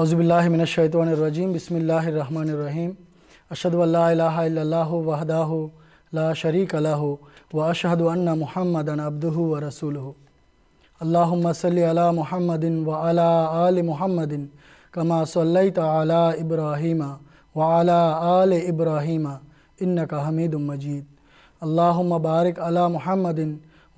اعوذ باللہ من الشیطان الرجیم بسم اللہ الرحمن الرحیم اشد اللہ وحدہ لا شریک الّ و اشہد ان محمد عبدہ و رسول اللہم صلی علی محمد و علی آل محمد کما صلیت علی ابراہیم و علی آل ابراہیم انکا حمید مجید اللہم بارک علی محمد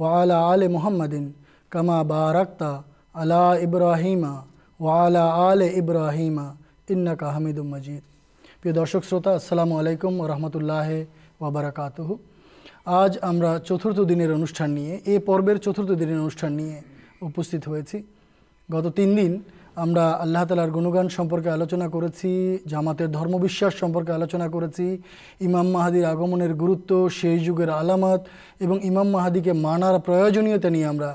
و علی علا محمدين كم بارکہ عل ابراہییمہ ওয়ালা আলে ইব্রাহিমা ইন্নাকা হামিদুম মজিদ প্রিয় দর্শক শ্রোতা আসসালামু আলাইকুম রহমতুল্লাহ ওবরাকাতহ আজ আমরা চতুর্থ দিনের অনুষ্ঠান নিয়ে এ পর্বের চতুর্থ দিনের অনুষ্ঠান নিয়ে উপস্থিত হয়েছি গত তিন দিন আমরা আল্লাহ তালার গুণগান সম্পর্কে আলোচনা করেছি জামাতের ধর্মবিশ্বাস সম্পর্কে আলোচনা করেছি ইমাম মাহাদির আগমনের গুরুত্ব সেই যুগের আলামত এবং ইমাম মাহাদিকে মানার প্রয়োজনীয়তা নিয়ে আমরা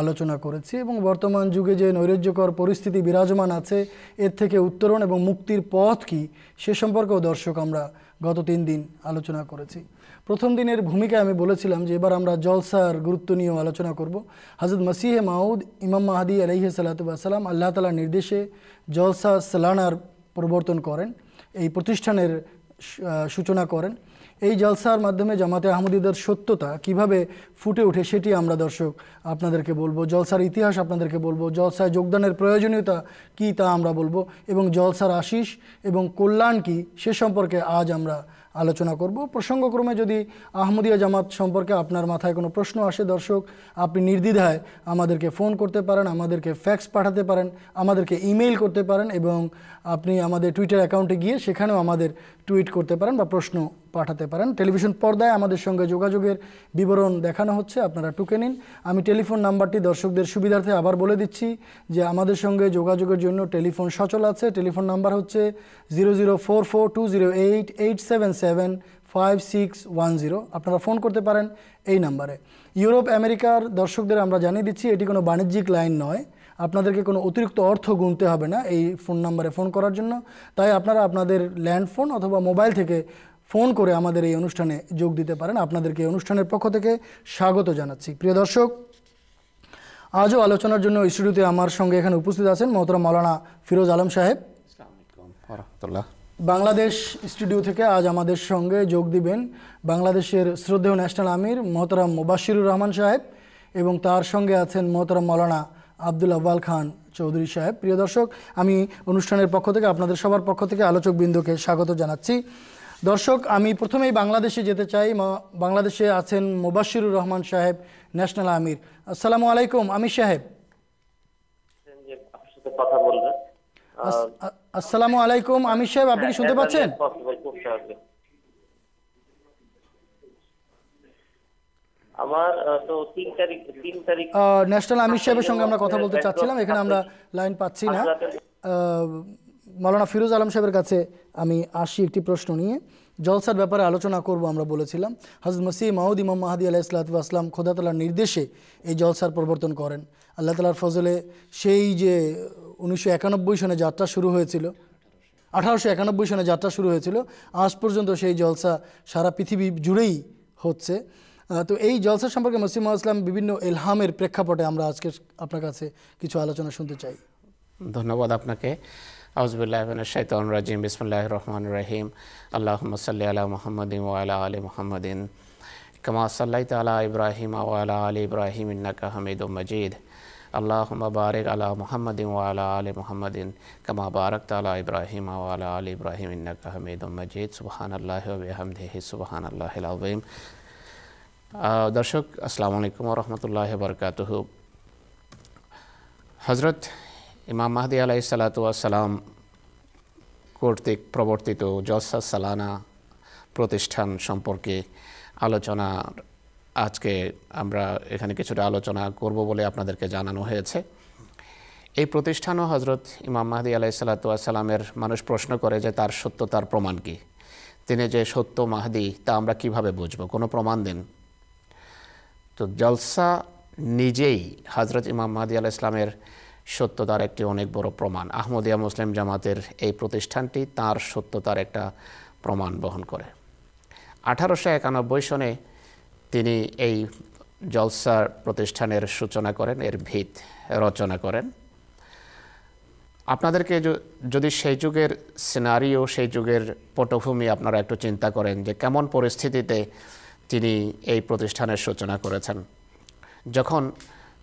আলোচনা করেছি এবং বর্তমান যুগে যে নৈরাজ্যকর পরিস্থিতি বিরাজমান আছে এর থেকে উত্তরণ এবং মুক্তির পথ কি সে সম্পর্কেও দর্শক আমরা গত তিন দিন আলোচনা করেছি প্রথম দিনের ভূমিকায় আমি বলেছিলাম যে এবার আমরা জলসার গুরুত্ব নিয়েও আলোচনা করব হাজরত মসিহে মাউদ ইমাম মাহাদি আলহি সালাতাম আল্লাহ তালার নির্দেশে জলসা সালানার প্রবর্তন করেন এই প্রতিষ্ঠানের সূচনা করেন এই জলসার মাধ্যমে জামাতে আহমদীদের সত্যতা কিভাবে ফুটে ওঠে সেটি আমরা দর্শক আপনাদেরকে বলবো জলসার ইতিহাস আপনাদেরকে বলবো জলসায় যোগদানের প্রয়োজনীয়তা কি তা আমরা বলবো এবং জলসার আশিস এবং কল্যাণ কি সে সম্পর্কে আজ আমরা আলোচনা করব প্রসঙ্গক্রমে যদি আহমদিয়া জামাত সম্পর্কে আপনার মাথায় কোনো প্রশ্ন আসে দর্শক আপনি নির্দ্বিধায় আমাদেরকে ফোন করতে পারেন আমাদেরকে ফ্যাক্স পাঠাতে পারেন আমাদেরকে ইমেইল করতে পারেন এবং আপনি আমাদের টুইটার অ্যাকাউন্টে গিয়ে সেখানেও আমাদের টুইট করতে পারেন বা প্রশ্ন পাঠাতে পারেন টেলিভিশন পর্দায় আমাদের সঙ্গে যোগাযোগের বিবরণ দেখানো হচ্ছে আপনারা টুকে নিন আমি টেলিফোন নাম্বারটি দর্শকদের সুবিধার্থে আবার বলে দিচ্ছি যে আমাদের সঙ্গে যোগাযোগের জন্য টেলিফোন সচল আছে টেলিফোন নাম্বার হচ্ছে zero zero four four two zero eight eight seven seven five six one zero আপনারা ফোন করতে পারেন এই নাম্বারে ইউরোপ আমেরিকার দর্শকদের আমরা জানিয়ে দিচ্ছি এটি কোনো বাণিজ্যিক লাইন নয় আপনাদেরকে কোনো অতিরিক্ত অর্থ গুনতে হবে না এই ফোন নাম্বারে ফোন করার জন্য তাই আপনারা আপনাদের ল্যান্ডফোন অথবা মোবাইল থেকে ফোন করে আমাদের এই অনুষ্ঠানে যোগ দিতে পারেন আপনাদেরকে এই অনুষ্ঠানের পক্ষ থেকে স্বাগত জানাচ্ছি প্রিয় দর্শক আজও আলোচনার জন্য স্টুডিওতে আমার সঙ্গে এখানে উপস্থিত আছেন মহতরা মৌলানা ফিরোজ আলম সাহেব বাংলাদেশ স্টুডিও থেকে আজ আমাদের সঙ্গে যোগ দিবেন বাংলাদেশের শ্রদ্ধেয় ন্যাশনাল আমির মহতরাম মোবাশিরুর রহমান সাহেব এবং তার সঙ্গে আছেন মহতরাম মৌলানা আব্দুল আব্বাল খান চৌধুরী সাহেব প্রিয় দর্শক আমি অনুষ্ঠানের পক্ষ থেকে আপনাদের সবার পক্ষ থেকে আলোচকবৃন্দকে স্বাগত জানাচ্ছি দর্শক আমি প্রথমেই বাংলাদেশে যেতে চাই বাংলাদেশে আছেন মুবাশিরুর রহমান সাহেব ন্যাশনাল আমির আসসালামু আলাইকুম আমির সাহেব আসসালামু আলাইকুম আমির সাহেব আপনি কি শুনতে হ্যাঁ, পাচ্ছেন হ্যাঁ, হ্যাঁ, আমার তো তিন তারিখ তিন তারিখ ন্যাশনাল আমির সাহেবের সঙ্গে আমরা কথা বলতে চাচ্ছিলাম এখানে আমরা লাইন পাচ্ছি না আচ্ছা, আচ্ছা। মৌলানা ফিরোজ আলম সাহেবের কাছে আমি আসি একটি প্রশ্ন নিয়ে জলসার ব্যাপারে আলোচনা করব আমরা বলেছিলাম হজরত মসিহ মাহুদ ইমাম মাহাদি আলাহ ইসলাত আসলাম খোদা তালার নির্দেশে এই জলসার প্রবর্তন করেন আল্লাহ তালার ফজলে সেই যে উনিশশো সনে যাত্রা শুরু হয়েছিল আঠারোশো একানব্বই সনে যাত্রা শুরু হয়েছিল আজ পর্যন্ত সেই জলসা সারা পৃথিবী জুড়েই হচ্ছে তো এই জলসা সম্পর্কে মসিমা ইসলাম বিভিন্ন এলহামের প্রেক্ষাপটে আমরা আজকে আপনার কাছে কিছু আলোচনা শুনতে চাই ধন্যবাদ আপনাকে اعوذ باللہ من الشیطان الرجیم بسم اللہ الرحمن الرحیم اللہم صلی علی محمد و علی آل محمد کما صلی علی ابراہیم و علی آل ابراہیم انکا حمید و مجید اللہم بارک علی محمد و علی آل محمد کما بارکت علی ابراہیم و علی آل ابراہیم انکا حمید و مجید سبحان اللہ و بحمده سبحان اللہ العظیم درشک السلام علیکم و رحمت اللہ وبرکاتہ حضرت حضرت ইমাম মাহদি আলাহ সালাতাম কর্তৃক প্রবর্তিত জলসা সালানা প্রতিষ্ঠান সম্পর্কে আলোচনা আজকে আমরা এখানে কিছুটা আলোচনা করব বলে আপনাদেরকে জানানো হয়েছে এই প্রতিষ্ঠানও হজরত ইমাম মাহদি আলাহ সালাতামের মানুষ প্রশ্ন করে যে তার সত্যতার প্রমাণ কী তিনি যে সত্য মাহদি তা আমরা কিভাবে বুঝব কোনো প্রমাণ দিন তো জলসা নিজেই হজরত ইমাম মাহদি আলাহ ইসলামের সত্যতার একটি অনেক বড় প্রমাণ আহমদিয়া মুসলিম জামাতের এই প্রতিষ্ঠানটি তার সত্যতার একটা প্রমাণ বহন করে আঠারোশো একানব্বই সনে তিনি এই জলসার প্রতিষ্ঠানের সূচনা করেন এর ভিত রচনা করেন আপনাদেরকে যদি সেই যুগের সিনারিও সেই যুগের পটভূমি আপনারা একটু চিন্তা করেন যে কেমন পরিস্থিতিতে তিনি এই প্রতিষ্ঠানের সূচনা করেছেন যখন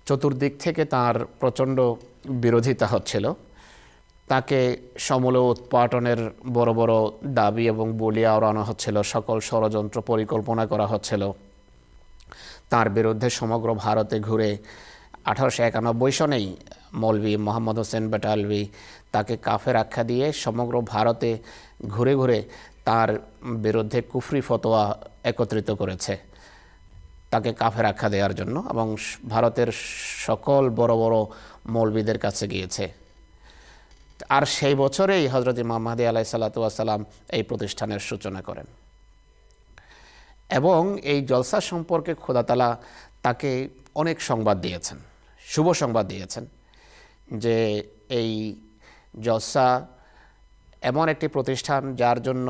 চতুর্দিক থেকে তার প্রচণ্ড বিরোধিতা হচ্ছিল তাকে সমূলে উৎপাটনের বড় বড় দাবি এবং বলিয়া ওড়ানো হচ্ছিল সকল ষড়যন্ত্র পরিকল্পনা করা হচ্ছিল তার বিরুদ্ধে সমগ্র ভারতে ঘুরে আঠারোশো একানব্বই সনেই মৌলভি মোহাম্মদ হোসেন বেটালভি তাকে কাফের আখ্যা দিয়ে সমগ্র ভারতে ঘুরে ঘুরে তার বিরুদ্ধে কুফরি ফতোয়া একত্রিত করেছে তাকে কাফের আখ্যা দেওয়ার জন্য এবং ভারতের সকল বড় বড় মৌলবীদের কাছে গিয়েছে আর সেই বছরেই হজরত ইমাম মাহদি আলাই এই প্রতিষ্ঠানের সূচনা করেন এবং এই জলসা সম্পর্কে খোদাতালা তাকে অনেক সংবাদ দিয়েছেন শুভ সংবাদ দিয়েছেন যে এই জলসা এমন একটি প্রতিষ্ঠান যার জন্য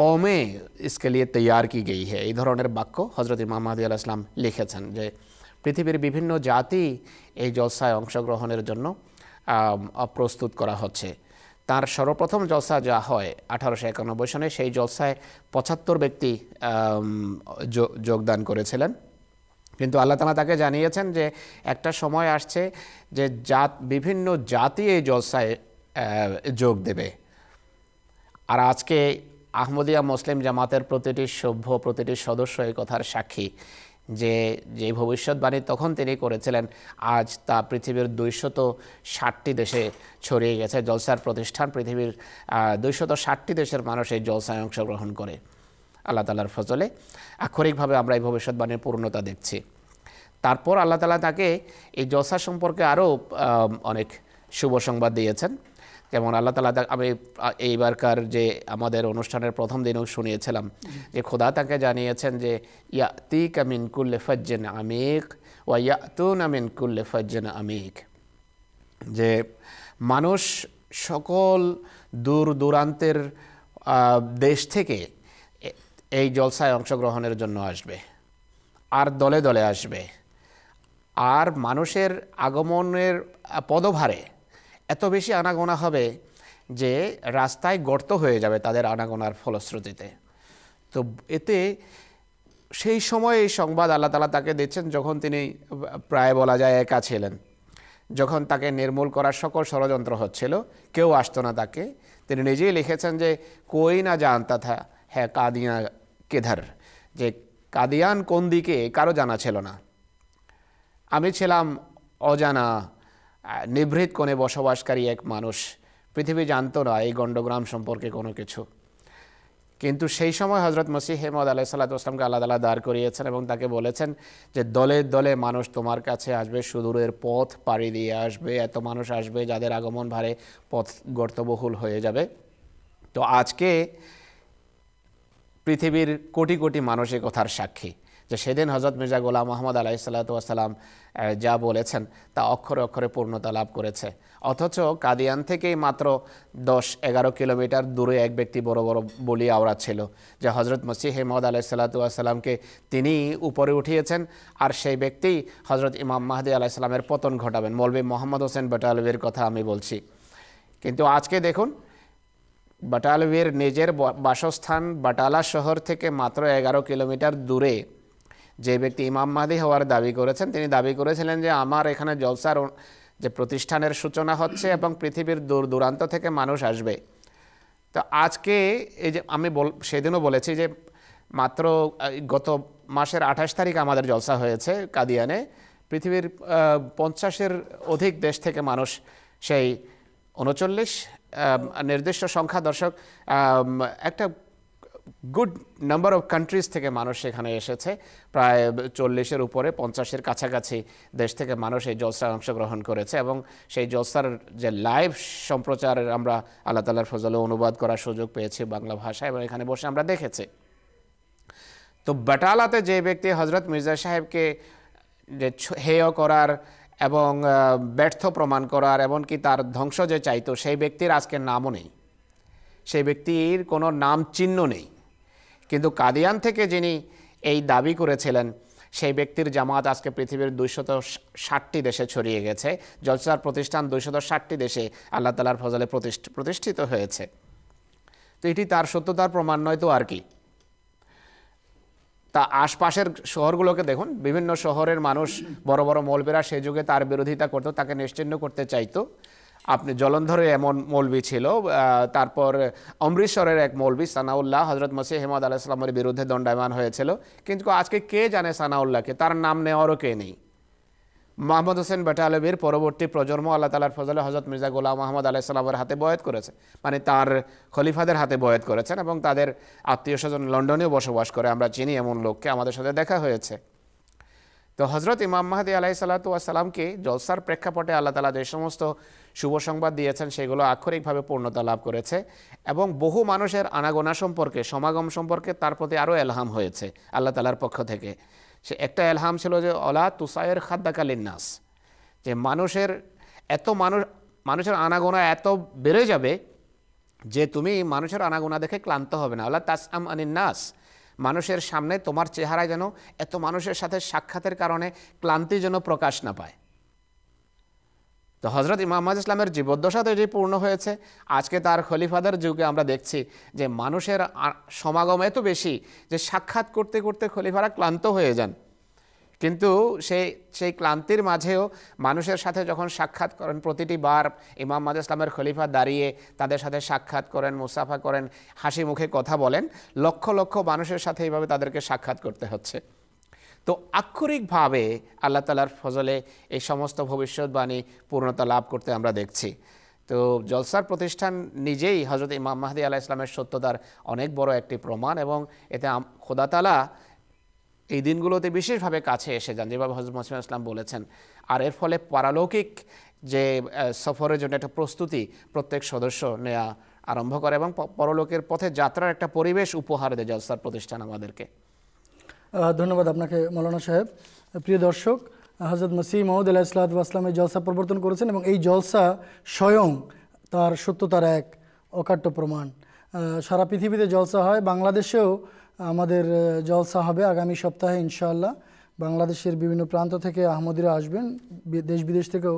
কমে ইসকে লিয়ে তৈয়ার কি গেই হে এই ধরনের বাক্য হজরত ইমাম মাহদি আলাহ ইসলাম লিখেছেন যে পৃথিবীর বিভিন্ন জাতি এই জলসায় অংশগ্রহণের জন্য প্রস্তুত করা হচ্ছে তার সর্বপ্রথম জলসা যা হয় আঠারোশো একানব্বই সনে সেই জলসায় পঁচাত্তর ব্যক্তি যোগদান করেছিলেন কিন্তু আল্লাহ তালা তাকে জানিয়েছেন যে একটা সময় আসছে যে জাত বিভিন্ন জাতি এই জলসায় যোগ দেবে আর আজকে আহমদিয়া মুসলিম জামাতের প্রতিটি সভ্য প্রতিটি সদস্য এই কথার সাক্ষী যে যে ভবিষ্যৎবাণী তখন তিনি করেছিলেন আজ তা পৃথিবীর দুইশত ষাটটি দেশে ছড়িয়ে গেছে জলসার প্রতিষ্ঠান পৃথিবীর দুইশত ষাটটি দেশের মানুষ এই জলসায় অংশগ্রহণ করে আল্লাহ তালার ফজলে আক্ষরিকভাবে আমরা এই ভবিষ্যৎবাণীর পূর্ণতা দেখছি তারপর আল্লাহ তালা তাকে এই জলসা সম্পর্কে আরও অনেক শুভ সংবাদ দিয়েছেন যেমন আল্লাহ তালা আমি এইবারকার যে আমাদের অনুষ্ঠানের প্রথম দিনেও শুনিয়েছিলাম যে খোদা তাকে জানিয়েছেন যে ইয়া তি কামিন কুল্লে ফজ্জেন আমিক ওয়া ইয়া তু নামিন কুল্লে ফজ্জেন আমিক যে মানুষ সকল দূর দূরান্তের দেশ থেকে এই জলসায় অংশগ্রহণের জন্য আসবে আর দলে দলে আসবে আর মানুষের আগমনের পদভারে এত বেশি আনাগোনা হবে যে রাস্তায় গর্ত হয়ে যাবে তাদের আনাগোনার ফলশ্রুতিতে তো এতে সেই সময়ে এই সংবাদ আল্লাহ তালা তাকে দিচ্ছেন যখন তিনি প্রায় বলা যায় একা ছিলেন যখন তাকে নির্মূল করার সকল ষড়যন্ত্র হচ্ছিল কেউ আসতো না তাকে তিনি নিজেই লিখেছেন যে কই না জানতা থা হ্যাঁ কাদিয়া কেধার যে কাদিয়ান কোন দিকে কারো জানা ছিল না আমি ছিলাম অজানা নিভৃত কোণে বসবাসকারী এক মানুষ পৃথিবী জানত না এই গণ্ডগ্রাম সম্পর্কে কোনো কিছু কিন্তু সেই সময় হজরত মসি হেমদ আলাহ আসলামকে আল্লাহ আল্লাহ দাঁড় করিয়েছেন এবং তাকে বলেছেন যে দলে দলে মানুষ তোমার কাছে আসবে সুদূরের পথ পাড়ি দিয়ে আসবে এত মানুষ আসবে যাদের আগমন ভারে পথ গর্তবহুল হয়ে যাবে তো আজকে পৃথিবীর কোটি কোটি মানুষের কথার সাক্ষী যে সেদিন হজরত মির্জা গোলাম মোহাম্মদ আলাহি সাল্লাতাম যা বলেছেন তা অক্ষরে অক্ষরে পূর্ণতা লাভ করেছে অথচ কাদিয়ান থেকেই মাত্র দশ এগারো কিলোমিটার দূরে এক ব্যক্তি বড় বড় বলি আওরা ছিল যে হজরত মসিহ হেমদ আলাহি সাল্লামকে তিনি উপরে উঠিয়েছেন আর সেই ব্যক্তি হজরত ইমাম মাহদি আলাহ সাল্লামের পতন ঘটাবেন মৌলবী মোহাম্মদ হোসেন বটালভির কথা আমি বলছি কিন্তু আজকে দেখুন বাটালভির নিজের বাসস্থান বাটালা শহর থেকে মাত্র এগারো কিলোমিটার দূরে যে ব্যক্তি ইমাম মাদি হওয়ার দাবি করেছেন তিনি দাবি করেছিলেন যে আমার এখানে জলসার যে প্রতিষ্ঠানের সূচনা হচ্ছে এবং পৃথিবীর দূর দূরান্ত থেকে মানুষ আসবে তো আজকে এই যে আমি বল সেদিনও বলেছি যে মাত্র গত মাসের আঠাশ তারিখ আমাদের জলসা হয়েছে কাদিয়ানে পৃথিবীর পঞ্চাশের অধিক দেশ থেকে মানুষ সেই উনচল্লিশ নির্দিষ্ট সংখ্যা দর্শক একটা গুড নাম্বার অফ কান্ট্রিজ থেকে মানুষ এখানে এসেছে প্রায় চল্লিশের উপরে পঞ্চাশের কাছাকাছি দেশ থেকে মানুষ এই জলসায় অংশগ্রহণ করেছে এবং সেই জলসার যে লাইভ সম্প্রচারের আমরা আল্লাহ তালার ফজলে অনুবাদ করার সুযোগ পেয়েছি বাংলা ভাষায় এবং এখানে বসে আমরা দেখেছি তো বাটালাতে যে ব্যক্তি হজরত মির্জা সাহেবকে যে হেয় করার এবং ব্যর্থ প্রমাণ করার এমনকি তার ধ্বংস যে চাইতো সেই ব্যক্তির আজকে নামও নেই সেই ব্যক্তির কোনো নাম চিহ্ন নেই কিন্তু কাদিয়ান থেকে যিনি এই দাবি করেছিলেন সেই ব্যক্তির জামাত আজকে পৃথিবীর দুইশত ষাটটি দেশে ছড়িয়ে গেছে জলসার প্রতিষ্ঠান দুইশত ষাটটি দেশে আল্লাহ তালার ফজলে প্রতিষ্ঠিত হয়েছে তো এটি তার সত্যতার প্রমাণ নয় তো আর কি তা আশপাশের শহরগুলোকে দেখুন বিভিন্ন শহরের মানুষ বড় বড় মৌলবেরা সে যুগে তার বিরোধিতা করত তাকে নিশ্চিহ্ন করতে চাইতো আপনি জলন্ধরে এমন মৌলবি ছিল তারপর অমৃতসরের এক মৌলবি সানাউল্লাহ হজরত মসি হেমদ আলাহ বিরুদ্ধে দণ্ডায়মান হয়েছিল কিন্তু আজকে কে জানে সানাউল্লাহকে তার নাম নেওয়ারও কে নেই মোহাম্মদ হোসেন বেটালবির পরবর্তী প্রজন্ম আল্লাহ তালার ফজলে হজরত মির্জা গোলাম মোহাম্মদ আলাহ হাতে বয়াত করেছে মানে তার খলিফাদের হাতে বয়াত করেছেন এবং তাদের আত্মীয় স্বজন লন্ডনেও বসবাস করে আমরা চিনি এমন লোককে আমাদের সাথে দেখা হয়েছে তো হজরত ইমাম মাহাদি আলাহি সাল্লামকে জলসার প্রেক্ষাপটে আল্লাহ তালা যে সমস্ত শুভ সংবাদ দিয়েছেন সেগুলো আক্ষরিকভাবে পূর্ণতা লাভ করেছে এবং বহু মানুষের আনাগোনা সম্পর্কে সমাগম সম্পর্কে তার প্রতি আরও এলহাম হয়েছে আল্লাহ তালার পক্ষ থেকে সে একটা এলহাম ছিল যে অলা তুসায়ের খাদ্যাকালীন নাস যে মানুষের এত মানুষ মানুষের আনাগোনা এত বেড়ে যাবে যে তুমি মানুষের আনাগোনা দেখে ক্লান্ত হবে না আল্লাহ তাস আম আনিন নাস মানুষের সামনে তোমার চেহারা যেন এত মানুষের সাথে সাক্ষাতের কারণে ক্লান্তি যেন প্রকাশ না পায় তো হজরত ইমাম্মাদ ইসলামের জীবদ্দশা তো এটি পূর্ণ হয়েছে আজকে তার খলিফাদের যুগে আমরা দেখছি যে মানুষের সমাগম এত বেশি যে সাক্ষাৎ করতে করতে খলিফারা ক্লান্ত হয়ে যান কিন্তু সেই সেই ক্লান্তির মাঝেও মানুষের সাথে যখন সাক্ষাৎ করেন প্রতিটি বার ইমাম মাদ ইসলামের খলিফা দাঁড়িয়ে তাদের সাথে সাক্ষাৎ করেন মুসাফা করেন হাসি মুখে কথা বলেন লক্ষ লক্ষ মানুষের সাথে এইভাবে তাদেরকে সাক্ষাৎ করতে হচ্ছে তো আক্ষরিকভাবে আল্লাহ তালার ফজলে এই সমস্ত ভবিষ্যৎবাণী পূর্ণতা লাভ করতে আমরা দেখছি তো জলসার প্রতিষ্ঠান নিজেই হজরত ইমাম মাহদি আলাহ ইসলামের সত্যতার অনেক বড় একটি প্রমাণ এবং এতে খোদাতালা এই দিনগুলোতে বিশেষভাবে কাছে এসে যান যেভাবে হজরত মসিম ইসলাম বলেছেন আর এর ফলে পারালৌকিক যে সফরের জন্য একটা প্রস্তুতি প্রত্যেক সদস্য নেয়া আরম্ভ করে এবং পরলোকের পথে যাত্রার একটা পরিবেশ উপহার দেয় জলসার প্রতিষ্ঠান আমাদেরকে ধন্যবাদ আপনাকে মৌলানা সাহেব প্রিয় দর্শক হজরত মসি মহমুদ আল্লাহ ইসলাত আসলামের জলসা প্রবর্তন করেছেন এবং এই জলসা স্বয়ং তার সত্যতার এক অকাট্য প্রমাণ সারা পৃথিবীতে জলসা হয় বাংলাদেশেও আমাদের জলসা হবে আগামী সপ্তাহে ইনশাআল্লাহ বাংলাদেশের বিভিন্ন প্রান্ত থেকে আহমদিরা আসবেন দেশ বিদেশ থেকেও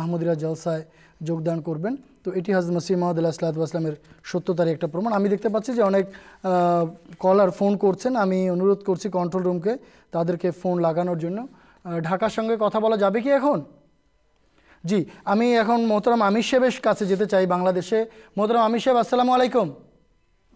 আহমদিরা জলসায় যোগদান করবেন তো এটি হাজর মসিহ মাহমুদুল্লাহ সাল্লাহামের সত্যতার একটা প্রমাণ আমি দেখতে পাচ্ছি যে অনেক কলার ফোন করছেন আমি অনুরোধ করছি কন্ট্রোল রুমকে তাদেরকে ফোন লাগানোর জন্য ঢাকার সঙ্গে কথা বলা যাবে কি এখন জি আমি এখন মোহতরম আমির সাহেবের কাছে যেতে চাই বাংলাদেশে মোহতরম আমির সাহেব আসসালামু আলাইকুম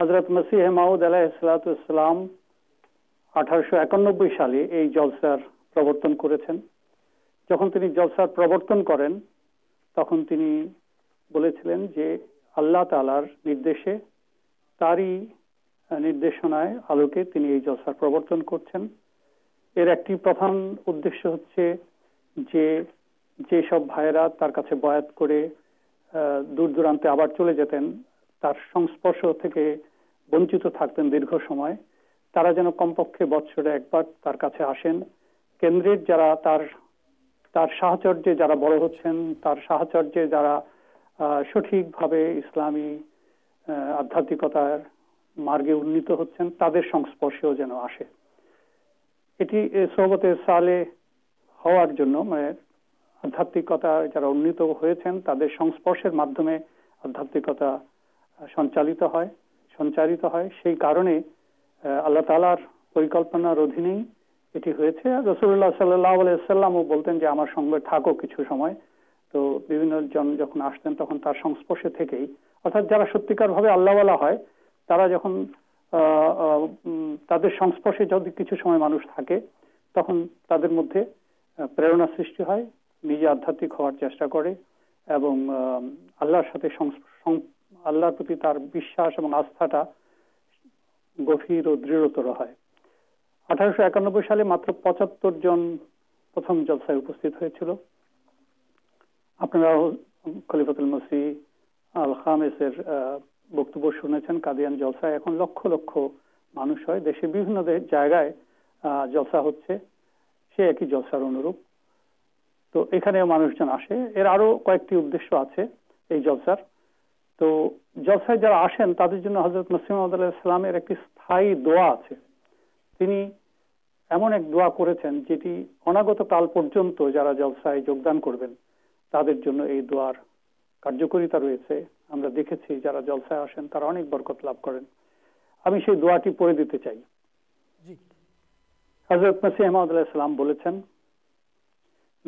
হজরত মসিহ মাউদ ইসলাম আঠারোশো একানব্বই সালে এই জলসার প্রবর্তন করেছেন যখন তিনি জলসার প্রবর্তন করেন তখন তিনি বলেছিলেন যে আল্লাহ তালার নির্দেশে তারই নির্দেশনায় আলোকে তিনি এই জলসার প্রবর্তন করছেন এর একটি প্রধান উদ্দেশ্য হচ্ছে যে যেসব ভাইয়েরা তার কাছে বয়াত করে দূর দূরান্তে আবার চলে যেতেন তার সংস্পর্শ থেকে বঞ্চিত থাকতেন দীর্ঘ সময় তারা যেন কমপক্ষে বছরে একবার তার কাছে আসেন কেন্দ্রের যারা তার তার সাহচর্যে যারা বড় হচ্ছেন তার সাহচর্যে যারা সঠিকভাবে ইসলামী আধ্যাত্মিকতার মার্গে উন্নীত হচ্ছেন তাদের সংস্পর্শেও যেন আসে এটি সৌবতের সালে হওয়ার জন্য মানে আধ্যাত্মিকতা যারা উন্নীত হয়েছেন তাদের সংস্পর্শের মাধ্যমে আধ্যাত্মিকতা সঞ্চালিত হয় সঞ্চারিত হয় সেই কারণে আল্লাহ তালার পরিকল্পনার অধীনেই এটি হয়েছে রসুল্লাহ সাল্লাহ আলাইসাল্লামও বলতেন যে আমার সঙ্গে থাকো কিছু সময় তো বিভিন্ন জন যখন আসতেন তখন তার সংস্পর্শে থেকেই অর্থাৎ যারা সত্যিকার ভাবে আল্লাহওয়ালা হয় তারা যখন তাদের সংস্পর্শে যদি কিছু সময় মানুষ থাকে তখন তাদের মধ্যে প্রেরণা সৃষ্টি হয় নিজে আধ্যাত্মিক হওয়ার চেষ্টা করে এবং আল্লাহর সাথে আল্লাহর প্রতি তার বিশ্বাস এবং আস্থাটা গভীর ও দৃঢ়তর হয় আঠারোশো একানব্বই সালে মাত্র পঁচাত্তর জন প্রথম জলসায় উপস্থিত হয়েছিল আপনারা খলিফতুল মসি আল খামেসের বক্তব্য শুনেছেন কাদিয়ান জলসায় এখন লক্ষ লক্ষ মানুষ হয় দেশে বিভিন্ন জায়গায় জলসা হচ্ছে সে একই জলসার অনুরূপ তো এখানে মানুষজন আসে এর আরো কয়েকটি উদ্দেশ্য আছে এই জলসার তো জলসায় যারা আসেন তাদের জন্য হজরত নসিমদ ইসলামের একটি স্থায়ী দোয়া আছে তিনি এমন এক দোয়া করেছেন যেটি অনাগত কাল পর্যন্ত যারা জলসায় যোগদান করবেন তাদের জন্য এই দোয়ার কার্যকরিতা রয়েছে আমরা দেখেছি যারা জলসায় আসেন তারা অনেক বরকত লাভ করেন আমি সেই দোয়াটি পড়ে দিতে চাই হজরত নসি আহমদুল্লাহাম বলেছেন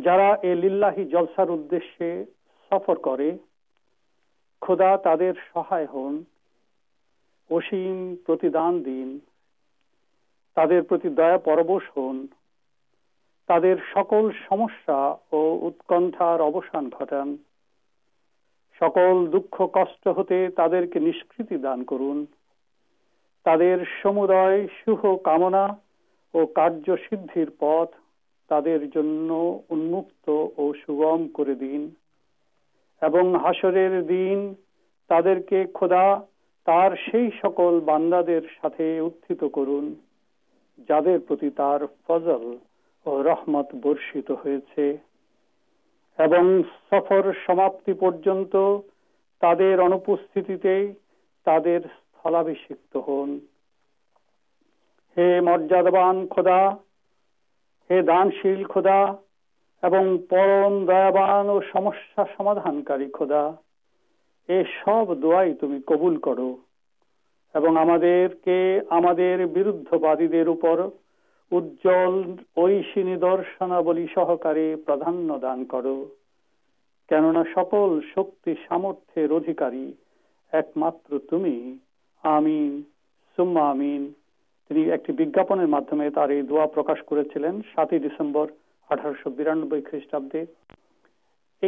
যারা এ লিল্লাহি জলসার উদ্দেশ্যে সফর করে খোদা তাদের সহায় হন অসীম প্রতিদান দিন তাদের প্রতি দয়া পরবশ হন তাদের সকল সমস্যা ও উৎকণ্ঠার অবসান ঘটান সকল দুঃখ কষ্ট হতে তাদেরকে নিষ্কৃতি দান করুন তাদের সমুদয় শুভ কামনা ও কার্য সিদ্ধির পথ তাদের জন্য উন্মুক্ত ও সুগম করে দিন এবং হাসরের দিন তাদেরকে খোদা তার সেই সকল বান্দাদের সাথে উত্থিত করুন যাদের প্রতি তার ফজল ও রহমত বর্ষিত হয়েছে এবং সফর সমাপ্তি পর্যন্ত তাদের অনুপস্থিতিতে তাদের স্থলাভিষিক্ত হন হে মর্যাদাবান খোদা হে দানশীল খোদা এবং পরম দয়াবান ও সমস্যা সমাধানকারী খোদা এ সব দোয়াই তুমি কবুল করো এবং আমাদেরকে আমাদের বিরুদ্ধবাদীদের উপর উজ্জ্বল ঐশী নিদর্শনাবলী সহকারে প্রাধান্য দান করো কেননা সকল শক্তি সামর্থ্যের অধিকারী একমাত্র তুমি আমিন সুম্মা আমিন তিনি একটি বিজ্ঞাপনের মাধ্যমে তার এই দোয়া প্রকাশ করেছিলেন সাতই ডিসেম্বর আঠারোশো বিরানব্বই খ্রিস্টাব্দে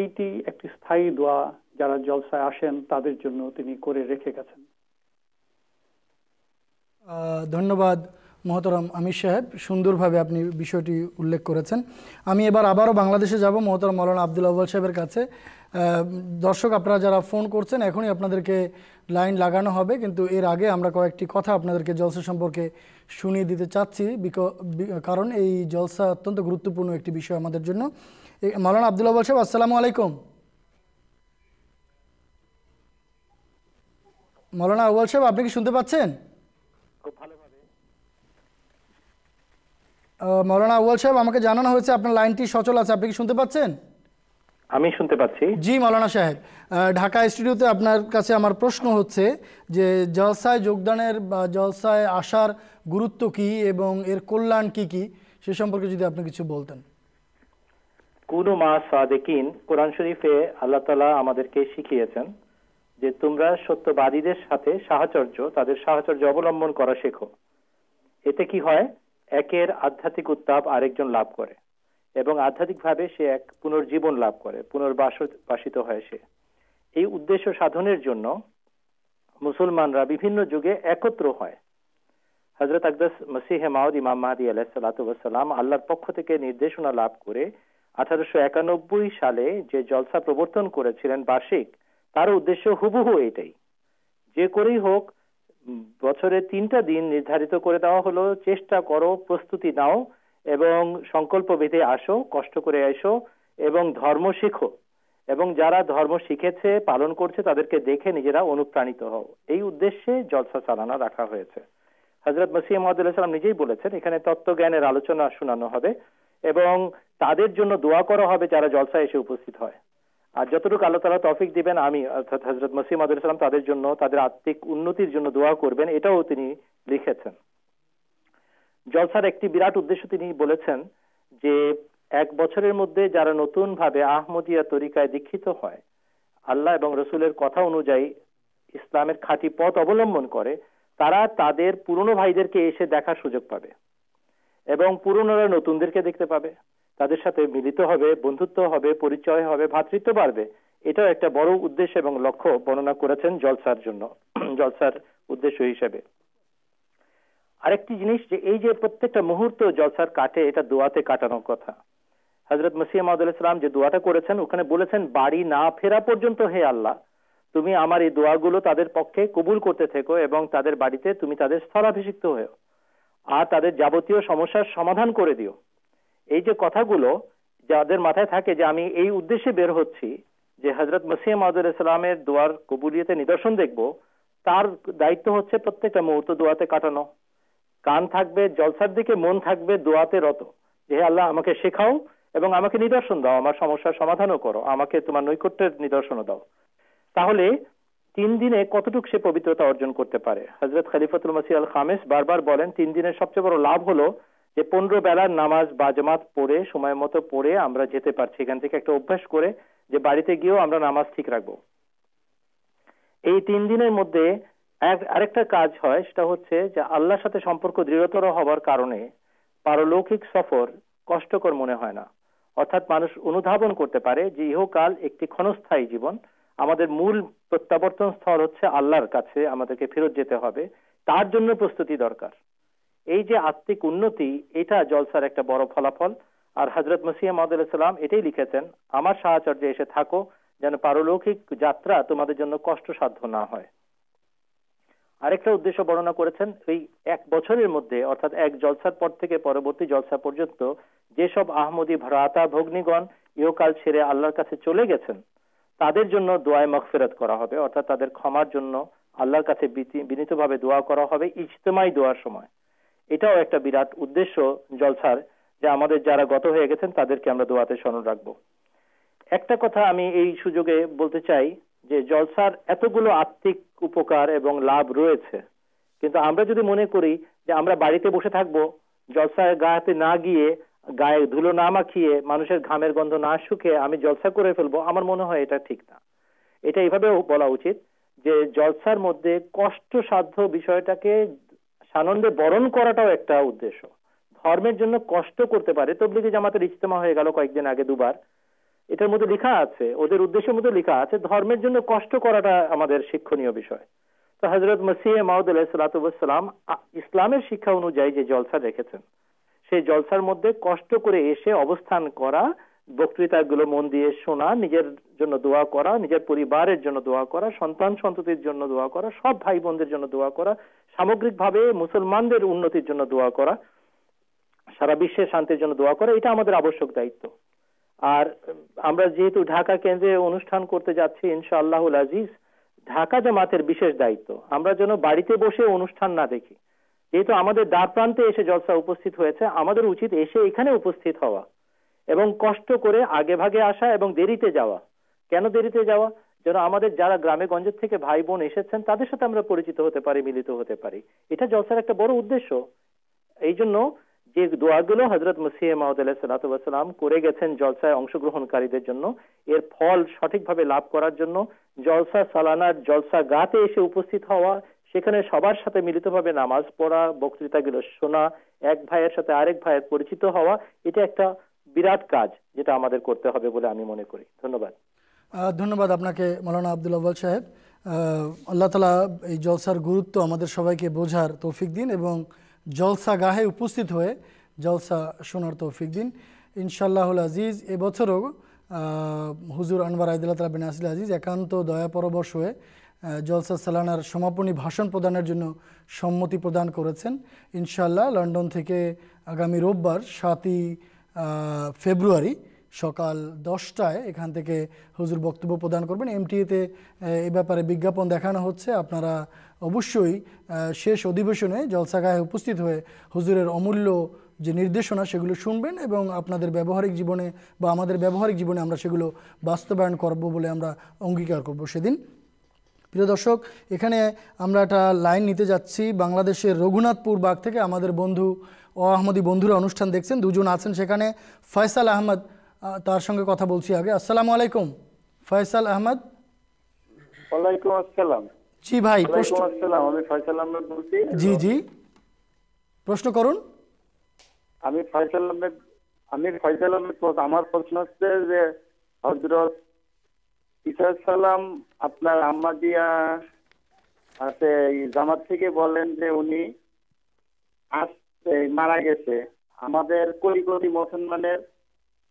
এইটি একটি স্থায়ী দোয়া যারা জলসায় আসেন তাদের জন্য তিনি করে রেখে গেছেন ধন্যবাদ মহতরম আমির সাহেব সুন্দরভাবে আপনি বিষয়টি উল্লেখ করেছেন আমি এবার আবারও বাংলাদেশে যাব মহতরম মৌলানা আব্দুল আব্বাল সাহেবের কাছে দর্শক আপনারা যারা ফোন করছেন এখনই আপনাদেরকে লাইন লাগানো হবে কিন্তু এর আগে আমরা কয়েকটি কথা আপনাদেরকে জলসা সম্পর্কে শুনিয়ে দিতে চাচ্ছি কারণ এই জলসা অত্যন্ত গুরুত্বপূর্ণ একটি বিষয় আমাদের জন্য মৌলানা আব্দুল আব্বাল সাহেব আসসালামু আলাইকুম মৌলানা আব্বাল সাহেব আপনি কি শুনতে পাচ্ছেন খুব ভালো মৌলানা আউয়াল সাহেব আমাকে জানানো হয়েছে আপনার লাইনটি সচল আছে আপনি কি শুনতে পাচ্ছেন আমি শুনতে পাচ্ছি জি মৌলানা সাহেব ঢাকা স্টুডিওতে আপনার কাছে আমার প্রশ্ন হচ্ছে যে জলসায় যোগদানের বা জলসায় আসার গুরুত্ব কি এবং এর কল্যাণ কি কি সে সম্পর্কে যদি আপনি কিছু বলতেন কোনো মা সাদেকিন কোরআন শরীফে আল্লাহ তালা আমাদেরকে শিখিয়েছেন যে তোমরা সত্যবাদীদের সাথে সাহাচর্য তাদের সাহাচর্য অবলম্বন করা শেখো এতে কি হয় একের আধ্যাত্মিক উত্তাপ আরেকজন লাভ করে এবং আধ্যাত্মিকভাবে সে এক পুনর্জীবন লাভ করে পুনর্বাসিত হয় সে এই উদ্দেশ্য সাধনের জন্য মুসলমানরা বিভিন্ন যুগে একত্র হয় হজরত আকদাস মসিহে মাউদ ইমাম মাহাদি আলাহিসাল্লাম আল্লাহর পক্ষ থেকে নির্দেশনা লাভ করে আঠারোশো একানব্বই সালে যে জলসা প্রবর্তন করেছিলেন বার্ষিক তার উদ্দেশ্য হুবহু এটাই যে করেই হোক বছরে তিনটা দিন নির্ধারিত করে দেওয়া হলো চেষ্টা করো প্রস্তুতি নাও এবং সংকল্প বেঁধে আসো কষ্ট করে এসো এবং ধর্ম শেখো এবং যারা ধর্ম শিখেছে পালন করছে তাদেরকে দেখে নিজেরা অনুপ্রাণিত হও এই উদ্দেশ্যে জলসা চালানো রাখা হয়েছে হজরত মসিহ মহাদুল্লাহ নিজেই বলেছেন এখানে তত্ত্বজ্ঞানের আলোচনা শোনানো হবে এবং তাদের জন্য দোয়া করা হবে যারা জলসা এসে উপস্থিত হয় আর যতটুকু আল্লাহ তালা তফিক দিবেন আমি অর্থাৎ হজরত মসিম আদুল ইসলাম তাদের জন্য তাদের আত্মিক উন্নতির জন্য দোয়া করবেন এটাও তিনি লিখেছেন জলসার একটি বিরাট উদ্দেশ্য তিনি বলেছেন যে এক বছরের মধ্যে যারা নতুন ভাবে আহমদিয়া তরিকায় দীক্ষিত হয় আল্লাহ এবং রসুলের কথা অনুযায়ী ইসলামের খাঁটি পথ অবলম্বন করে তারা তাদের পুরনো ভাইদেরকে এসে দেখার সুযোগ পাবে এবং পুরনোরা নতুনদেরকে দেখতে পাবে তাদের সাথে মিলিত হবে বন্ধুত্ব হবে পরিচয় হবে ভাতৃত্ব বাড়বে এটাও একটা বড় উদ্দেশ্য এবং লক্ষ্য বর্ণনা করেছেন জলসার জন্য জলসার উদ্দেশ্য হিসেবে আরেকটি জিনিস যে এই যে প্রত্যেকটা মুহূর্ত জলসার কাটে এটা দোয়াতে কাটানোর কথা হজরত মসিয়া মাহদুল যে দোয়াটা করেছেন ওখানে বলেছেন বাড়ি না ফেরা পর্যন্ত হে আল্লাহ তুমি আমার এই দোয়াগুলো তাদের পক্ষে কবুল করতে থেকো এবং তাদের বাড়িতে তুমি তাদের স্থলাভিষিক্ত হয়েও আর তাদের যাবতীয় সমস্যার সমাধান করে দিও এই যে কথাগুলো যাদের মাথায় থাকে যে আমি এই উদ্দেশ্যে বের হচ্ছি যে হজরত মসিহ মাহুদুল ইসলামের দোয়ার কবুলিয়তে নিদর্শন দেখব তার দায়িত্ব হচ্ছে প্রত্যেকটা মুহূর্ত দোয়াতে কাটানো কান থাকবে জলসার দিকে মন থাকবে দোয়াতে রত যে আল্লাহ আমাকে শেখাও এবং আমাকে নিদর্শন দাও আমার সমস্যার সমাধানও করো আমাকে তোমার নৈকট্যের নিদর্শনও দাও তাহলে তিন দিনে কতটুক সে পবিত্রতা অর্জন করতে পারে হজরত খালিফতুল মাসির আল খামেস বারবার বলেন তিন দিনের সবচেয়ে বড় লাভ হলো যে পনেরো বেলার নামাজ বাজমাত পড়ে সময় মতো পড়ে আমরা যেতে পারছি এখান থেকে একটা অভ্যাস করে যে বাড়িতে গিয়েও আমরা নামাজ ঠিক রাখবো এই তিন দিনের মধ্যে আরেকটা কাজ হয় সেটা হচ্ছে যে আল্লাহর সাথে সম্পর্ক দৃঢ়তর হওয়ার কারণে পারলৌকিক সফর কষ্টকর মনে হয় না অর্থাৎ মানুষ অনুধাবন করতে পারে যে ইহকাল একটি ক্ষণস্থায়ী জীবন আমাদের মূল প্রত্যাবর্তন স্থল হচ্ছে আল্লাহর কাছে আমাদেরকে ফেরত যেতে হবে তার জন্য প্রস্তুতি দরকার এই যে আত্মিক উন্নতি এটা জলসার একটা বড় ফলাফল আর হজরত মসিয়া মাদুল ইসলাম এটাই লিখেছেন আমার সাহাচর্যে এসে থাকো যেন পারলৌকিক যাত্রা তোমাদের জন্য কষ্টসাধ্য না হয় আরেকটা উদ্দেশ্য বর্ণনা করেছেন এই এক বছরের মধ্যে অর্থাৎ এক জলসার পর থেকে পরবর্তী জলসা পর্যন্ত যেসব আহমদী ভ্রাতা ভগ্নীগণ ইহকাল ছেড়ে আল্লাহর কাছে চলে গেছেন তাদের জন্য দোয়ায় মকফেরত করা হবে অর্থাৎ তাদের ক্ষমার জন্য আল্লাহর কাছে বিনীতভাবে দোয়া করা হবে ইজতেমাই দোয়ার সময় এটাও একটা বিরাট উদ্দেশ্য জলসার যে আমাদের যারা গত হয়ে গেছেন তাদেরকে আমরা দোয়াতে স্মরণ রাখব একটা কথা আমি এই সুযোগে বলতে চাই যে জলসার এতগুলো আত্মিক উপকার এবং লাভ রয়েছে কিন্তু আমরা যদি মনে করি যে আমরা বাড়িতে বসে থাকব জলসায় গাতে না গিয়ে গায়ে ধুলো না মাখিয়ে মানুষের ঘামের গন্ধ না শুকে আমি জলসা করে ফেলবো আমার মনে হয় এটা ঠিক না এটা এভাবেও বলা উচিত যে জলসার মধ্যে কষ্ট সাধ্য বিষয়টাকে সানন্দে বরণ করাটাও একটা উদ্দেশ্য ধর্মের জন্য কষ্ট করতে পারে তবলিগি জামাতের ইজতেমা হয়ে গেল কয়েকদিন আগে দুবার এটার মধ্যে লেখা আছে ওদের উদ্দেশ্যের মধ্যে লেখা আছে ধর্মের জন্য কষ্ট করাটা আমাদের শিক্ষণীয় বিষয় তো হজরত মসিহ মাউদ আলাহিসাল্লাম ইসলামের শিক্ষা অনুযায়ী যে জলসা রেখেছেন সেই জলসার মধ্যে কষ্ট করে এসে অবস্থান করা বক্তৃতাগুলো মন দিয়ে শোনা নিজের জন্য দোয়া করা নিজের পরিবারের জন্য দোয়া করা সন্তান সন্ততির জন্য দোয়া করা সব ভাই বোনদের জন্য দোয়া করা সামগ্রিকভাবে মুসলমানদের উন্নতির জন্য দোয়া করা সারা বিশ্বের শান্তির জন্য দোয়া করা এটা আমাদের আবশ্যক দায়িত্ব আর আমরা যেহেতু ঢাকা কেন্দ্রে অনুষ্ঠান করতে যাচ্ছি ইনশাআল্লাহুল আজিজ ঢাকা জামাতের বিশেষ দায়িত্ব আমরা যেন বাড়িতে বসে অনুষ্ঠান না দেখি যেহেতু আমাদের দ্বার প্রান্তে এসে জলসা উপস্থিত হয়েছে আমাদের উচিত এসে এখানে উপস্থিত হওয়া এবং কষ্ট করে আগে ভাগে আসা এবং দেরিতে যাওয়া কেন দেরিতে যাওয়া যেন আমাদের যারা গ্রামে গঞ্জের থেকে ভাই বোন এসেছেন তাদের সাথে আমরা পরিচিত হতে পারি মিলিত হতে পারি এটা জলসার একটা বড় উদ্দেশ্য এই জন্য যে দোয়াগুলো হজরত মসিহ মাহদ করে গেছেন জলসায় অংশগ্রহণকারীদের জন্য এর ফল সঠিকভাবে লাভ করার জন্য জলসা সালানার জলসা গাতে এসে উপস্থিত হওয়া সেখানে সবার সাথে মিলিতভাবে নামাজ পড়া বক্তৃতাগুলো শোনা এক ভাইয়ের সাথে আরেক ভাইয়ের পরিচিত হওয়া এটা একটা বিরাট কাজ যেটা আমাদের করতে হবে বলে আমি মনে করি ধন্যবাদ ধন্যবাদ আপনাকে মৌলানা আব্দুল আব্বাল সাহেব আল্লাহ তালা এই জলসার গুরুত্ব আমাদের সবাইকে বোঝার তৌফিক দিন এবং জলসা গাহে উপস্থিত হয়ে জলসা শোনার তৌফিক দিন ইনশাল্লাহুল আজিজ এবছরও হুজুর আনবার আইদুল্লাহ তালা বিন আসিল আজিজ একান্ত দয়া পরবশ হয়ে জলসা সালানার সমাপনী ভাষণ প্রদানের জন্য সম্মতি প্রদান করেছেন ইনশাল্লাহ লন্ডন থেকে আগামী রোববার সাতই ফেব্রুয়ারি সকাল দশটায় এখান থেকে হুজুর বক্তব্য প্রদান করবেন এমটিএতে এ ব্যাপারে বিজ্ঞাপন দেখানো হচ্ছে আপনারা অবশ্যই শেষ অধিবেশনে জলসাগায় উপস্থিত হয়ে হুজুরের অমূল্য যে নির্দেশনা সেগুলো শুনবেন এবং আপনাদের ব্যবহারিক জীবনে বা আমাদের ব্যবহারিক জীবনে আমরা সেগুলো বাস্তবায়ন করব বলে আমরা অঙ্গীকার করব সেদিন প্রিয় দর্শক এখানে আমরা একটা লাইন নিতে যাচ্ছি বাংলাদেশের রঘুনাথপুর বাগ থেকে আমাদের বন্ধু ও আহমদী বন্ধুরা অনুষ্ঠান দেখছেন দুজন আছেন সেখানে ফয়সাল আহমদ তার সঙ্গে কথা বলছি আগে আসসালামু আলাইকুম ফয়সাল আহমদ ওয়ালাইকুম আসসালাম জি ভাই প্রশ্ন আসসালাম আমি ফয়সাল আহমদ বলছি জি জি প্রশ্ন করুন আমি ফয়সাল আহমদ আমি ফয়সাল আহমেদ আমার প্রশ্ন হচ্ছে যে হযরত ঈসা সালাম আপনার আম্মাদিয়া আছে জামাত থেকে বলেন যে উনি আজ মারা গেছে আমাদের কোটি কোটি মুসলমানের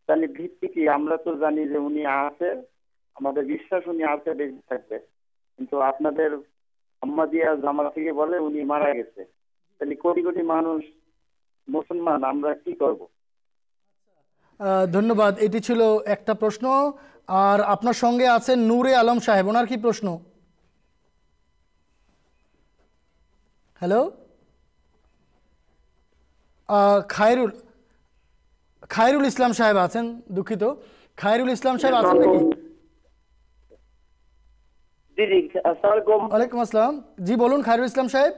তাহলে ভিত্তি কি আমরা তো জানি যে উনি আছে আমাদের বিশ্বাস উনি আছে বেঁচে থাকবে কিন্তু আপনাদের আম্মাদিয়া জামা থেকে বলে উনি মারা গেছে তাহলে কোটি কোটি মানুষ মুসলমান আমরা কি করব ধন্যবাদ এটি ছিল একটা প্রশ্ন আর আপনার সঙ্গে আছেন নূরে আলম সাহেব ওনার কি প্রশ্ন হ্যালো খায়রুল খায়রুল ইসলাম সাহেব আছেন দুঃখিত খায়রুল ইসলাম সাহেব আছেন নাকি ওয়ালাইকুম আসসালাম জি বলুন খায়রুল ইসলাম সাহেব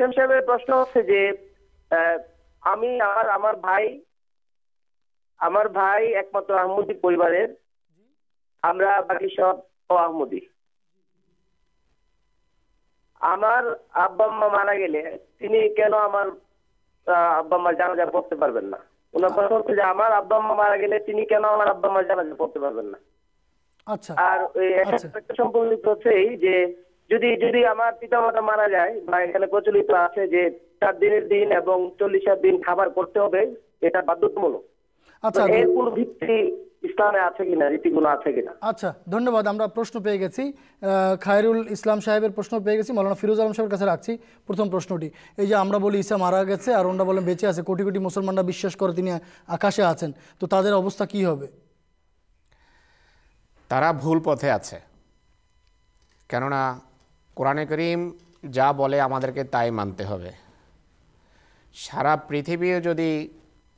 সাহেবের প্রশ্ন হচ্ছে যে আমি আর আমার ভাই আমার ভাই একমাত্র আহমদি পরিবারের আমরা বাকি সব আহমদি আমার আব্বা মারা গেলে তিনি কেন আমার আব্বা আমার জানাজা পড়তে পারবেন না ওনার কথা হচ্ছে যে আমার আব্বা আম্মা মারা গেলে তিনি কেন আমার আব্বা আমার জানাজা পড়তে পারবেন না আচ্ছা। আর ওই আচ্ছা। একটা সম্পর্কিত হচ্ছে এই যে যদি যদি আমার পিতামাতা মারা যায় বা এখানে প্রচলিত আছে যে চার দিনের দিন এবং চল্লিশের দিন খাবার করতে হবে এটা বাধ্যতামূলক আচ্ছা এর আচ্ছা। কোনো ভিত্তি ইসলামে আছে কিনা রীতিগুলো আছে কিনা আচ্ছা ধন্যবাদ আমরা প্রশ্ন পেয়ে গেছি খায়রুল ইসলাম সাহেবের প্রশ্ন পেয়ে গেছি মৌলানা ফিরোজ আলম সাহেবের কাছে রাখছি প্রথম প্রশ্নটি এই যে আমরা বলি ঈসা মারা গেছে আর ওনরা বলেন বেঁচে আছে কোটি কোটি মুসলমানরা বিশ্বাস করে তিনি আকাশে আছেন তো তাদের অবস্থা কি হবে তারা ভুল পথে আছে কেননা কোরআনে করিম যা বলে আমাদেরকে তাই মানতে হবে সারা পৃথিবীও যদি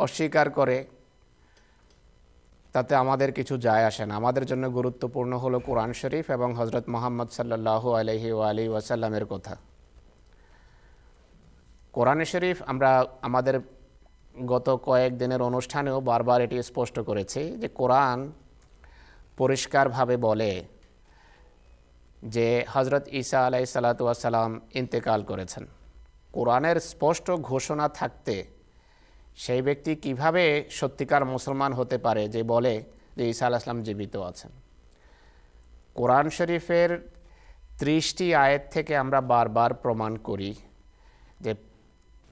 অস্বীকার করে তাতে আমাদের কিছু যায় আসে না আমাদের জন্য গুরুত্বপূর্ণ হলো কোরআন শরীফ এবং হজরত মোহাম্মদ সাল্লাহ আলহি আলি ওয়াসাল্লামের কথা কোরআন শরীফ আমরা আমাদের গত কয়েক দিনের অনুষ্ঠানেও বারবার এটি স্পষ্ট করেছি যে কোরআন পরিষ্কারভাবে বলে যে হজরত ঈসা আলাই সালাতুয়াসাল্লাম ইন্তেকাল করেছেন কোরআনের স্পষ্ট ঘোষণা থাকতে সেই ব্যক্তি কিভাবে সত্যিকার মুসলমান হতে পারে যে বলে যে ঈসা আল আসলাম জীবিত আছেন কোরআন শরীফের ত্রিশটি আয়ের থেকে আমরা বারবার প্রমাণ করি যে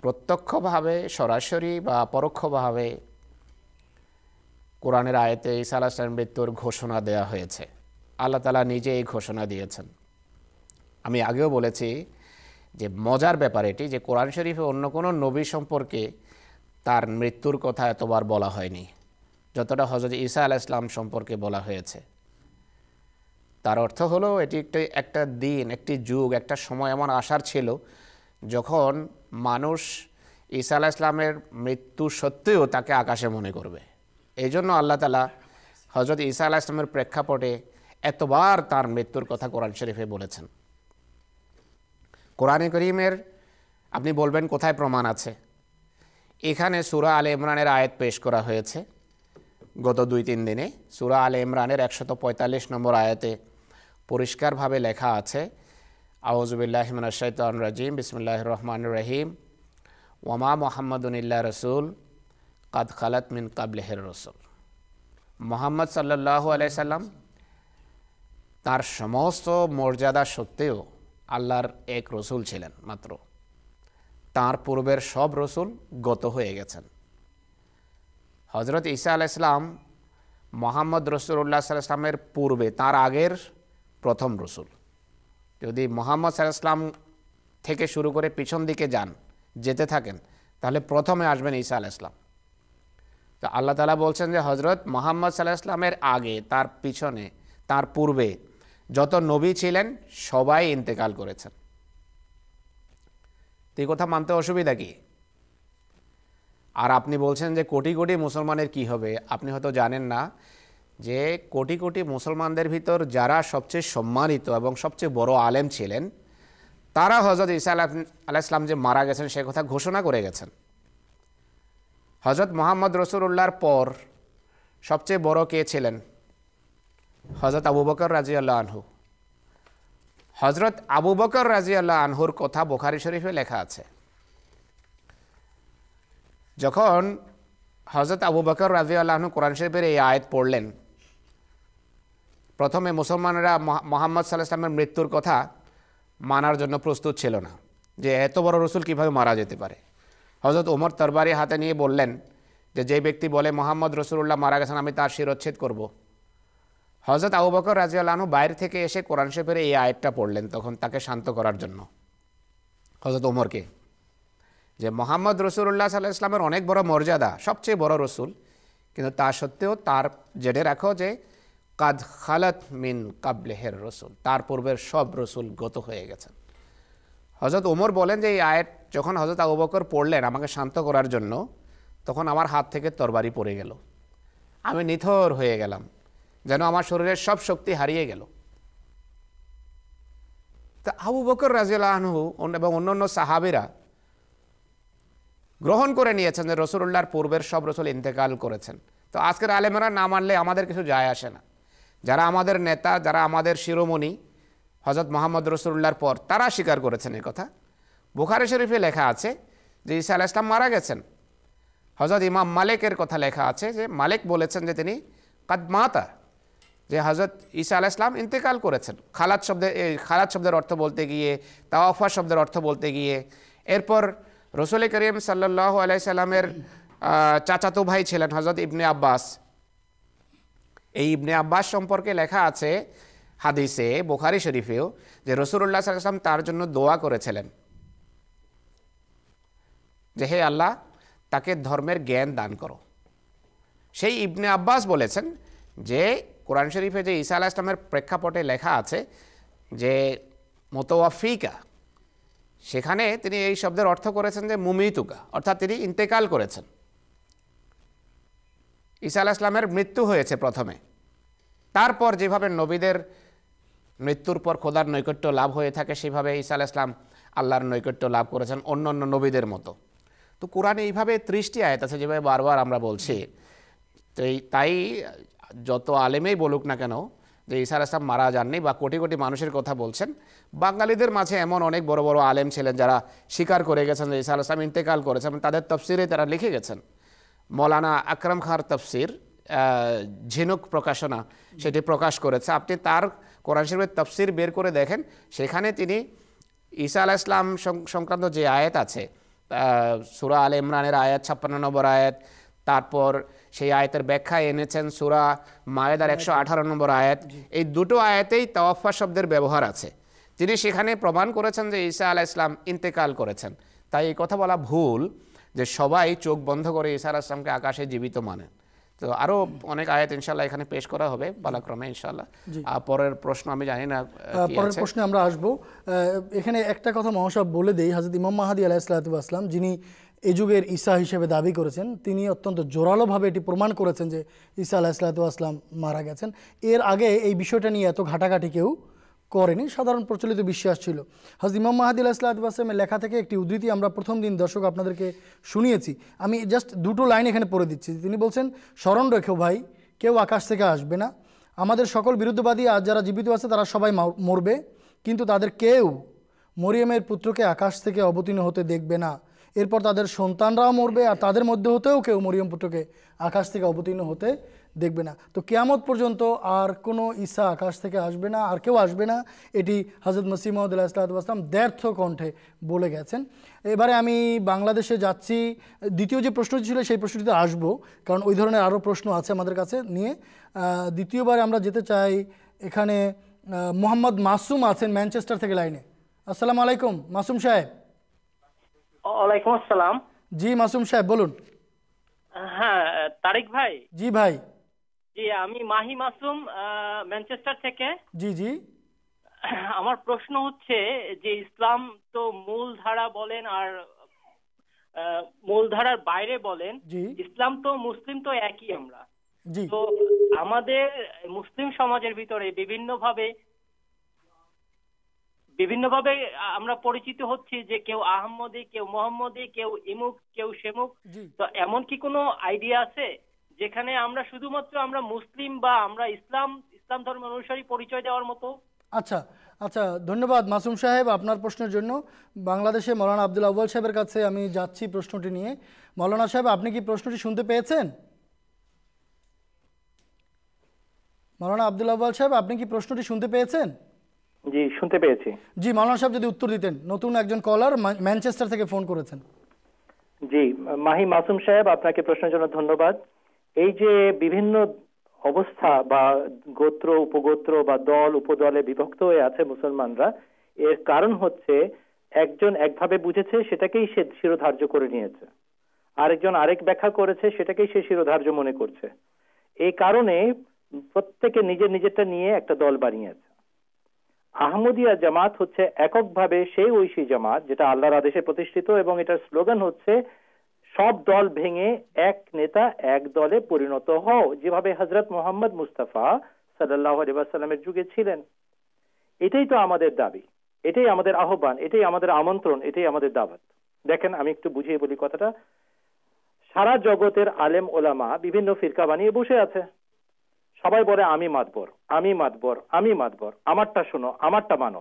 প্রত্যক্ষভাবে সরাসরি বা পরোক্ষভাবে কোরআনের আয়তে ঈসা আলাহ ইসলাম মৃত্যুর ঘোষণা দেয়া হয়েছে আল্লাহ তালা নিজে এই ঘোষণা দিয়েছেন আমি আগেও বলেছি যে মজার ব্যাপার এটি যে কোরআন শরীফে অন্য কোনো নবী সম্পর্কে তার মৃত্যুর কথা এতবার বলা হয়নি যতটা হজরত ঈসা আল ইসলাম সম্পর্কে বলা হয়েছে তার অর্থ হলো এটি একটি একটা দিন একটি যুগ একটা সময় এমন আসার ছিল যখন মানুষ ঈসা আল ইসলামের মৃত্যু সত্ত্বেও তাকে আকাশে মনে করবে এই জন্য আল্লাহ তালা হজরত ঈসা আল ইসলামের প্রেক্ষাপটে এতবার তার মৃত্যুর কথা কোরআন শরীফে বলেছেন কোরআনে করিমের আপনি বলবেন কোথায় প্রমাণ আছে এখানে সুরা আল ইমরানের আয়াত পেশ করা হয়েছে গত দুই তিন দিনে সুরা আল ইমরানের একশত পঁয়তাল্লিশ নম্বর আয়াতে পরিষ্কারভাবে লেখা আছে আউজবিল্লাহমান রাজিম বিসমুল্লাহ রহমান রহিম ওমা মোহাম্মদুনিল্লা রসুল কাদ খালাত মিন কাবলেহের রসুল মোহাম্মদ সাল্লাহ সাল্লাম তার সমস্ত মর্যাদা সত্ত্বেও আল্লাহর এক রসুল ছিলেন মাত্র তার পূর্বের সব রসুল গত হয়ে গেছেন হজরত ঈসা আল ইসলাম মোহাম্মদ রসুল্লাহ ইসলামের পূর্বে তার আগের প্রথম রসুল যদি মোহাম্মদ ইসলাম থেকে শুরু করে পিছন দিকে যান যেতে থাকেন তাহলে প্রথমে আসবেন ঈসা আল ইসলাম তো আল্লাহ তালা বলছেন যে হজরত মোহাম্মদ সাল ইসলামের আগে তার পিছনে তার পূর্বে যত নবী ছিলেন সবাই ইন্তেকাল করেছেন এই কথা মানতে অসুবিধা কি আর আপনি বলছেন যে কোটি কোটি মুসলমানের কি হবে আপনি হয়তো জানেন না যে কোটি কোটি মুসলমানদের ভিতর যারা সবচেয়ে সম্মানিত এবং সবচেয়ে বড় আলেম ছিলেন তারা হজরত ইসা আলাহ ইসলাম যে মারা গেছেন সে কথা ঘোষণা করে গেছেন হজরত মোহাম্মদ রসুল্লাহর পর সবচেয়ে বড় কে ছিলেন হজরত আবু বকর রাজি আল্লাহ আনহু হজরত আবু বকর রাজি আল্লাহ আনহুর কথা বোখারি শরীফে লেখা আছে যখন হজরত আবু বকর রাজি আল্লাহন কোরআন শরীফের এই আয়াত পড়লেন প্রথমে মুসলমানরা মোহাম্মদ সাল্লাহ মৃত্যুর কথা মানার জন্য প্রস্তুত ছিল না যে এত বড় রসুল কিভাবে মারা যেতে পারে হজরত ওমর তরবারি হাতে নিয়ে বললেন যে যে ব্যক্তি বলে মোহাম্মদ রসুল্লাহ মারা গেছেন আমি তার শিরোচ্ছেদ করবো হজরত আবু বকর রাজিউল্লাহনু বাইরে থেকে এসে কোরআন শরীফের এই আয়াতটা পড়লেন তখন তাকে শান্ত করার জন্য হজরত ওমরকে যে মোহাম্মদ রসুল্লাহ সাল্লাহ ইসলামের অনেক বড় মর্যাদা সবচেয়ে বড় রসুল কিন্তু তা সত্ত্বেও তার জেনে রাখো যে কাদ খালাত মিন কাবলেহের রসুল তার পূর্বের সব রসুল গত হয়ে গেছেন হজরত ওমর বলেন যে এই আয়াত যখন হজরত আবু বকর পড়লেন আমাকে শান্ত করার জন্য তখন আমার হাত থেকে তরবারি পড়ে গেল আমি নিথর হয়ে গেলাম যেন আমার শরীরের সব শক্তি হারিয়ে গেল তা আবু বকর রাজিয়াল আনহু এবং অন্যান্য সাহাবেরা গ্রহণ করে নিয়েছেন যে রসুল্লাহর পূর্বের সব রসুল ইন্তেকাল করেছেন তো আজকের আলেমেরা না মানলে আমাদের কিছু যায় আসে না যারা আমাদের নেতা যারা আমাদের শিরোমণি হজরত মোহাম্মদ রসুল্লাহর পর তারা স্বীকার করেছেন কথা বুখারি শরীফে লেখা আছে যে ঈসা আল ইসলাম মারা গেছেন হজরত ইমাম মালিকের কথা লেখা আছে যে মালিক বলেছেন যে তিনি কাদমাতা যে হজরত ঈসা আলাহ ইসলাম ইন্তেকাল করেছেন খালাত শব্দে খালাত শব্দের অর্থ বলতে গিয়ে তাওয়াফা শব্দের অর্থ বলতে গিয়ে এরপর রসুল করিম সাল্লাহ আলাইসাল্লামের চাচাতো ভাই ছিলেন হজরত ইবনে আব্বাস এই ইবনে আব্বাস সম্পর্কে লেখা আছে হাদিসে বোখারি শরীফেও যে রসুল্লাহ সাল্লাম তার জন্য দোয়া করেছিলেন যে হে আল্লাহ তাকে ধর্মের জ্ঞান দান করো সেই ইবনে আব্বাস বলেছেন যে কোরআন শরীফে যে ঈসা আলাহ ইসলামের প্রেক্ষাপটে লেখা আছে যে মোতোয়াফিকা সেখানে তিনি এই শব্দের অর্থ করেছেন যে মুমিতুকা অর্থাৎ তিনি ইন্তেকাল করেছেন ঈসা আলাহ ইসলামের মৃত্যু হয়েছে প্রথমে তারপর যেভাবে নবীদের মৃত্যুর পর খোদার নৈকট্য লাভ হয়ে থাকে সেভাবে ঈসা আলাহ ইসলাম আল্লাহর নৈকট্য লাভ করেছেন অন্য অন্য নবীদের মতো তো কোরআনে এইভাবে ত্রিশটি আয়াত আছে যেভাবে বারবার আমরা বলছি তো তাই যত আলেমেই বলুক না কেন যে ইসার আসলাম মারা যাননি বা কোটি কোটি মানুষের কথা বলছেন বাঙালিদের মাঝে এমন অনেক বড় বড় আলেম ছিলেন যারা স্বীকার করে গেছেন যে ইসার আসলাম ইন্তেকাল করেছেন তাদের তফসিরে তারা লিখে গেছেন মৌলানা আকরম খাঁর তফসির ঝিনুক প্রকাশনা সেটি প্রকাশ করেছে আপনি তার কোরআন শরীফের তফসির বের করে দেখেন সেখানে তিনি ঈসা আলাহ ইসলাম সংক্রান্ত যে আয়াত আছে সুরা আল ইমরানের আয়াত ছাপ্পান্ন নম্বর আয়াত তারপর সেই আয়তের ব্যাখ্যা এনেছেন সুরা মায়েদার একশো আঠারো নম্বর আয়াত এই দুটো আয়াতেই তাওয়াফা শব্দের ব্যবহার আছে তিনি সেখানে প্রমাণ করেছেন যে ঈসা আলাহ ইসলাম ইন্তেকাল করেছেন তাই এই কথা বলা ভুল যে সবাই চোখ বন্ধ করে ঈসা আলাহ ইসলামকে আকাশে জীবিত মানেন তো আরও অনেক আয়াত ইনশাল্লাহ এখানে পেশ করা হবে বালাক্রমে ইনশাল্লাহ পরের প্রশ্ন আমি জানি না পরের প্রশ্নে আমরা আসব এখানে একটা কথা মহাসব বলে দেই হাজরত ইমাম মাহাদি আলাহ ইসলাতু আসলাম যিনি এ যুগের ঈসা হিসেবে দাবি করেছেন তিনি অত্যন্ত জোরালোভাবে এটি প্রমাণ করেছেন যে ঈসা আসলাম মারা গেছেন এর আগে এই বিষয়টা নিয়ে এত ঘাটাঘাটি কেউ করেনি সাধারণ প্রচলিত বিশ্বাস ছিল হাজ ইমাম মাহাদি আলাহিসাল্লাতুয়াসলামের লেখা থেকে একটি উদ্ধৃতি আমরা প্রথম দিন দর্শক আপনাদেরকে শুনিয়েছি আমি জাস্ট দুটো লাইন এখানে পড়ে দিচ্ছি তিনি বলছেন স্মরণ রেখো ভাই কেউ আকাশ থেকে আসবে না আমাদের সকল বিরুদ্ধবাদী আজ যারা জীবিত আছে তারা সবাই মরবে কিন্তু তাদের কেউ মরিয়মের পুত্রকে আকাশ থেকে অবতীর্ণ হতে দেখবে না এরপর তাদের সন্তানরাও মরবে আর তাদের মধ্যে হতেও কেউ মরিয়ম পুত্রকে আকাশ থেকে অবতীর্ণ হতে দেখবে না তো কেয়ামত পর্যন্ত আর কোনো ঈসা আকাশ থেকে আসবে না আর কেউ আসবে না এটি হজরত মসিমদুল্লাহ ইসলাতাম দ্ব্যর্থ কণ্ঠে বলে গেছেন এবারে আমি বাংলাদেশে যাচ্ছি দ্বিতীয় যে প্রশ্নটি ছিল সেই প্রশ্নটিতে আসব কারণ ওই ধরনের আরও প্রশ্ন আছে আমাদের কাছে নিয়ে দ্বিতীয়বারে আমরা যেতে চাই এখানে মোহাম্মদ মাসুম আছেন ম্যানচেস্টার থেকে লাইনে আসসালামু আলাইকুম মাসুম সাহেব ওয়ালাইকুম আসসালাম জি মাসুম সাহেব বলুন হ্যাঁ তারিক ভাই জি ভাই জি আমি মাহি মাসুম ম্যানচেস্টার থেকে জি জি আমার প্রশ্ন হচ্ছে যে ইসলাম তো মূল ধারা বলেন আর মূলধারার বাইরে বলেন ইসলাম তো মুসলিম তো একই আমরা তো আমাদের মুসলিম সমাজের ভিতরে বিভিন্ন ভাবে বিভিন্নভাবে আমরা পরিচিত হচ্ছি যে কেউ আহমদি কেউ মোহাম্মদি কেউ ইমুক কেউ সেমুক তো এমন কি কোনো আইডিয়া আছে যেখানে আমরা শুধুমাত্র আমরা মুসলিম বা আমরা ইসলাম ইসলাম ধর্ম অনুসারী পরিচয় দেওয়ার মতো আচ্ছা আচ্ছা ধন্যবাদ মাসুম সাহেব আপনার প্রশ্নের জন্য বাংলাদেশে মৌলানা আব্দুল আব্বাল সাহেবের কাছে আমি যাচ্ছি প্রশ্নটি নিয়ে মৌলানা সাহেব আপনি কি প্রশ্নটি শুনতে পেয়েছেন মৌলানা আব্দুল আব্বাল সাহেব আপনি কি প্রশ্নটি শুনতে পেয়েছেন জি শুনতে পেয়েছি জি মাওলানা সাহেব যদি উত্তর দিতেন নতুন একজন কলার ম্যানচেস্টার থেকে ফোন করেছেন জি মাহি মাসুম সাহেব আপনাকে প্রশ্নের জন্য ধন্যবাদ এই যে বিভিন্ন অবস্থা বা গোত্র উপগোত্র বা দল উপদলে বিভক্ত হয়ে আছে মুসলমানরা এর কারণ হচ্ছে একজন একভাবে বুঝেছে সেটাকেই সে শিরোধার্য করে নিয়েছে আরেকজন আরেক ব্যাখ্যা করেছে সেটাকেই সে শিরোধার্য মনে করছে এই কারণে প্রত্যেকে নিজের নিজেরটা নিয়ে একটা দল বানিয়েছে আহমদিয়া জামাত হচ্ছে এককভাবে সেই ঐশী জামাত যেটা আল্লাহর আদেশে প্রতিষ্ঠিত এবং এটার স্লোগান হচ্ছে সব দল ভেঙে এক নেতা এক দলে পরিণত হও যেভাবে হজরত মোহাম্মদ মুস্তাফা সাল্লাহামের যুগে ছিলেন এটাই তো আমাদের দাবি এটাই আমাদের আহ্বান এটাই আমাদের আমন্ত্রণ এটাই আমাদের দাবাত দেখেন আমি একটু বুঝিয়ে বলি কথাটা সারা জগতের আলেম ওলামা বিভিন্ন ফিরকা বানিয়ে বসে আছে সবাই বলে আমি মাতবর আমি মাতবর আমি মাতবর আমারটা শোনো আমারটা মানো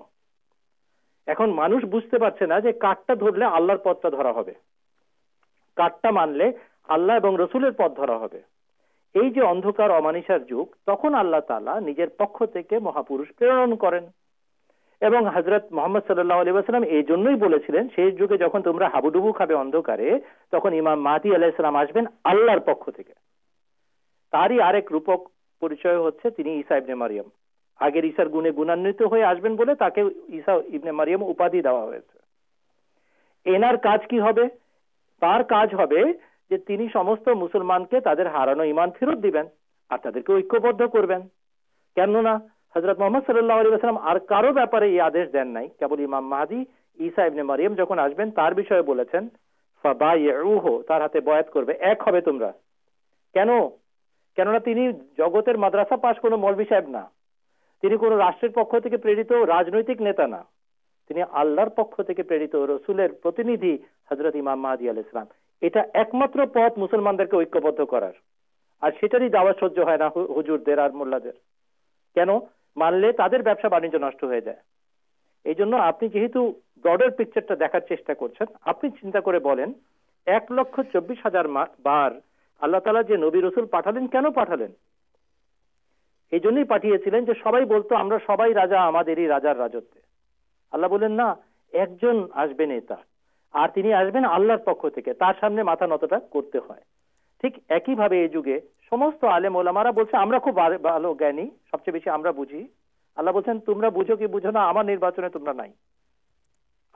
এখন মানুষ বুঝতে পারছে না যে কাঠটা ধরলে আল্লাহর পথটা ধরা হবে কাঠটা মানলে আল্লাহ এবং রসুলের পথ ধরা হবে এই যে অন্ধকার অমানিসার যুগ তখন আল্লাহ তালা নিজের পক্ষ থেকে মহাপুরুষ প্রেরণ করেন এবং হজরত মোহাম্মদ সাল্লাহ আলী আসসালাম এই জন্যই বলেছিলেন সেই যুগে যখন তোমরা হাবুডুবু খাবে অন্ধকারে তখন ইমাম মাহাদি আলাহিসাম আসবেন আল্লাহর পক্ষ থেকে তারই আরেক রূপক পরিচয় হচ্ছে তিনি ঈসা ইবনে মারিয়াম আগের ঈশার গুণে গুণান্বিত হয়ে আসবেন বলে তাকে ঈসা ইবনে মারিয়াম উপাধি দেওয়া হয়েছে এনার কাজ কি হবে তার কাজ হবে যে তিনি সমস্ত মুসলমানকে তাদের হারানো ইমান ফেরত দিবেন আর তাদেরকে ঐক্যবদ্ধ করবেন কেননা হজরত মোহাম্মদ সাল্লাহ আলী আসলাম আর কারো ব্যাপারে এই আদেশ দেন নাই কেবল ইমাম মাহাদি ঈসা ইবনে মারিয়াম যখন আসবেন তার বিষয়ে বলেছেন ফাবাইউহ তার হাতে বয়াত করবে এক হবে তোমরা কেন কেননা তিনি জগতের মাদ্রাসা পাশ কোনো মলবি সাহেব না তিনি কোনো রাষ্ট্রের পক্ষ থেকে প্রেরিত রাজনৈতিক নেতা না তিনি আল্লাহর পক্ষ থেকে প্রেরিত রসুলের প্রতিনিধি হজরত ইমাম মাহাদি আল ইসলাম এটা একমাত্র পথ মুসলমানদেরকে ঐক্যবদ্ধ করার আর সেটারই দাওয়া সহ্য হয় না হুজুরদের আর মোল্লাদের কেন মানলে তাদের ব্যবসা বাণিজ্য নষ্ট হয়ে যায় এই জন্য আপনি যেহেতু ব্রডের পিকচারটা দেখার চেষ্টা করছেন আপনি চিন্তা করে বলেন এক লক্ষ চব্বিশ হাজার বার আল্লাহ তালা যে নবী রসুল পাঠালেন কেন পাঠালেন এই জন্যই পাঠিয়েছিলেন যে সবাই বলতো আমরা সবাই রাজা আমাদেরই রাজার রাজত্বে আল্লাহ বলেন না একজন আসবে নেতা আর তিনি আসবেন আল্লাহর পক্ষ থেকে তার সামনে মাথা নতটা করতে হয় ঠিক একইভাবে এই যুগে সমস্ত আলে মোলামারা বলছে আমরা খুব ভালো জ্ঞানী সবচেয়ে বেশি আমরা বুঝি আল্লাহ বলছেন তোমরা বুঝো কি বুঝো না আমার নির্বাচনে তোমরা নাই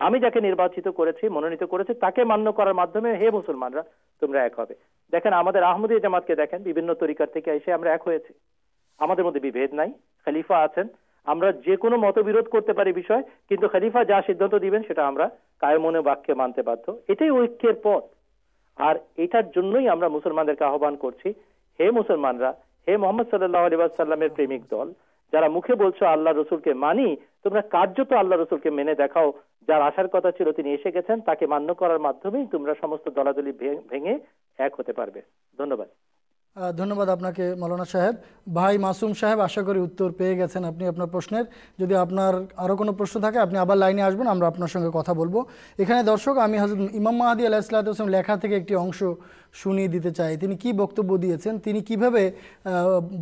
আমি যাকে নির্বাচিত করেছি মনোনীত করেছি তাকে মান্য করার মাধ্যমে হে মুসলমানরা তোমরা এক হবে দেখেন আমাদের আহমদীয় জামাতকে দেখেন বিভিন্ন তরিকার থেকে এসে আমরা এক হয়েছি আমাদের মধ্যে বিভেদ নাই খালিফা আছেন আমরা যে কোনো মতবিরোধ করতে পারি বিষয় কিন্তু খালিফা যা সিদ্ধান্ত দিবেন সেটা আমরা কায়মনে বাক্যে মানতে বাধ্য এটাই ঐক্যের পথ আর এটার জন্যই আমরা মুসলমানদেরকে আহ্বান করছি হে মুসলমানরা হে মোহাম্মদ সাল্লাহ আলিবাসাল্লামের প্রেমিক দল যারা মুখে বলছো আল্লাহ রসুলকে মানি তোমরা কার্যত আল্লাহ রসুলকে মেনে দেখাও যার আসার কথা ছিল তিনি এসে গেছেন তাকে মান্য করার মাধ্যমেই তোমরা সমস্ত দলাদলি ভেঙে এক হতে পারবে ধন্যবাদ ধন্যবাদ আপনাকে মৌলানা সাহেব ভাই মাসুম সাহেব আশা করি উত্তর পেয়ে গেছেন আপনি আপনার প্রশ্নের যদি আপনার আরও কোনো প্রশ্ন থাকে আপনি আবার লাইনে আসবেন আমরা আপনার সঙ্গে কথা বলবো এখানে দর্শক আমি হাজর ইমাম মাহাদি আলাহ ইসলাত হোসেন লেখা থেকে একটি অংশ শুনিয়ে দিতে চাই তিনি কি বক্তব্য দিয়েছেন তিনি কিভাবে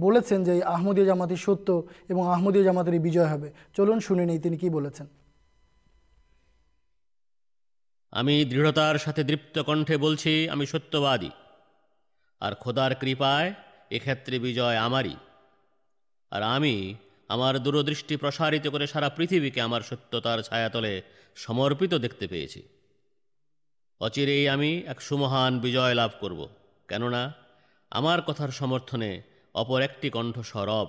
বলেছেন যে আহমদীয় জামাতের সত্য এবং আহমদীয় জামাতেরই বিজয় হবে চলুন শুনে নেই তিনি কি বলেছেন আমি দৃঢ়তার সাথে দৃপ্ত কণ্ঠে বলছি আমি সত্যবাদী আর খোদার কৃপায় এক্ষেত্রে বিজয় আমারই আর আমি আমার দূরদৃষ্টি প্রসারিত করে সারা পৃথিবীকে আমার সত্যতার ছায়াতলে সমর্পিত দেখতে পেয়েছি অচিরেই আমি এক সুমহান বিজয় লাভ করব কেননা আমার কথার সমর্থনে অপর একটি কণ্ঠ সরব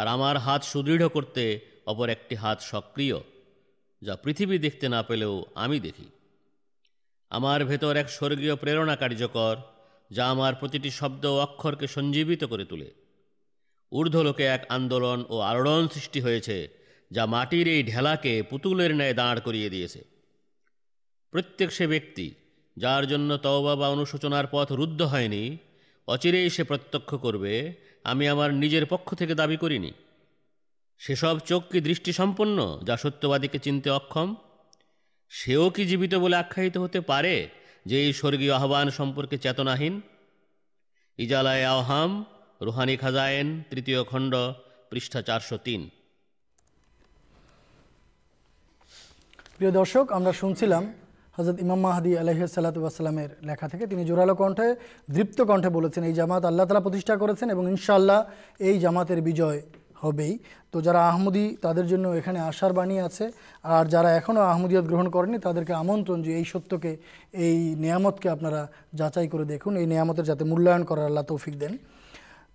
আর আমার হাত সুদৃঢ় করতে অপর একটি হাত সক্রিয় যা পৃথিবী দেখতে না পেলেও আমি দেখি আমার ভেতর এক স্বর্গীয় প্রেরণা কার্যকর যা আমার প্রতিটি শব্দ ও অক্ষরকে সঞ্জীবিত করে তোলে ঊর্ধ্বলোকে এক আন্দোলন ও আলোড়ন সৃষ্টি হয়েছে যা মাটির এই ঢেলাকে পুতুলের ন্যায় দাঁড় করিয়ে দিয়েছে প্রত্যেক সে ব্যক্তি যার জন্য তওবা বা অনুশোচনার পথ রুদ্ধ হয়নি অচিরেই সে প্রত্যক্ষ করবে আমি আমার নিজের পক্ষ থেকে দাবি করিনি সেসব চোখ কি দৃষ্টিসম্পন্ন যা সত্যবাদীকে চিনতে অক্ষম সেও কি জীবিত বলে আখ্যায়িত হতে পারে যে এই স্বর্গীয় আহ্বান সম্পর্কে চেতনাহীন ইজালায় আহাম রুহানি খাজায়েন তৃতীয় খণ্ড পৃষ্ঠা চারশো তিন প্রিয় দর্শক আমরা শুনছিলাম হজরত ইমাম মাহাদি আলহিয়া সাল্লাতামের লেখা থেকে তিনি জোরালো কণ্ঠে দৃপ্ত কণ্ঠে বলেছেন এই জামাত আল্লাহ তালা প্রতিষ্ঠা করেছেন এবং ইনশাআল্লাহ এই জামাতের বিজয় হবেই তো যারা আহমদি তাদের জন্য এখানে আশার বাণী আছে আর যারা এখনও আহমদিয়াত গ্রহণ করেনি তাদেরকে আমন্ত্রণ যে এই সত্যকে এই নিয়ামতকে আপনারা যাচাই করে দেখুন এই নিয়ামতের যাতে মূল্যায়ন করার আল্লাহ তৌফিক দেন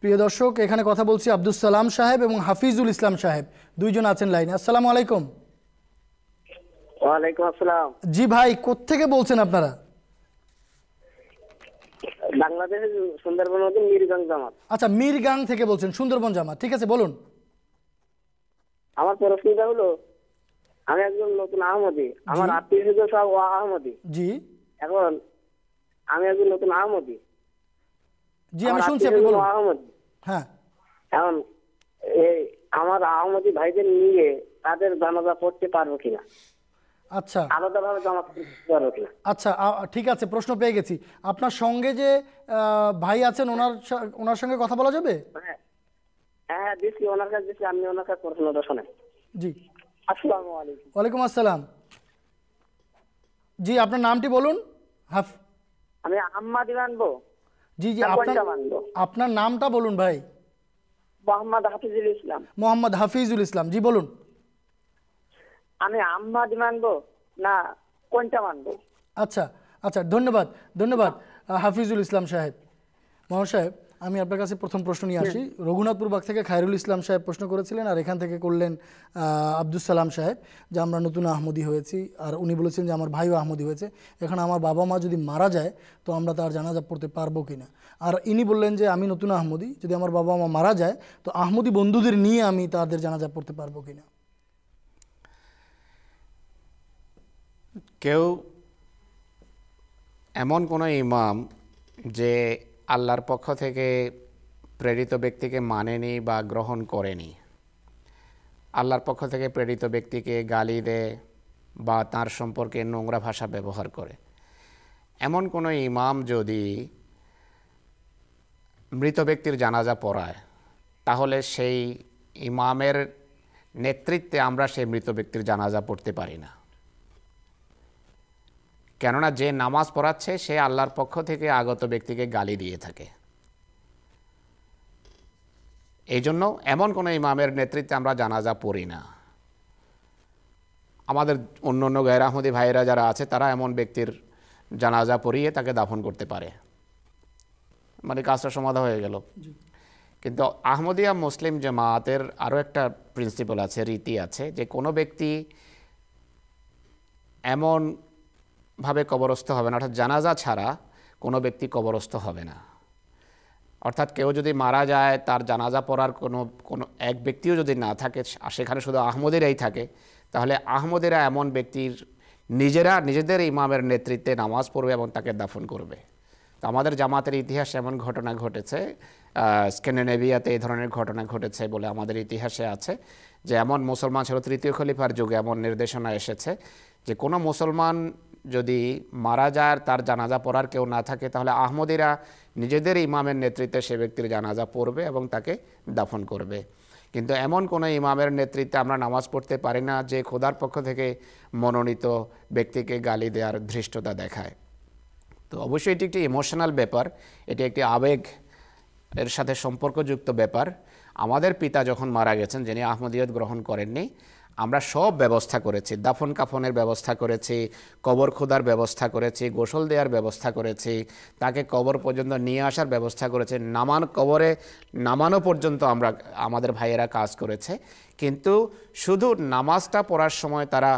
প্রিয় দর্শক এখানে কথা বলছি আব্দুল সালাম সাহেব এবং হাফিজুল ইসলাম সাহেব দুইজন আছেন লাইনে আসসালামু আলাইকুম ওয়ালাইকুম আসসালাম জি ভাই কোত্থেকে বলছেন আপনারা বাংলাদেশের সুন্দরবন জামাত আচ্ছা মিরগাং থেকে বলছেন সুন্দরবন জামাত ঠিক আছে বলুন আমার প্রশ্নটা হলো আমি একজন নতুন আহমদি আমার আত্মীয় স্বজন সব আহমদি জি এখন আমি একজন নতুন আহমদি জি আমি শুনছি আপনি বলুন আহমদি হ্যাঁ এখন এই আমার আহমদি ভাইদের নিয়ে তাদের জানাজা পড়তে পারবো কিনা আচ্ছা আলাদাভাবে জামা পারবো কিনা আচ্ছা ঠিক আছে প্রশ্ন পেয়ে গেছি আপনার সঙ্গে যে ভাই আছেন ওনার ওনার সঙ্গে কথা বলা যাবে হ্যাঁ হ্যাঁ, আমি জি আপনার নামটি বলুন আমি জি জি আপনার নামটা বলুন ভাই মোহাম্মদ হাফিজুল ইসলাম মোহাম্মদ হাফিজুল ইসলাম জি বলুন আমি আহমদ মানবো না কোনটা মানবো আচ্ছা আচ্ছা ধন্যবাদ ধন্যবাদ হাফিজুল ইসলাম সাহেব মহাশয় আমি আপনার কাছে প্রথম প্রশ্ন নিয়ে আসি রঘুনাথপুর বাগ থেকে খায়রুল ইসলাম সাহেব প্রশ্ন করেছিলেন আর এখান থেকে করলেন আব্দুল সালাম সাহেব যে আমরা নতুন আহমদি হয়েছি আর উনি বলেছেন যে আমার ভাইও আহমদি হয়েছে এখন আমার বাবা মা যদি মারা যায় তো আমরা তার জানাজা পড়তে পারবো কি না আর ইনি বললেন যে আমি নতুন আহমদি যদি আমার বাবা মা মারা যায় তো আহমদি বন্ধুদের নিয়ে আমি তাদের জানাজা পড়তে পারবো কি না কেউ এমন কোনো ইমাম যে আল্লাহর পক্ষ থেকে প্রেরিত ব্যক্তিকে মানেনি বা গ্রহণ করেনি আল্লাহর পক্ষ থেকে প্রেরিত ব্যক্তিকে গালি দেয় বা তার সম্পর্কে নোংরা ভাষা ব্যবহার করে এমন কোনো ইমাম যদি মৃত ব্যক্তির জানাজা পড়ায় তাহলে সেই ইমামের নেতৃত্বে আমরা সেই মৃত ব্যক্তির জানাজা পড়তে পারি না কেননা যে নামাজ পড়াচ্ছে সে আল্লাহর পক্ষ থেকে আগত ব্যক্তিকে গালি দিয়ে থাকে এই জন্য এমন কোনো ইমামের নেতৃত্বে আমরা জানাজা পড়ি না আমাদের অন্য অন্য গায়রাহমদি ভাইয়েরা যারা আছে তারা এমন ব্যক্তির জানাজা পড়িয়ে তাকে দাফন করতে পারে মানে কাজটা সমাধা হয়ে গেল কিন্তু আহমদিয়া মুসলিম জামাতের আরও একটা প্রিন্সিপাল আছে রীতি আছে যে কোনো ব্যক্তি এমন ভাবে কবরস্থ হবে না অর্থাৎ জানাজা ছাড়া কোনো ব্যক্তি কবরস্থ হবে না অর্থাৎ কেউ যদি মারা যায় তার জানাজা পড়ার কোনো কোনো এক ব্যক্তিও যদি না থাকে সেখানে শুধু আহমদেরাই থাকে তাহলে আহমদেরা এমন ব্যক্তির নিজেরা নিজেদের ইমামের নেতৃত্বে নামাজ পড়বে এবং তাকে দাফন করবে তো আমাদের জামাতের ইতিহাসে এমন ঘটনা ঘটেছে স্ক্যান্ডিনেভিয়াতে এই ধরনের ঘটনা ঘটেছে বলে আমাদের ইতিহাসে আছে যে এমন মুসলমান ছিল তৃতীয় খলিফার যুগে এমন নির্দেশনা এসেছে যে কোনো মুসলমান যদি মারা যায় তার জানাজা পড়ার কেউ না থাকে তাহলে আহমদিরা নিজেদের ইমামের নেতৃত্বে সে ব্যক্তির জানাজা পড়বে এবং তাকে দাফন করবে কিন্তু এমন কোনো ইমামের নেতৃত্বে আমরা নামাজ পড়তে পারি না যে খোদার পক্ষ থেকে মনোনীত ব্যক্তিকে গালি দেওয়ার ধৃষ্টতা দেখায় তো অবশ্যই এটি একটি ইমোশনাল ব্যাপার এটি একটি আবেগ এর সাথে সম্পর্কযুক্ত ব্যাপার আমাদের পিতা যখন মারা গেছেন যিনি আহমদিয়ত গ্রহণ করেননি আমরা সব ব্যবস্থা করেছি দাফন কাফনের ব্যবস্থা করেছি কবর খোদার ব্যবস্থা করেছি গোসল দেওয়ার ব্যবস্থা করেছি তাকে কবর পর্যন্ত নিয়ে আসার ব্যবস্থা করেছে নামান কবরে নামানো পর্যন্ত আমরা আমাদের ভাইয়েরা কাজ করেছে কিন্তু শুধু নামাজটা পড়ার সময় তারা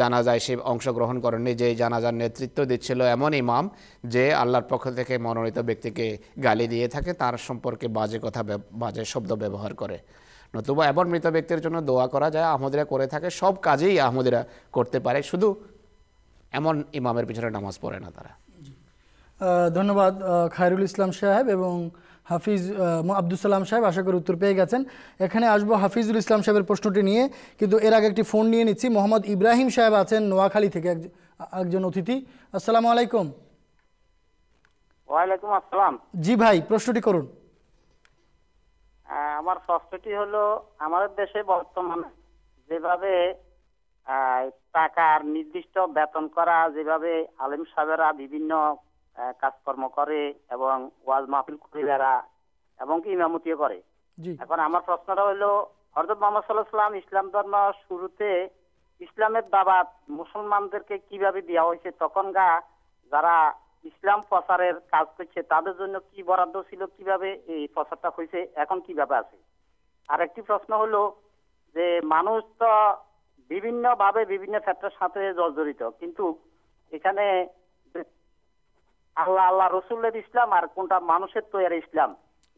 জানাজায় সে অংশগ্রহণ করেননি যে জানাজার নেতৃত্ব দিচ্ছিল এমন ইমাম যে আল্লাহর পক্ষ থেকে মনোনীত ব্যক্তিকে গালি দিয়ে থাকে তার সম্পর্কে বাজে কথা বাজে শব্দ ব্যবহার করে নতুবা এমন মৃত ব্যক্তির জন্য দোয়া করা যায় আহমদিরা করে থাকে সব কাজেই আহমদিরা করতে পারে শুধু এমন ইমামের পিছনে নামাজ পড়ে না তারা ধন্যবাদ খায়রুল ইসলাম সাহেব এবং হাফিজ আব্দুল সালাম সাহেব আশা করি উত্তর পেয়ে গেছেন এখানে আসবো হাফিজুল ইসলাম সাহেবের প্রশ্নটি নিয়ে কিন্তু এর আগে একটি ফোন নিয়ে নিচ্ছি মোহাম্মদ ইব্রাহিম সাহেব আছেন নোয়াখালী থেকে একজন অতিথি আসসালামু আলাইকুম ওয়ালাইকুম আসসালাম জি ভাই প্রশ্নটি করুন আমার প্রশ্নটি হলো আমাদের দেশে বর্তমানে যেভাবে টাকার নির্দিষ্ট বেতন করা যেভাবে আলিম সাহেবেরা বিভিন্ন কাজকর্ম করে এবং ওয়াজ মাহফিল করে এবং কি ইমামতিও করে এখন আমার প্রশ্নটা হলো হরদব মোহাম্মদ সাল্লাহাম ইসলাম ধর্ম শুরুতে ইসলামের দাবাত মুসলমানদেরকে কিভাবে দেওয়া হয়েছে তখন গা যারা ইসলাম প্রচারের কাজ করছে তাদের জন্য কি বরাদ্দ ছিল কিভাবে এই প্রচারটা হয়েছে এখন কিভাবে আছে আর একটি প্রশ্ন হলো যে মানুষ তো বিভিন্ন ভাবে বিভিন্ন ক্ষেত্রের সাথে জর্জরিত কিন্তু এখানে আল্লাহ আল্লাহ রসুল্লের ইসলাম আর কোনটা মানুষের তৈরি ইসলাম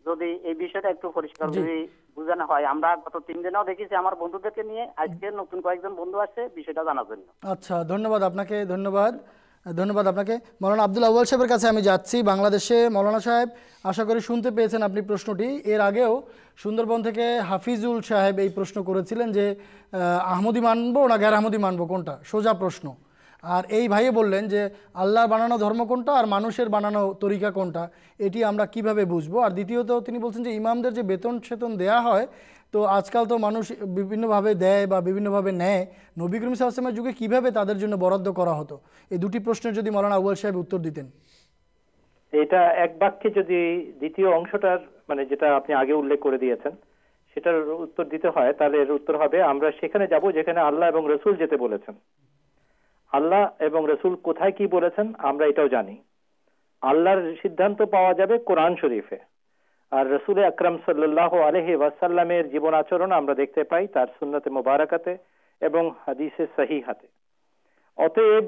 যদি এই বিষয়টা একটু পরিষ্কার যদি বোঝানো হয় আমরা গত তিন দিনও দেখেছি আমার বন্ধুদেরকে নিয়ে আজকে নতুন কয়েকজন বন্ধু আছে বিষয়টা জানার জন্য আচ্ছা ধন্যবাদ আপনাকে ধন্যবাদ ধন্যবাদ আপনাকে মৌলানা আব্দুল আউ্বাল সাহেবের কাছে আমি যাচ্ছি বাংলাদেশে মৌলানা সাহেব আশা করি শুনতে পেয়েছেন আপনি প্রশ্নটি এর আগেও সুন্দরবন থেকে হাফিজুল সাহেব এই প্রশ্ন করেছিলেন যে আহমদি মানবো না গ্যার আহমদি মানবো কোনটা সোজা প্রশ্ন আর এই ভাইয়ে বললেন যে আল্লাহর বানানো ধর্ম কোনটা আর মানুষের বানানো তরিকা কোনটা এটি আমরা কিভাবে বুঝবো আর দ্বিতীয়ত তিনি বলছেন যে ইমামদের যে বেতন সেতন দেয়া হয় তো আজকাল তো মানুষ বিভিন্নভাবে দেয় বা বিভিন্নভাবে নেয় করিম সাহসেমের যুগে কিভাবে তাদের জন্য বরাদ্দ করা হতো এই দুটি প্রশ্নের যদি মৌলানা আউয়াল সাহেব উত্তর দিতেন এটা এক বাক্যে যদি দ্বিতীয় অংশটার মানে যেটা আপনি আগে উল্লেখ করে দিয়েছেন সেটার উত্তর দিতে হয় তাহলে এর উত্তর হবে আমরা সেখানে যাব যেখানে আল্লাহ এবং রসুল যেতে বলেছেন আল্লাহ এবং রসুল কোথায় কি বলেছেন আমরা এটাও জানি আল্লাহর সিদ্ধান্ত পাওয়া যাবে কোরআন শরীফে আর রসুল আকরম সাল্লাহ আলহি ওয়াসাল্লামের জীবন আচরণ আমরা দেখতে পাই তার সুন্নতে মোবারকাতে এবং হাদিসে হাতে অতএব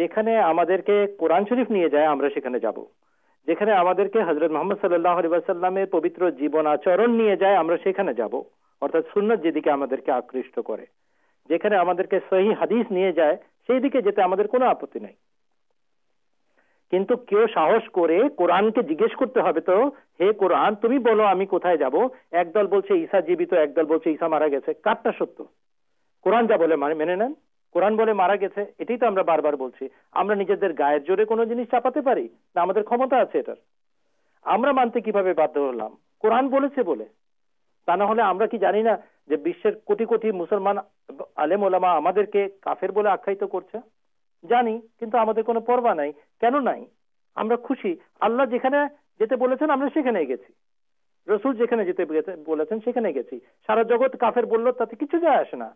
যেখানে আমাদেরকে কোরআন শরীফ নিয়ে যায় আমরা সেখানে যাব যেখানে আমাদেরকে হজরত মোহাম্মদ সাল্লাহ আলী পবিত্র জীবন আচরণ নিয়ে যায় আমরা সেখানে যাব অর্থাৎ সুন্নত যেদিকে আমাদেরকে আকৃষ্ট করে যেখানে আমাদেরকে সহি হাদিস নিয়ে যায় সেই দিকে যেতে আমাদের কোনো আপত্তি নাই কিন্তু কেউ সাহস করে কোরআনকে জিজ্ঞেস করতে হবে তো হে কোরআন তুমি বলো আমি কোথায় যাব একদল বলছে ঈসা জীবিত একদল বলছে ঈসা মারা গেছে কারটা সত্য কোরআন যা বলে মেনে নেন কোরআন বলে মারা গেছে এটাই তো আমরা বারবার বলছি আমরা নিজেদের গায়ের জোরে কোনো জিনিস চাপাতে পারি না আমাদের ক্ষমতা আছে এটার আমরা মানতে কিভাবে বাধ্য হলাম কোরআন বলেছে বলে তা না হলে আমরা কি জানি না যে বিশ্বের কোটি কোটি মুসলমান আলেম ওলামা আমাদেরকে কাফের বলে আখ্যায়িত করছে জানি কিন্তু আমাদের কোনো পরবা নাই কেন নাই আমরা খুশি আল্লাহ যেখানে যেতে বলেছেন আমরা সেখানে গেছি রসুল যেখানে যেতে বলেছেন সেখানে গেছি সারা জগৎ কাফের বললো তাতে কিছু যায় আসে না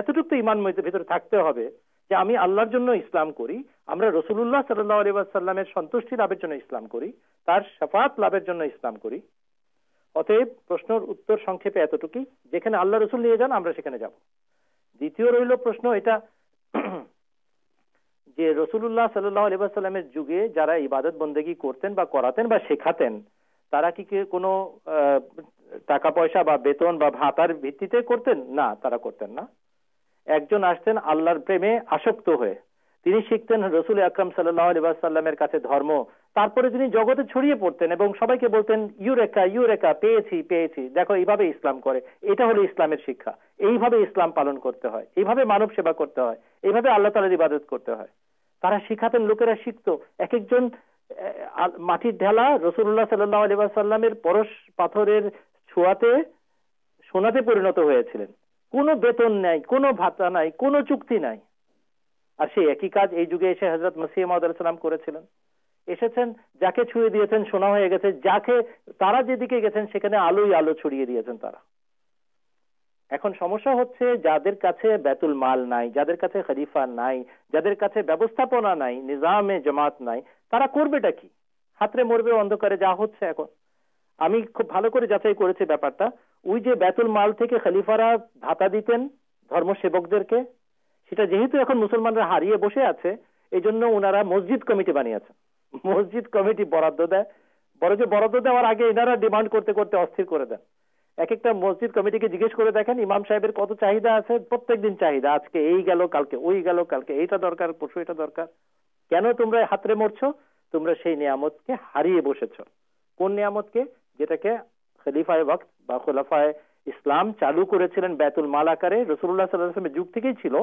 এতটুকু তো ইমান ভিতরে থাকতে হবে যে আমি আল্লাহর জন্য ইসলাম করি আমরা রসুল্লাহ সাল্লাহ আলিবাসাল্লামের সন্তুষ্টি লাভের জন্য ইসলাম করি তার সাফাত লাভের জন্য ইসলাম করি অতএব প্রশ্নের উত্তর সংক্ষেপে এতটুকুই যেখানে আল্লাহ রসুল নিয়ে যান আমরা সেখানে যাব দ্বিতীয় রইল প্রশ্ন এটা যে রসুল্লাহ সাল্লাহ আলিবাসাল্লামের যুগে যারা ইবাদত বন্দেগী করতেন বা করাতেন বা শেখাতেন তারা কি কোনো টাকা পয়সা বা বেতন বা ভাতার ভিত্তিতে করতেন না তারা করতেন না একজন আসতেন আল্লাহর প্রেমে আসক্ত হয়ে তিনি শিখতেন রসুল আকরম সাল্লাহ আলিবাসাল্লামের কাছে ধর্ম তারপরে তিনি জগতে ছড়িয়ে পড়তেন এবং সবাইকে বলতেন ইউরেকা ইউরেকা পেয়েছি পেয়েছি দেখো এইভাবে ইসলাম করে এটা হলো ইসলামের শিক্ষা এইভাবে ইসলাম পালন করতে হয় এইভাবে মানব সেবা করতে হয় এইভাবে আল্লাহ তালার ইবাদত করতে হয় তারা শিখাতেন লোকেরা শিখত এক একজন মাটির ঢেলা রসুল্লাহ সাল্লাহ আলী সাল্লামের পরশ পাথরের ছোঁয়াতে সোনাতে পরিণত হয়েছিলেন কোনো বেতন নাই কোনো ভাতা নাই কোনো চুক্তি নাই আর সেই একই কাজ এই যুগে এসে হজরত মসিহ মাহদুল্লাহ করেছিলেন এসেছেন যাকে ছুঁয়ে দিয়েছেন শোনা হয়ে গেছে যাকে তারা যেদিকে গেছেন সেখানে আলোই আলো ছড়িয়ে দিয়েছেন তারা এখন সমস্যা হচ্ছে যাদের কাছে বেতুল মাল নাই যাদের কাছে খরিফা নাই যাদের কাছে ব্যবস্থাপনা নাই নিজামে জামাত নাই তারা করবেটা কি হাতরে মরবে অন্ধকারে যা হচ্ছে এখন আমি খুব ভালো করে যাচাই করেছি ব্যাপারটা ওই যে বেতুল মাল থেকে খলিফারা ভাতা দিতেন ধর্মসেবকদেরকে সেটা যেহেতু এখন মুসলমানরা হারিয়ে বসে আছে এই জন্য ওনারা মসজিদ কমিটি বানিয়েছেন মসজিদ কমিটি বরাদ্দ দেয় যে বরাদ্দ দেওয়ার আগে এনারা ডিমান্ড করতে করতে অস্থির করে দেন এক একটা মসজিদ কমিটিকে জিজ্ঞেস করে দেখেন ইমাম সাহেবের কত চাহিদা আছে প্রত্যেক দিন চাহিদা আজকে এই গেল কালকে ওই গেল কালকে এইটা দরকার পরশু এটা দরকার কেন তোমরা হাতরে মরছো তোমরা সেই নিয়ামতকে হারিয়ে বসেছ কোন নিয়ামতকে যেটাকে খলিফায় ভক্ত বা খোলাফায় ইসলাম চালু করেছিলেন বেতুল মাল আকারে রসুল্লাহ সাল্লাহামের যুগ থেকেই ছিল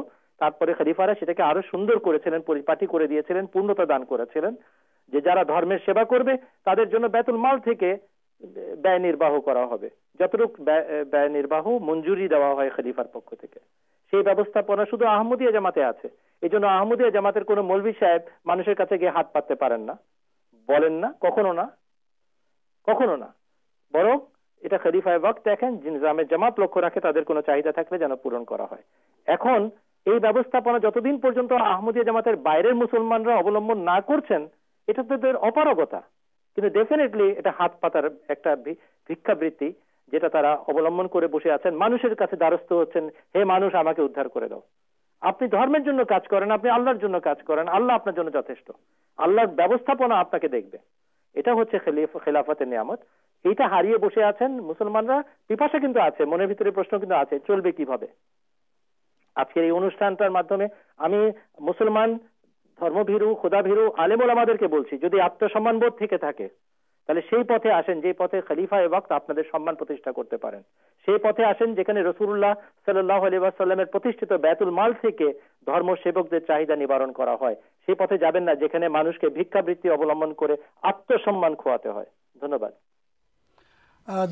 তারপরে খলিফারা সেটাকে আরো সুন্দর করেছিলেন পরিপাটি করে দিয়েছিলেন পূর্ণতা দান করেছিলেন যে যারা ধর্মের সেবা করবে তাদের জন্য বেতন মাল থেকে ব্যয় নির্বাহ করা হবে যতটুক ব্যয় নির্বাহ মঞ্জুরি দেওয়া হয় খলিফার পক্ষ থেকে সেই ব্যবস্থাপনা শুধু আহমদিয়া জামাতে আছে এই জন্য আহমদিয়া জামাতের কোনো মৌলভী সাহেব মানুষের কাছে গিয়ে হাত পাততে পারেন না বলেন না কখনো না কখনো না বরং এটা খলিফায় ওয়াক্ত দেখেন নিজামের জামাত লক্ষ্য রাখে তাদের কোনো চাহিদা থাকলে যেন পূরণ করা হয় এখন এই ব্যবস্থাপনা যতদিন পর্যন্ত আহমদিয়া জামাতের বাইরের মুসলমানরা অবলম্বন না করছেন এটা তো তাদের অপারগতা কিন্তু ডেফিনেটলি এটা হাত পাতার একটা ভিক্ষাবৃত্তি যেটা তারা অবলম্বন করে বসে আছেন মানুষের কাছে দ্বারস্থ হচ্ছেন হে মানুষ আমাকে উদ্ধার করে দাও আপনি ধর্মের জন্য কাজ করেন আপনি আল্লাহর জন্য কাজ করেন আল্লাহ আপনার জন্য যথেষ্ট আল্লাহর ব্যবস্থাপনা আপনাকে দেখবে এটা হচ্ছে খেলাফতের নিয়ামত এইটা হারিয়ে বসে আছেন মুসলমানরা পিপাসা কিন্তু আছে মনের ভিতরে প্রশ্ন কিন্তু আছে চলবে কিভাবে আজকের এই অনুষ্ঠানটার মাধ্যমে আমি মুসলমান ধর্মভীরু খোদাভীরু আলেমুল আমাদেরকে বলছি যদি আত্মসম্মান বোধ থেকে থাকে তাহলে সেই পথে আসেন যে পথে খলিফা এবং আপনাদের সম্মান প্রতিষ্ঠা করতে পারেন সেই পথে আসেন যেখানে রসুল্লাহ সাল্লাহ আলিবাসাল্লামের প্রতিষ্ঠিত ব্যাতুল মাল থেকে ধর্ম সেবকদের চাহিদা নিবারণ করা হয় সেই পথে যাবেন না যেখানে মানুষকে ভিক্ষাবৃত্তি অবলম্বন করে আত্মসম্মান খোয়াতে হয় ধন্যবাদ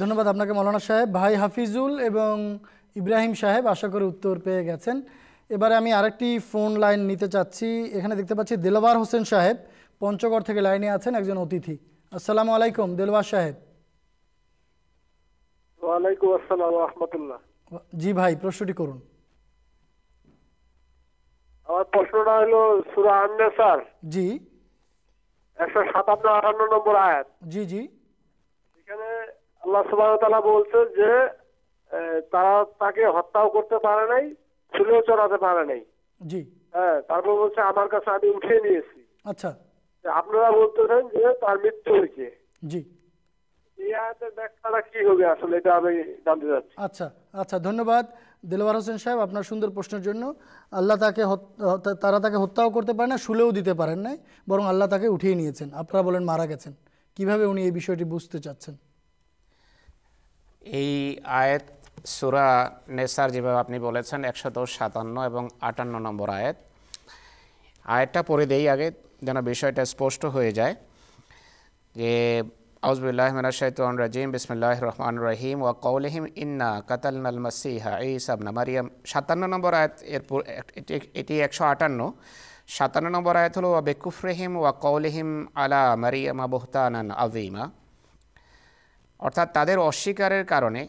ধন্যবাদ আপনাকে মৌলানা সাহেব ভাই হাফিজুল এবং ইব্রাহিম সাহেব আশা করে উত্তর পেয়ে গেছেন এবারে আমি আরেকটি ফোন লাইন নিতে চাচ্ছি এখানে দেখতে পাচ্ছি দেলোবার হোসেন সাহেব পঞ্চগড় থেকে লাইনে আছেন একজন অতিথি আসসালামু আলাইকুম দেলোবার সাহেব ওয়ালাইকুম আসসালাম রহমতুল্লাহ জি ভাই প্রশ্নটি করুন আমার প্রশ্নটা হলো সুরা আন্নাসার জি একশো সাতান্ন আটান্ন নম্বর আয়াত জি জি এখানে আল্লাহ সুবাহ বলছে যে তারা তাকে হত্যাও করতে পারে নাই খুলেও চড়াতে পারে নাই জি হ্যাঁ তারপর বলছে আমার কাছে আমি উঠিয়ে নিয়েছি আচ্ছা আপনারা বলতেছেন যে তার মৃত্যু হয়েছে জি আচ্ছা আচ্ছা ধন্যবাদ দিলওয়ার হোসেন সাহেব আপনার সুন্দর প্রশ্নের জন্য আল্লাহ তাকে তারা তাকে হত্যাও করতে পারে না শুলেও দিতে পারেন নাই বরং আল্লাহ তাকে উঠিয়ে নিয়েছেন আপনারা বলেন মারা গেছেন কিভাবে উনি এই বিষয়টি বুঝতে চাচ্ছেন এই আয়াত সুরা নেসার যেভাবে আপনি বলেছেন একশত সাতান্ন এবং আটান্ন নম্বর আয়াত আয়াতটা পড়ে দেই আগে যেন বিষয়টা স্পষ্ট হয়ে যায় যে আউজবুল্লাহ মিনাশাইতুন রাজিম বিসমুল্লাহ রহমান রহিম ওয়া কৌলহিম ইন্না নাল মাসিহা ইসাবনা মারিয়াম সাতান্ন নম্বর আয়াত এর এটি একশো আটান্ন সাতান্ন নম্বর আয়াত হলো ওয়া বেকুফরহিম ওয়া কৌলহিম আলা মারিয়াম বহতানান আভিমা অর্থাৎ তাদের অস্বীকারের কারণে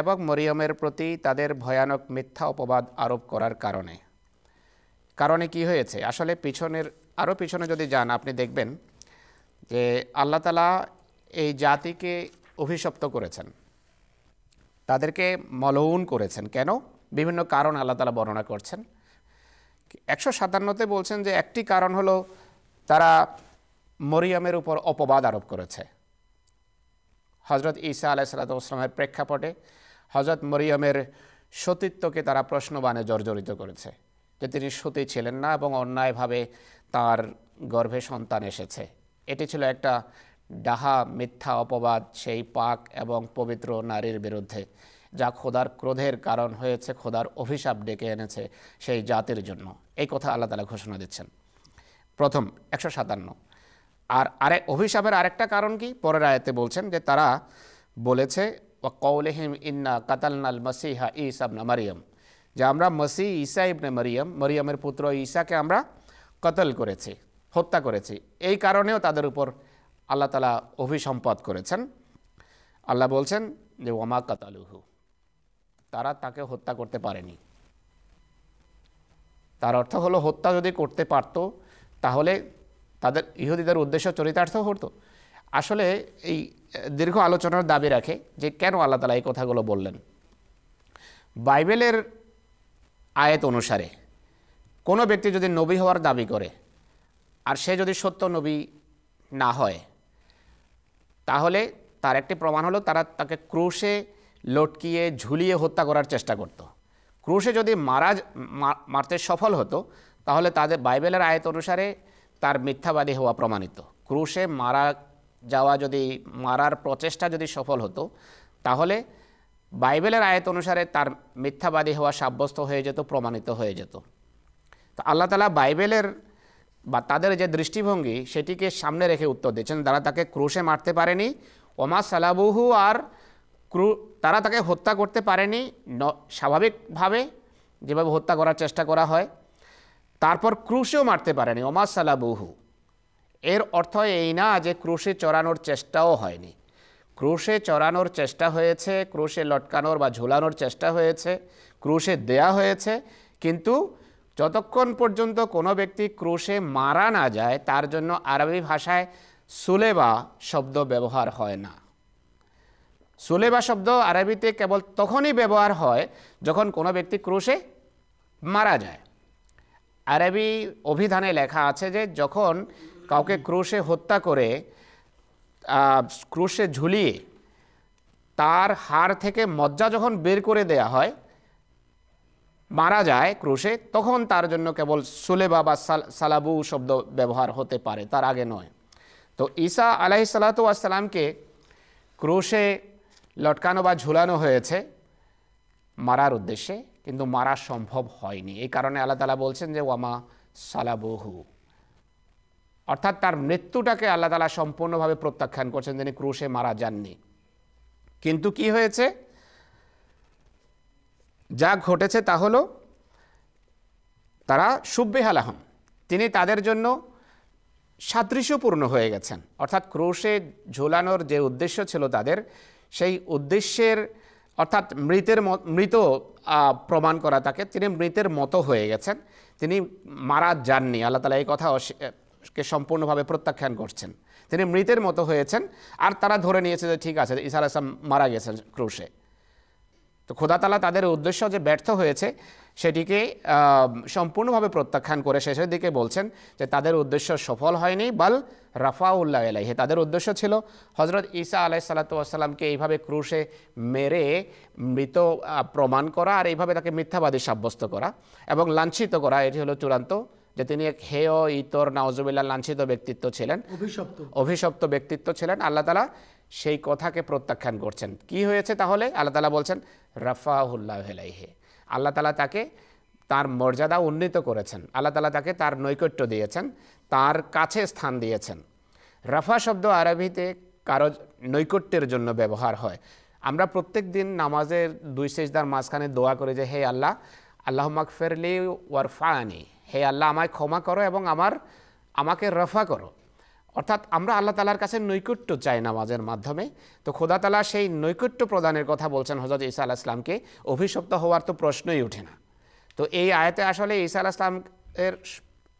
এবং মরিয়মের প্রতি তাদের ভয়ানক মিথ্যা অপবাদ আরোপ করার কারণে কারণে কি হয়েছে আসলে পিছনের আরও পিছনে যদি যান আপনি দেখবেন যে আল্লাহ তালা এই জাতিকে অভিশপ্ত করেছেন তাদেরকে মলৌন করেছেন কেন বিভিন্ন কারণ আল্লাহ তালা বর্ণনা করছেন একশো সাতান্নতে বলছেন যে একটি কারণ হলো তারা মরিয়মের উপর অপবাদ আরোপ করেছে হজরত ঈসা আলাহ ওসলামের প্রেক্ষাপটে হজরত মরিয়মের সতীত্বকে তারা প্রশ্নবাণে জর্জরিত করেছে যে তিনি সতী ছিলেন না এবং অন্যায়ভাবে তার গর্ভে সন্তান এসেছে এটি ছিল একটা ডাহা মিথ্যা অপবাদ সেই পাক এবং পবিত্র নারীর বিরুদ্ধে যা খোদার ক্রোধের কারণ হয়েছে খোদার অভিশাপ ডেকে এনেছে সেই জাতির জন্য এই কথা আল্লাহ তালা ঘোষণা দিচ্ছেন প্রথম একশো সাতান্ন আর আরেক অভিশাপের আরেকটা কারণ কি পরের আয়াতে বলছেন যে তারা বলেছে কৌলেহিম ইন্না কাতালনাল মসিহা ইসাবনা মারিয়াম যে আমরা মসি ঈসা ইবনে মারিয়াম মারিয়ামের পুত্র ঈসাকে আমরা কতল করেছি হত্যা করেছি এই কারণেও তাদের উপর আল্লাহ তালা অভিসম্পদ করেছেন আল্লাহ বলছেন যে ওমা কাতালুহু তারা তাকে হত্যা করতে পারেনি তার অর্থ হলো হত্যা যদি করতে পারত তাহলে তাদের ইহুদিদের উদ্দেশ্য চরিতার্থ হতো আসলে এই দীর্ঘ আলোচনার দাবি রাখে যে কেন আল্লাহ তালা এই কথাগুলো বললেন বাইবেলের আয়াত অনুসারে কোনো ব্যক্তি যদি নবী হওয়ার দাবি করে আর সে যদি সত্য নবী না হয় তাহলে তার একটি প্রমাণ হলো তারা তাকে ক্রুশে লটকিয়ে ঝুলিয়ে হত্যা করার চেষ্টা করত। ক্রুশে যদি মারা মারতে সফল হতো তাহলে তাদের বাইবেলের আয়ত অনুসারে তার মিথ্যাবাদী হওয়া প্রমাণিত ক্রুশে মারা যাওয়া যদি মারার প্রচেষ্টা যদি সফল হতো তাহলে বাইবেলের আয়ত অনুসারে তার মিথ্যাবাদী হওয়া সাব্যস্ত হয়ে যেত প্রমাণিত হয়ে যেত তো আল্লাহ তালা বাইবেলের বা তাদের যে দৃষ্টিভঙ্গি সেটিকে সামনে রেখে উত্তর দিয়েছেন তারা তাকে ক্রুশে মারতে পারেনি ওমা সালাবুহু আর ক্রু তারা তাকে হত্যা করতে পারেনি ন স্বাভাবিকভাবে যেভাবে হত্যা করার চেষ্টা করা হয় তারপর ক্রুশেও মারতে পারেনি ওমা সালাবুহু এর অর্থ এই না যে ক্রুশে চড়ানোর চেষ্টাও হয়নি ক্রুশে চড়ানোর চেষ্টা হয়েছে ক্রুশে লটকানোর বা ঝুলানোর চেষ্টা হয়েছে ক্রুশে দেয়া হয়েছে কিন্তু যতক্ষণ পর্যন্ত কোনো ব্যক্তি ক্রুশে মারা না যায় তার জন্য আরবি ভাষায় সুলেবা শব্দ ব্যবহার হয় না সুলেবা শব্দ আরবিতে কেবল তখনই ব্যবহার হয় যখন কোনো ব্যক্তি ক্রুশে মারা যায় আরবি অভিধানে লেখা আছে যে যখন কাউকে ক্রোশে হত্যা করে ক্রোশে ঝুলিয়ে তার হাড় থেকে মজ্জা যখন বের করে দেয়া হয় মারা যায় ক্রোশে তখন তার জন্য কেবল সুলেবা বা সালাবু শব্দ ব্যবহার হতে পারে তার আগে নয় তো ঈসা আলাহি সালাতু আসসালামকে ক্রোশে লটকানো বা ঝুলানো হয়েছে মারার উদ্দেশ্যে কিন্তু মারা সম্ভব হয়নি এই কারণে আল্লাহ তালা বলছেন যে ওয়ামা সালাবহু অর্থাৎ তার মৃত্যুটাকে আল্লাহ তালা সম্পূর্ণভাবে প্রত্যাখ্যান করছেন তিনি ক্রুশে মারা যাননি কিন্তু কি হয়েছে যা ঘটেছে তা হলো তারা সুব্বেহালাহম তিনি তাদের জন্য সাদৃশ্যপূর্ণ হয়ে গেছেন অর্থাৎ ক্রুশে ঝোলানোর যে উদ্দেশ্য ছিল তাদের সেই উদ্দেশ্যের অর্থাৎ মৃতের মৃত প্রমাণ করা তাকে তিনি মৃতের মতো হয়ে গেছেন তিনি মারা যাননি আল্লাহ তালা এই কথা কে সম্পূর্ণভাবে প্রত্যাখ্যান করছেন তিনি মৃতের মতো হয়েছেন আর তারা ধরে নিয়েছে যে ঠিক আছে ইসার আসলাম মারা গেছেন ক্রুশে তো খোদাতালা তাদের উদ্দেশ্য যে ব্যর্থ হয়েছে সেটিকে সম্পূর্ণভাবে প্রত্যাখ্যান করে শেষের দিকে বলছেন যে তাদের উদ্দেশ্য সফল হয়নি বাল রাফা রাফাউল্লাহ হে তাদের উদ্দেশ্য ছিল হজরত ঈসা সাল্লা সাল্লাতামকে এইভাবে ক্রুশে মেরে মৃত প্রমাণ করা আর এইভাবে তাকে মিথ্যাবাদী সাব্যস্ত করা এবং লাঞ্ছিত করা এটি হলো চূড়ান্ত যে তিনি এক হেয় ইতর নওয়াজবিল্লা লাঞ্ছিত ব্যক্তিত্ব ছিলেন অভিশপ্ত অভিশপ্ত ব্যক্তিত্ব ছিলেন আল্লাহ তালা সেই কথাকে প্রত্যাখ্যান করছেন কি হয়েছে তাহলে আল্লাহ তালা বলছেন রাফাহুল্লাহলাইহে আল্লাহ তালা তাকে তার মর্যাদা উন্নীত করেছেন আল্লাহ তালা তাকে তার নৈকট্য দিয়েছেন তার কাছে স্থান দিয়েছেন রাফা শব্দ আরবিতে কারো নৈকট্যের জন্য ব্যবহার হয় আমরা প্রত্যেক দিন নামাজের দুই শেষদার মাঝখানে দোয়া করি যে হে আল্লাহ আল্লাহ মাকফেরলি ওয়ারফা আনি হে আল্লাহ আমায় ক্ষমা করো এবং আমার আমাকে রফা করো অর্থাৎ আমরা আল্লাহ তালার কাছে নৈকট্য চাই নামাজের মাধ্যমে তো খোদা তালা সেই নৈকট্য প্রদানের কথা বলছেন হজরত ঈসা আল্লাহ ইসলামকে অভিশপ্ত হওয়ার তো প্রশ্নই ওঠে না তো এই আয়তে আসলে ঈসা আলাহ ইসলামের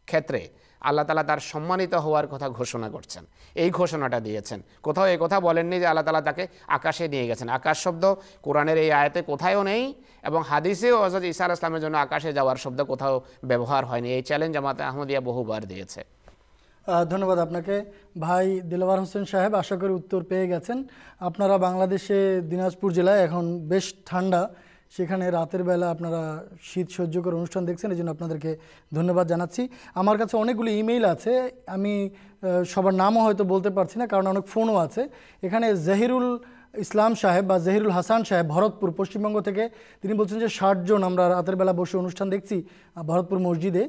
ক্ষেত্রে আল্লাহ তালা তার সম্মানিত হওয়ার কথা ঘোষণা করছেন এই ঘোষণাটা দিয়েছেন কোথাও এ কথা বলেননি যে আল্লাহ তালা তাকে আকাশে নিয়ে গেছেন আকাশ শব্দ কোরআনের এই আয়াতে কোথায়ও নেই এবং হাদিসেও হজরত ইসা ইসলামের জন্য আকাশে যাওয়ার শব্দ কোথাও ব্যবহার হয়নি এই চ্যালেঞ্জ জামাতে আহমদিয়া বহুবার দিয়েছে ধন্যবাদ আপনাকে ভাই দিলওয়ার হোসেন সাহেব আশা করি উত্তর পেয়ে গেছেন আপনারা বাংলাদেশে দিনাজপুর জেলায় এখন বেশ ঠান্ডা সেখানে রাতের বেলা আপনারা শীত সহ্য করে অনুষ্ঠান দেখছেন এই জন্য আপনাদেরকে ধন্যবাদ জানাচ্ছি আমার কাছে অনেকগুলি ইমেইল আছে আমি সবার নামও হয়তো বলতে পারছি না কারণ অনেক ফোনও আছে এখানে জাহিরুল ইসলাম সাহেব বা জহিরুল হাসান সাহেব ভরতপুর পশ্চিমবঙ্গ থেকে তিনি বলছেন যে ষাটজন আমরা রাতের বেলা বসে অনুষ্ঠান দেখছি ভরতপুর মসজিদে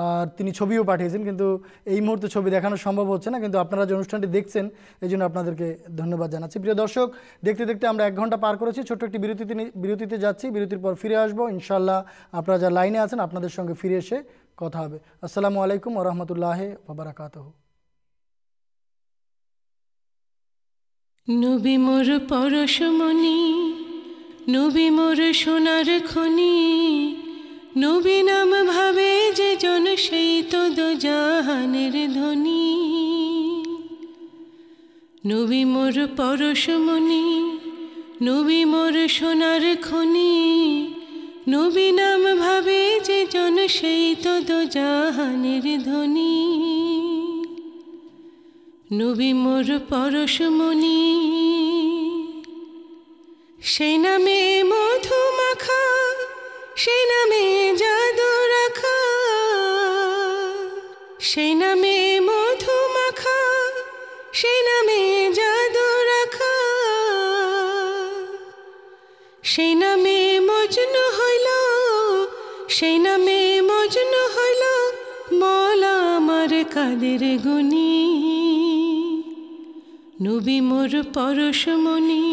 আর তিনি ছবিও পাঠিয়েছেন কিন্তু এই মুহূর্তে ছবি দেখানো সম্ভব হচ্ছে না কিন্তু আপনারা যে অনুষ্ঠানটি দেখছেন এই জন্য আপনাদেরকে ধন্যবাদ জানাচ্ছি প্রিয় দর্শক দেখতে দেখতে আমরা এক ঘন্টা পার করেছি ছোট্ট একটি বিরতিতে বিরতিতে যাচ্ছি বিরতির পর ফিরে আসবো ইনশাল্লাহ আপনারা যা লাইনে আছেন আপনাদের সঙ্গে ফিরে এসে কথা হবে আসসালামু আলাইকুম ওরহমতুল্লাহ বাবরাকাতহ নবী মোর পরশমণি নবী মোর সোনার খনি নবী নাম ভাবে যে জন সেই তো জাহানের ধ্বনি নবী মোর পরশমণি নবী মোর সোনার খনি নবী নাম ভাবে যে জন সেই তো জাহানের ধ্বনি নবী মোর পরশমণি সেই নামে মধু মাখা সেই নামে জাদু রাখা সেই নামে মধু মাখা সেই নামে জাদু রাখা সেই নামে মজন হইল সেই নামে মজন হইল মলা আমার কাদের গুণী নবী মোর পরশমণি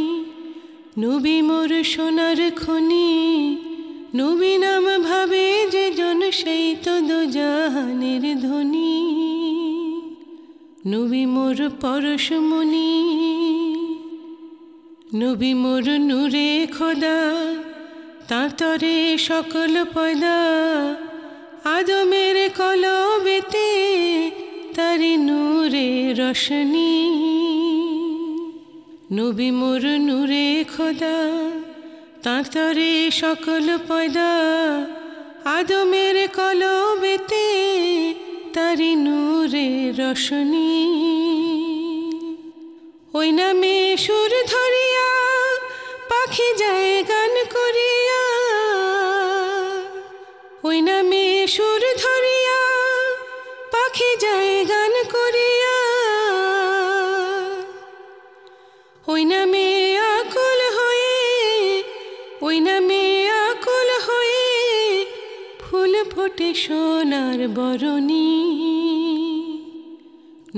নবী মোর সোনার খনি নবী নাম ভাবে যে জন সেই তো দুজাহানের ধ্বনি নবী মোর পরশমণি নবী মোর নূরে খোদা তাঁতরে সকল পদা আদমের কলবেতে তারি নূরে রশনী নবী মোর নূরে খোদা তাঁর তরে সকল পয়দা আদমের কলবেতে তারি নূরে রশনি ওই নামে সুর ধরিয়া পাখি যায় গান করিয়া ওই নামে সুর ধরিয়া পাখি যায় গান করিয়া সোনার বরণী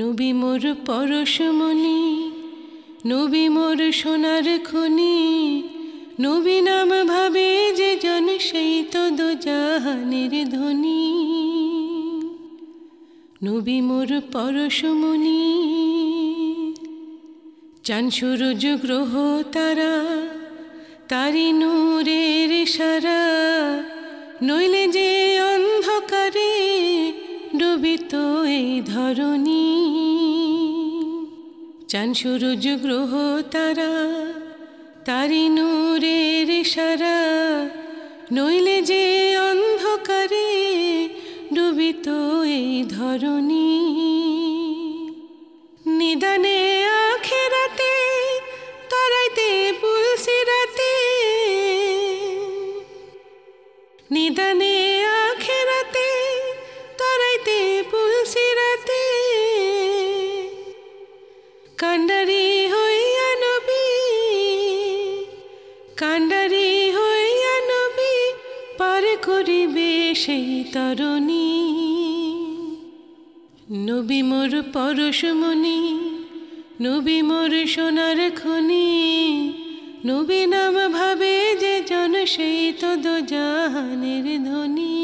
নবী মোর পরশমণি নবী মোর সোনার খনি নবী নাম ভাবে যে জন সেই তো দুজাহানের ধ্বনি নবী মোর পরশমণি চান সূরজ গ্রহ তারা তারি নূরের সারা নইলে যে অন্ধকারে তো এই ধরণী চান সুরুজ গ্রহ তারা তারি নূরের সারা নইলে যে অন্ধকারে তো এই ধরণী নিদানে আখেরাতে তারাইতে নিদানে আখেরাতে তরাইতে পুলসিরাতে কান্ডারি হইয়া নবী কান্ডারি হইয়া নবী পার করিবে সেই তরণী নবী মোর পরশমণি নবী মোর সোনার খনি নবী নাম ভাবে যে জন সেই তো দোজাহানের ধ্বনি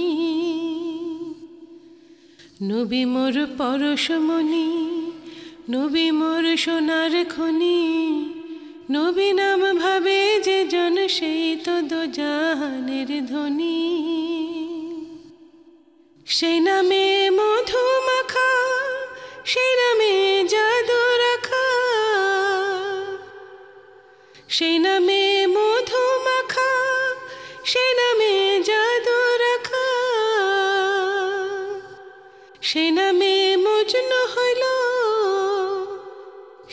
নবী মোর পরশমণি নবী মোর সোনার খনি নবী নাম ভাবে যে জন সেই তো দোজাহানের ধ্বনি সেই নামে মধু মাখা সেই নামে জাদু সে নামে মধু মাখা সে নামে জাদু রাখা সে নামে মজন হল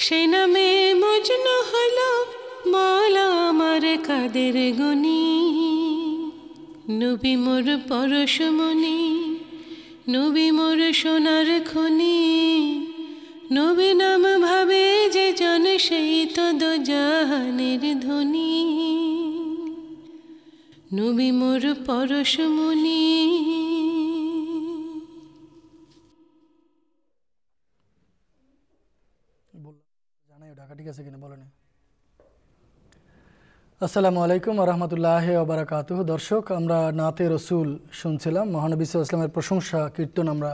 সে নামে মজন হল মালা আমার কাদের গুনি নবী মোর পরশমণি নবী মোর সোনার খনি নবী ভাবে যে জন সেই তদ জাহানের ধ্বনি নবী মোর পরশমণি ঢাকা ঠিক আছে কিনা আসসালামু আলাইকুম রহমতুল্লাহ আবরাকাত দর্শক আমরা নাতে রসুল শুনছিলাম মহানবী সাল্লামের প্রশংসা কীর্তন আমরা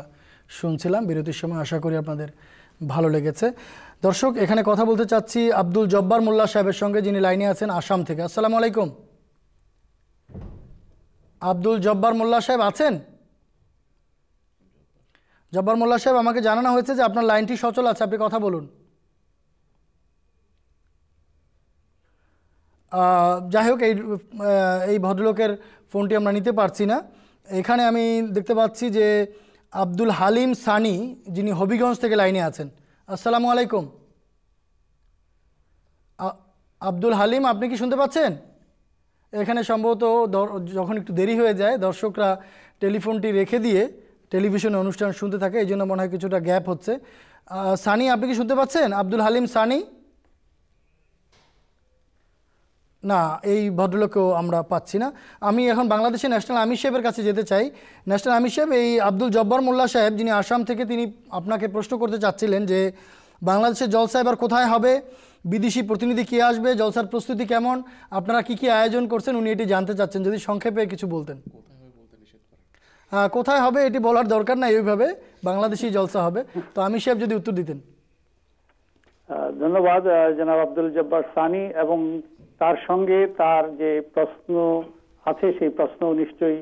শুনছিলাম বিরতির সময় আশা করি আপনাদের ভালো লেগেছে দর্শক এখানে কথা বলতে চাচ্ছি আব্দুল জব্বার মোল্লা সাহেবের সঙ্গে যিনি লাইনে আছেন আসাম থেকে আসসালামু আলাইকুম আব্দুল জব্বার মোল্লা সাহেব আছেন জব্বার মোল্লা সাহেব আমাকে জানানো হয়েছে যে আপনার লাইনটি সচল আছে আপনি কথা বলুন যাই হোক এই এই ভদ্রলোকের ফোনটি আমরা নিতে পারছি না এখানে আমি দেখতে পাচ্ছি যে আব্দুল হালিম সানি যিনি হবিগঞ্জ থেকে লাইনে আছেন আসসালামু আলাইকুম আব্দুল হালিম আপনি কি শুনতে পাচ্ছেন এখানে সম্ভবত যখন একটু দেরি হয়ে যায় দর্শকরা টেলিফোনটি রেখে দিয়ে টেলিভিশনে অনুষ্ঠান শুনতে থাকে এই জন্য মনে হয় কিছুটা গ্যাপ হচ্ছে সানি আপনি কি শুনতে পাচ্ছেন আব্দুল হালিম সানি না এই ভদ্রলোকও আমরা পাচ্ছি না আমি এখন বাংলাদেশের ন্যাশনাল আমির সাহেবের কাছে যেতে চাই ন্যাশনাল আমির সাহেব এই আব্দুল জব্বার মোল্লা সাহেব যিনি আসাম থেকে তিনি আপনাকে প্রশ্ন করতে চাচ্ছিলেন যে বাংলাদেশের জলসা এবার কোথায় হবে বিদেশি প্রতিনিধি কে আসবে জলসার প্রস্তুতি কেমন আপনারা কি কি আয়োজন করছেন উনি এটি জানতে চাচ্ছেন যদি সংক্ষেপে কিছু বলতেন হ্যাঁ কোথায় হবে এটি বলার দরকার নাই ওইভাবে বাংলাদেশি জলসা হবে তো আমির সাহেব যদি উত্তর দিতেন ধন্যবাদ জনাব আব্দুল জব্বার সানি এবং তার সঙ্গে তার যে প্রশ্ন আছে সেই প্রশ্ন নিশ্চয়ই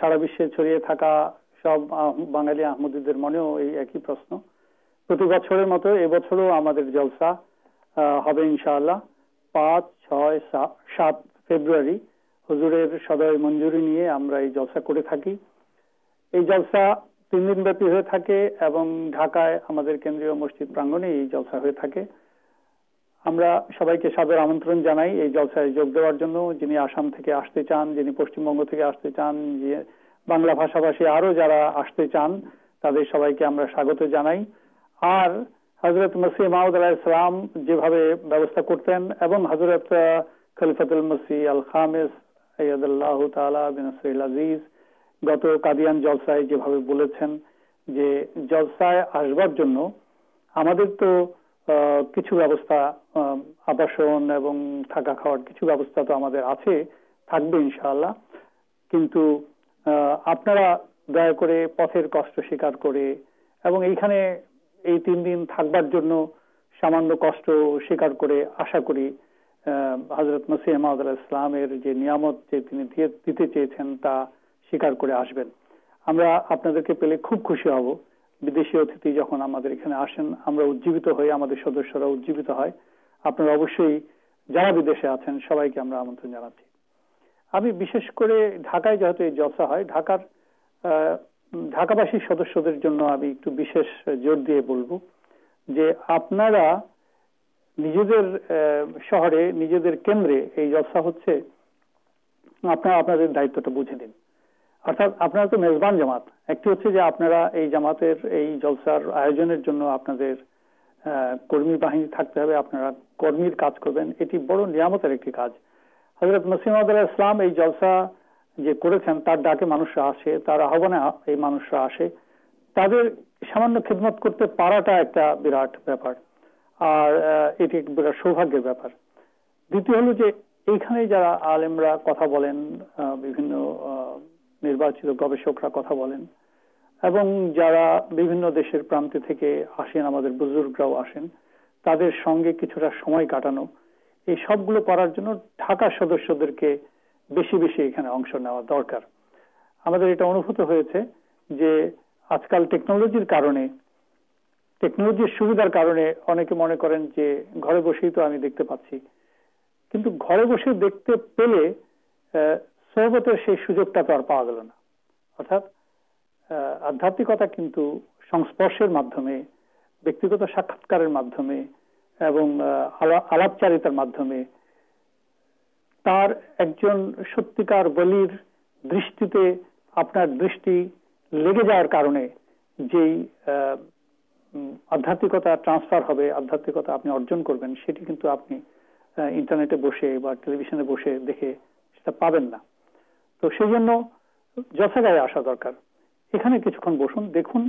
সারা বিশ্বে ছড়িয়ে থাকা সব বাঙালি আহমদীদের মনেও এই একই প্রশ্ন প্রতি বছরের মতো এবছরও আমাদের জলসা হবে ইনশাআল্লাহ পাঁচ ছয় সাত ফেব্রুয়ারি হুজুরের সদয় মঞ্জুরি নিয়ে আমরা এই জলসা করে থাকি এই জলসা তিন দিন ব্যাপী হয়ে থাকে এবং ঢাকায় আমাদের কেন্দ্রীয় মসজিদ প্রাঙ্গনে এই জলসা হয়ে থাকে আমরা সবাইকে সাদর আমন্ত্রণ জানাই এই জলসায় যোগ দেওয়ার জন্য যিনি আসাম থেকে আসতে চান যিনি পশ্চিমবঙ্গ থেকে আসতে চান যে বাংলা ভাষাভাষী আরো যারা আসতে চান তাদের সবাইকে আমরা স্বাগত জানাই আর হজরত মসি মাহমুদ আলাহ ইসলাম যেভাবে ব্যবস্থা করতেন এবং হজরত খলিফাতুল মসি আল খামেস সৈয়দুল্লাহ তালা বিনসরুল আজিজ গত কাদিয়ান জলসায় যেভাবে বলেছেন যে জলসায় আসবার জন্য আমাদের তো কিছু ব্যবস্থা আবাসন এবং থাকা খাওয়ার কিছু ব্যবস্থা তো আমাদের আছে থাকবে ইনশাআল্লাহ কিন্তু আপনারা দয়া করে পথের কষ্ট স্বীকার করে এবং এইখানে এই তিন দিন থাকবার জন্য সামান্য কষ্ট স্বীকার করে আশা করি হজরত মসিহ মাহদ ইসলামের যে নিয়ামত যে তিনি দিতে চেয়েছেন তা স্বীকার করে আসবেন আমরা আপনাদেরকে পেলে খুব খুশি হব বিদেশি অতিথি যখন আমাদের এখানে আসেন আমরা উজ্জীবিত হই আমাদের সদস্যরা উজ্জীবিত হয় আপনারা অবশ্যই যারা বিদেশে আছেন সবাইকে আমরা আমন্ত্রণ জানাচ্ছি আমি বিশেষ করে ঢাকায় যেহেতু এই জলসা হয় ঢাকার ঢাকাবাসী সদস্যদের জন্য আমি একটু বিশেষ জোর দিয়ে বলবো যে আপনারা নিজেদের শহরে নিজেদের কেন্দ্রে এই জলসা হচ্ছে আপনারা আপনাদের দায়িত্বটা বুঝে দিন অর্থাৎ আপনারা তো মেজবান জামাত একটি হচ্ছে যে আপনারা এই জামাতের এই জলসার আয়োজনের জন্য আপনাদের কর্মী বাহিনী থাকতে হবে আপনারা কর্মীর কাজ করবেন এটি বড় নিয়ামতের একটি কাজ হজরত নসিমাদ ইসলাম এই জলসা যে করেছেন তার ডাকে মানুষরা আসে তার আহ্বানে এই মানুষরা আসে তাদের সামান্য খিদমত করতে পারাটা একটা বিরাট ব্যাপার আর এটি এক বিরাট সৌভাগ্যের ব্যাপার দ্বিতীয় হলো যে এইখানে যারা আলেমরা কথা বলেন বিভিন্ন নির্বাচিত গবেষকরা কথা বলেন এবং যারা বিভিন্ন দেশের প্রান্তে থেকে আসেন আমাদের বুজুর্গরাও আসেন তাদের সঙ্গে কিছুটা সময় কাটানো এই সবগুলো করার জন্য ঢাকা সদস্যদেরকে বেশি বেশি এখানে অংশ নেওয়া দরকার আমাদের এটা অনুভূত হয়েছে যে আজকাল টেকনোলজির কারণে টেকনোলজির সুবিধার কারণে অনেকে মনে করেন যে ঘরে বসেই তো আমি দেখতে পাচ্ছি কিন্তু ঘরে বসে দেখতে পেলে সোহবতের সেই সুযোগটা তো আর পাওয়া গেল না অর্থাৎ আধ্যাত্মিকতা কিন্তু সংস্পর্শের মাধ্যমে ব্যক্তিগত সাক্ষাৎকারের মাধ্যমে এবং আলাপচারিতার মাধ্যমে তার একজন সত্যিকার বলির দৃষ্টিতে আপনার দৃষ্টি লেগে যাওয়ার কারণে যেই আধ্যাত্মিকতা ট্রান্সফার হবে আধ্যাত্মিকতা আপনি অর্জন করবেন সেটি কিন্তু আপনি ইন্টারনেটে বসে বা টেলিভিশনে বসে দেখে সেটা পাবেন না তো সেই জন্য যথাগায়ে আসা দরকার এখানে কিছুক্ষণ বসুন দেখুন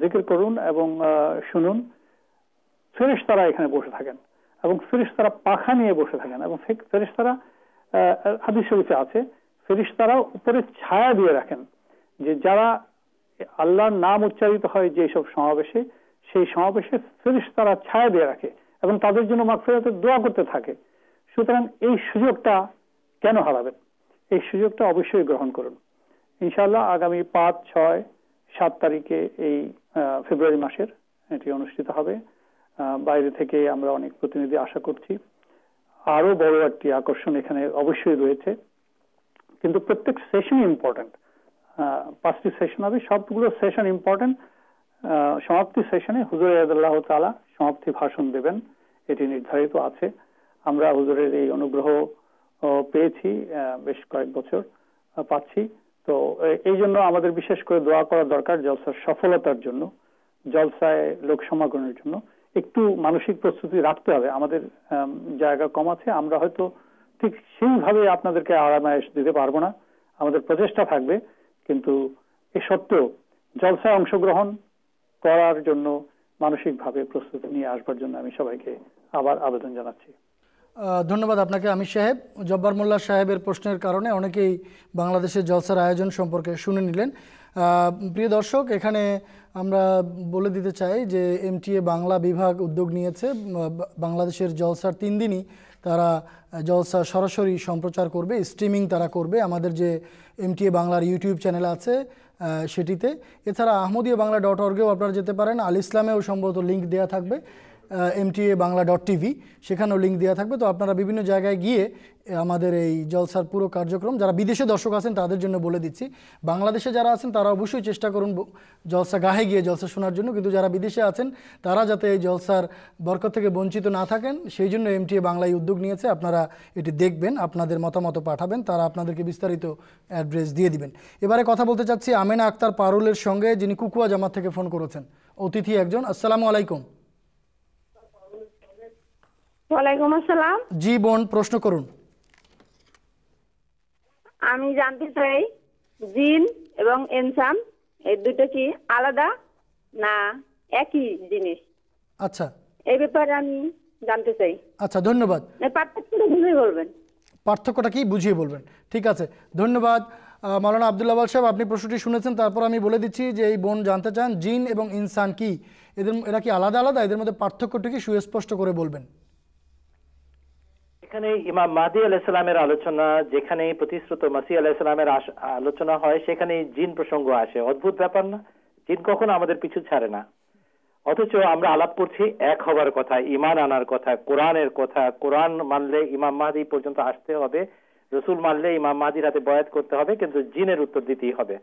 জিকির করুন এবং শুনুন ফেরেশ তারা এখানে বসে থাকেন এবং ফেরেশ তারা পাখা নিয়ে বসে থাকেন এবং ফেরেশ তারা হাদিস শরীফে আছে ফেরিস তারা উপরে ছায়া দিয়ে রাখেন যে যারা আল্লাহর নাম উচ্চারিত হয় যেসব সমাবেশে সেই সমাবেশে ফেরিস তারা ছায়া দিয়ে রাখে এবং তাদের জন্য মাকফেরাতে দোয়া করতে থাকে সুতরাং এই সুযোগটা কেন হারাবেন এই সুযোগটা অবশ্যই গ্রহণ করুন ইনশাল্লাহ আগামী পাঁচ ছয় সাত তারিখে এই ফেব্রুয়ারি মাসের এটি অনুষ্ঠিত হবে বাইরে থেকে আমরা অনেক প্রতিনিধি আশা করছি আরও বড় একটি আকর্ষণ এখানে অবশ্যই রয়েছে কিন্তু প্রত্যেক সেশন ইম্পর্টেন্ট পাঁচটি সেশন হবে সবগুলো সেশন ইম্পর্টেন্ট সমাপ্তি সেশনে হুজুর আদাল্লাহ তালা সমাপ্তি ভাষণ দেবেন এটি নির্ধারিত আছে আমরা হুজুরের এই অনুগ্রহ পেয়েছি বেশ কয়েক বছর পাচ্ছি তো এই জন্য আমাদের বিশেষ করে দোয়া করা দরকার জলসার সফলতার জন্য জলসায় লোক সমাগমের জন্য একটু মানসিক প্রস্তুতি রাখতে হবে আমাদের জায়গা কম আছে আমরা হয়তো ঠিক সেইভাবে আপনাদেরকে আরামায়েশ দিতে পারবো না আমাদের প্রচেষ্টা থাকবে কিন্তু এ সত্ত্বেও জলসায় অংশগ্রহণ করার জন্য মানসিকভাবে প্রস্তুতি নিয়ে আসবার জন্য আমি সবাইকে আবার আবেদন জানাচ্ছি ধন্যবাদ আপনাকে আমি সাহেব জব্বার মোল্লা সাহেবের প্রশ্নের কারণে অনেকেই বাংলাদেশের জলসার আয়োজন সম্পর্কে শুনে নিলেন প্রিয় দর্শক এখানে আমরা বলে দিতে চাই যে এমটিএ বাংলা বিভাগ উদ্যোগ নিয়েছে বাংলাদেশের জলসার তিন দিনই তারা জলসা সরাসরি সম্প্রচার করবে স্ট্রিমিং তারা করবে আমাদের যে এমটিএ বাংলার ইউটিউব চ্যানেল আছে সেটিতে এছাড়া আহমদীয় বাংলা ডট অর্গেও আপনারা যেতে পারেন আল ইসলামেও সম্ভবত লিঙ্ক দেওয়া থাকবে এমটিএ বাংলা ডট টিভি সেখানেও লিঙ্ক দেওয়া থাকবে তো আপনারা বিভিন্ন জায়গায় গিয়ে আমাদের এই জলসার পুরো কার্যক্রম যারা বিদেশে দর্শক আছেন তাদের জন্য বলে দিচ্ছি বাংলাদেশে যারা আছেন তারা অবশ্যই চেষ্টা করুন জলসা গাহে গিয়ে জলসা শোনার জন্য কিন্তু যারা বিদেশে আছেন তারা যাতে এই জলসার বরকত থেকে বঞ্চিত না থাকেন সেই জন্য এমটিএ বাংলায় উদ্যোগ নিয়েছে আপনারা এটি দেখবেন আপনাদের মতামত পাঠাবেন তারা আপনাদেরকে বিস্তারিত অ্যাড্রেস দিয়ে দিবেন এবারে কথা বলতে চাচ্ছি আমেনা আক্তার পারুলের সঙ্গে যিনি কুকুয়া জামাত থেকে ফোন করেছেন অতিথি একজন আসসালামু আলাইকুম ওয়ালাইকুম আসসালাম জি বোন প্রশ্ন করুন আমি জানতে চাই জিন এবং ইনসান এই দুটো কি আলাদা না একই জিনিস আচ্ছা এই ব্যাপারে আমি জানতে চাই আচ্ছা ধন্যবাদ মানে পার্থক্যটা বুঝিয়ে বলবেন পার্থক্যটা কি বুঝিয়ে বলবেন ঠিক আছে ধন্যবাদ মালানা আবদুল্লাবাল সাহেব আপনি প্রশ্নটি শুনেছেন তারপর আমি বলে দিচ্ছি যে এই বোন জানতে চান জিন এবং ইনসান কি এদের এরা কি আলাদা আলাদা এদের মধ্যে পার্থক্যটি কি সুস্পষ্ট করে বলবেন এখানে ইমাম মাদি আলাইসালামের আলোচনা যেখানে প্রতিশ্রুত মাসি আলাইসালামের আলোচনা হয় সেখানে জিন প্রসঙ্গ আসে অদ্ভুত ব্যাপার না জিন কখনো আমাদের পিছু ছাড়ে না অথচ আমরা আলাপ করছি এক হবার কথা ইমান আনার কথা কোরআনের কথা কোরআন মানলে ইমাম মাহাদি পর্যন্ত আসতে হবে রসুল মানলে ইমাম মাহাদির হাতে বয়াত করতে হবে কিন্তু জিনের উত্তর দিতেই হবে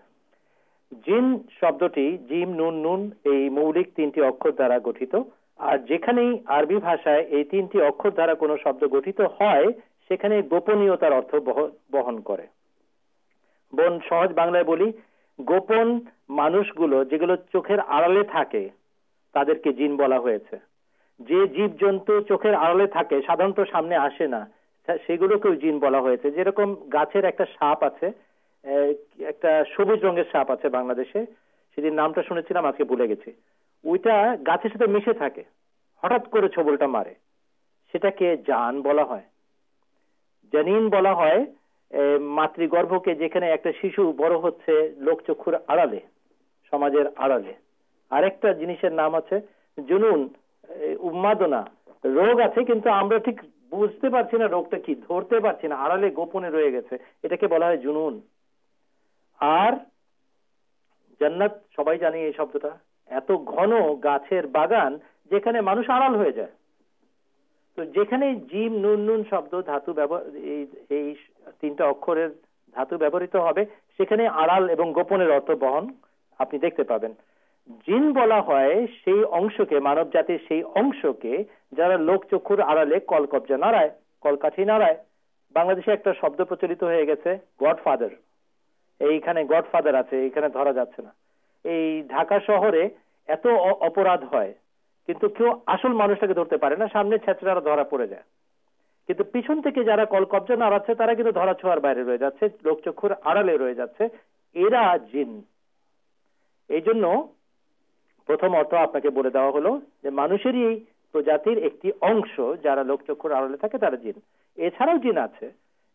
জিন শব্দটি জিম নুন নুন এই মৌলিক তিনটি অক্ষর দ্বারা গঠিত আর যেখানেই আরবি ভাষায় এই তিনটি অক্ষর দ্বারা কোনো শব্দ গঠিত হয় সেখানে গোপনীয়তার অর্থ বহন করে বোন সহজ বাংলায় বলি গোপন মানুষগুলো যেগুলো চোখের আড়ালে থাকে তাদেরকে জিন বলা হয়েছে যে জীব জন্তু চোখের আড়ালে থাকে সাধারণত সামনে আসে না সেগুলোকেও জিন বলা হয়েছে যেরকম গাছের একটা সাপ আছে একটা সবুজ রঙের সাপ আছে বাংলাদেশে সেদিন নামটা শুনেছিলাম আজকে ভুলে গেছি ওইটা গাছের সাথে মিশে থাকে হঠাৎ করে ছবলটা মারে সেটাকে জান বলা হয় জানিন বলা হয় মাতৃগর্ভকে যেখানে একটা শিশু বড় হচ্ছে লোকচক্ষুর আড়ালে সমাজের আড়ালে আরেকটা জিনিসের নাম আছে জুনুন উন্মাদনা রোগ আছে কিন্তু আমরা ঠিক বুঝতে পারছি না রোগটা কি ধরতে পারছি না আড়ালে গোপনে রয়ে গেছে এটাকে বলা হয় জুনুন আর জান্নাত সবাই জানি এই শব্দটা এত ঘন গাছের বাগান যেখানে মানুষ আড়াল হয়ে যায় তো যেখানে জিম নুন নুন শব্দ ধাতু এই তিনটা অক্ষরের ধাতু ব্যবহৃত হবে সেখানে আড়াল এবং গোপনের অর্থ বহন আপনি দেখতে পাবেন জিন বলা হয় সেই অংশকে মানব জাতির সেই অংশকে যারা লোক চক্ষুর আড়ালে কলকবজা নাড়ায় কলকাঠি নাড়ায় বাংলাদেশে একটা শব্দ প্রচলিত হয়ে গেছে গডফাদার এইখানে গডফাদার আছে এখানে ধরা যাচ্ছে না এই ঢাকা শহরে এত অপরাধ হয় কিন্তু কেউ আসল মানুষটাকে ধরতে পারে না সামনে ছেঁচড়ারা ধরা পড়ে যায় কিন্তু পিছন থেকে যারা কলকবজা কবজা নাড়াচ্ছে তারা কিন্তু ধরা ছোঁয়ার বাইরে রয়ে যাচ্ছে লোকচক্ষুর আড়ালে রয়ে যাচ্ছে এরা জিন এই জন্য প্রথম অর্থ আপনাকে বলে দেওয়া হলো যে মানুষেরই এই প্রজাতির একটি অংশ যারা লোকচক্ষুর আড়ালে থাকে তারা জিন এছাড়াও জিন আছে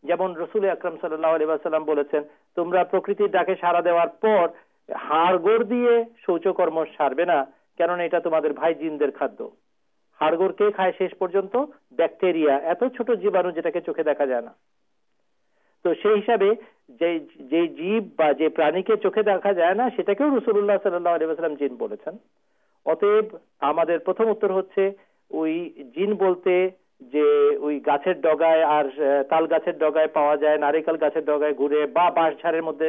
যেমন রসুল আকরম সাল্লাহ আলিবাসাল্লাম বলেছেন তোমরা প্রকৃতির ডাকে সাড়া দেওয়ার পর হাড়গোড় দিয়ে শৌচকর্ম সারবে না কেননা এটা তোমাদের ভাই জিনদের খাদ্য হাড়গোড় কে খায় শেষ পর্যন্ত ব্যাকটেরিয়া এত ছোট জীবাণু যেটাকে চোখে দেখা যায় না তো সেই হিসাবে যে যে জীব বা যে প্রাণীকে চোখে দেখা যায় না সেটাকেও রসুল্লাহ সাল্লাম জিন বলেছেন অতএব আমাদের প্রথম উত্তর হচ্ছে ওই জিন বলতে যে ওই গাছের ডগায় আর তাল গাছের ডগায় পাওয়া যায় নারিকেল গাছের ডগায় ঘুরে বা বাঁশ ঝাড়ের মধ্যে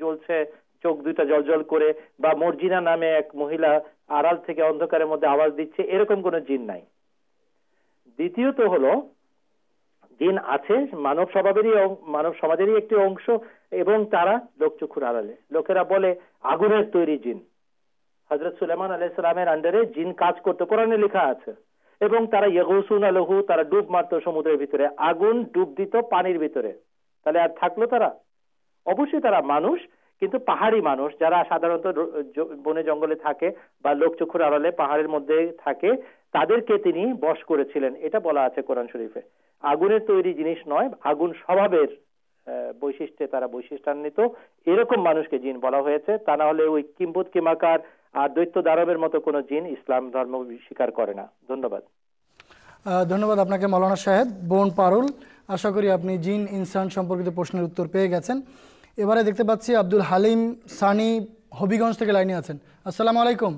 জ্বলছে চোখ দুইটা জলজল করে বা মর্জিনা নামে এক মহিলা আড়াল থেকে অন্ধকারের মধ্যে আওয়াজ দিচ্ছে এরকম কোনো জিন নাই দ্বিতীয়ত হলো জিন আছে মানব স্বভাবেরই মানব সমাজেরই একটি অংশ এবং তারা লোকচক্ষুর আড়ালে লোকেরা বলে আগুনের তৈরি জিন হজরত সুলেমান আলাই সালামের আন্ডারে জিন কাজ করতে কোরআনে লেখা আছে এবং তারা ইয়গুসুন আলহু তারা ডুব মারত সমুদ্রের ভিতরে আগুন ডুব দিত পানির ভিতরে তাহলে আর থাকলো তারা অবশ্যই তারা মানুষ কিন্তু পাহাড়ি মানুষ যারা সাধারণত বনে জঙ্গলে থাকে বা লোকচক্ষুর আড়ালে পাহাড়ের মধ্যে থাকে তাদেরকে তিনি বশ করেছিলেন এটা বলা আছে কোরআন শরীফে আগুনের তৈরি জিনিস নয় আগুন স্বভাবের বৈশিষ্ট্যে তারা বৈশিষ্ট্যান্বিত এরকম মানুষকে জিন বলা হয়েছে তা না হলে ওই কিম্বুত কিমাকার আর দৈত্য দারবের মতো কোনো জিন ইসলাম ধর্ম স্বীকার করে না ধন্যবাদ ধন্যবাদ আপনাকে মৌলানা সাহেব বোন পারুল আশা করি আপনি জিন ইনসান সম্পর্কিত প্রশ্নের উত্তর পেয়ে গেছেন এবারে দেখতে পাচ্ছি আব্দুল হালিম সানি হবিগঞ্জ থেকে লাইনে আছেন আসসালামু আলাইকুম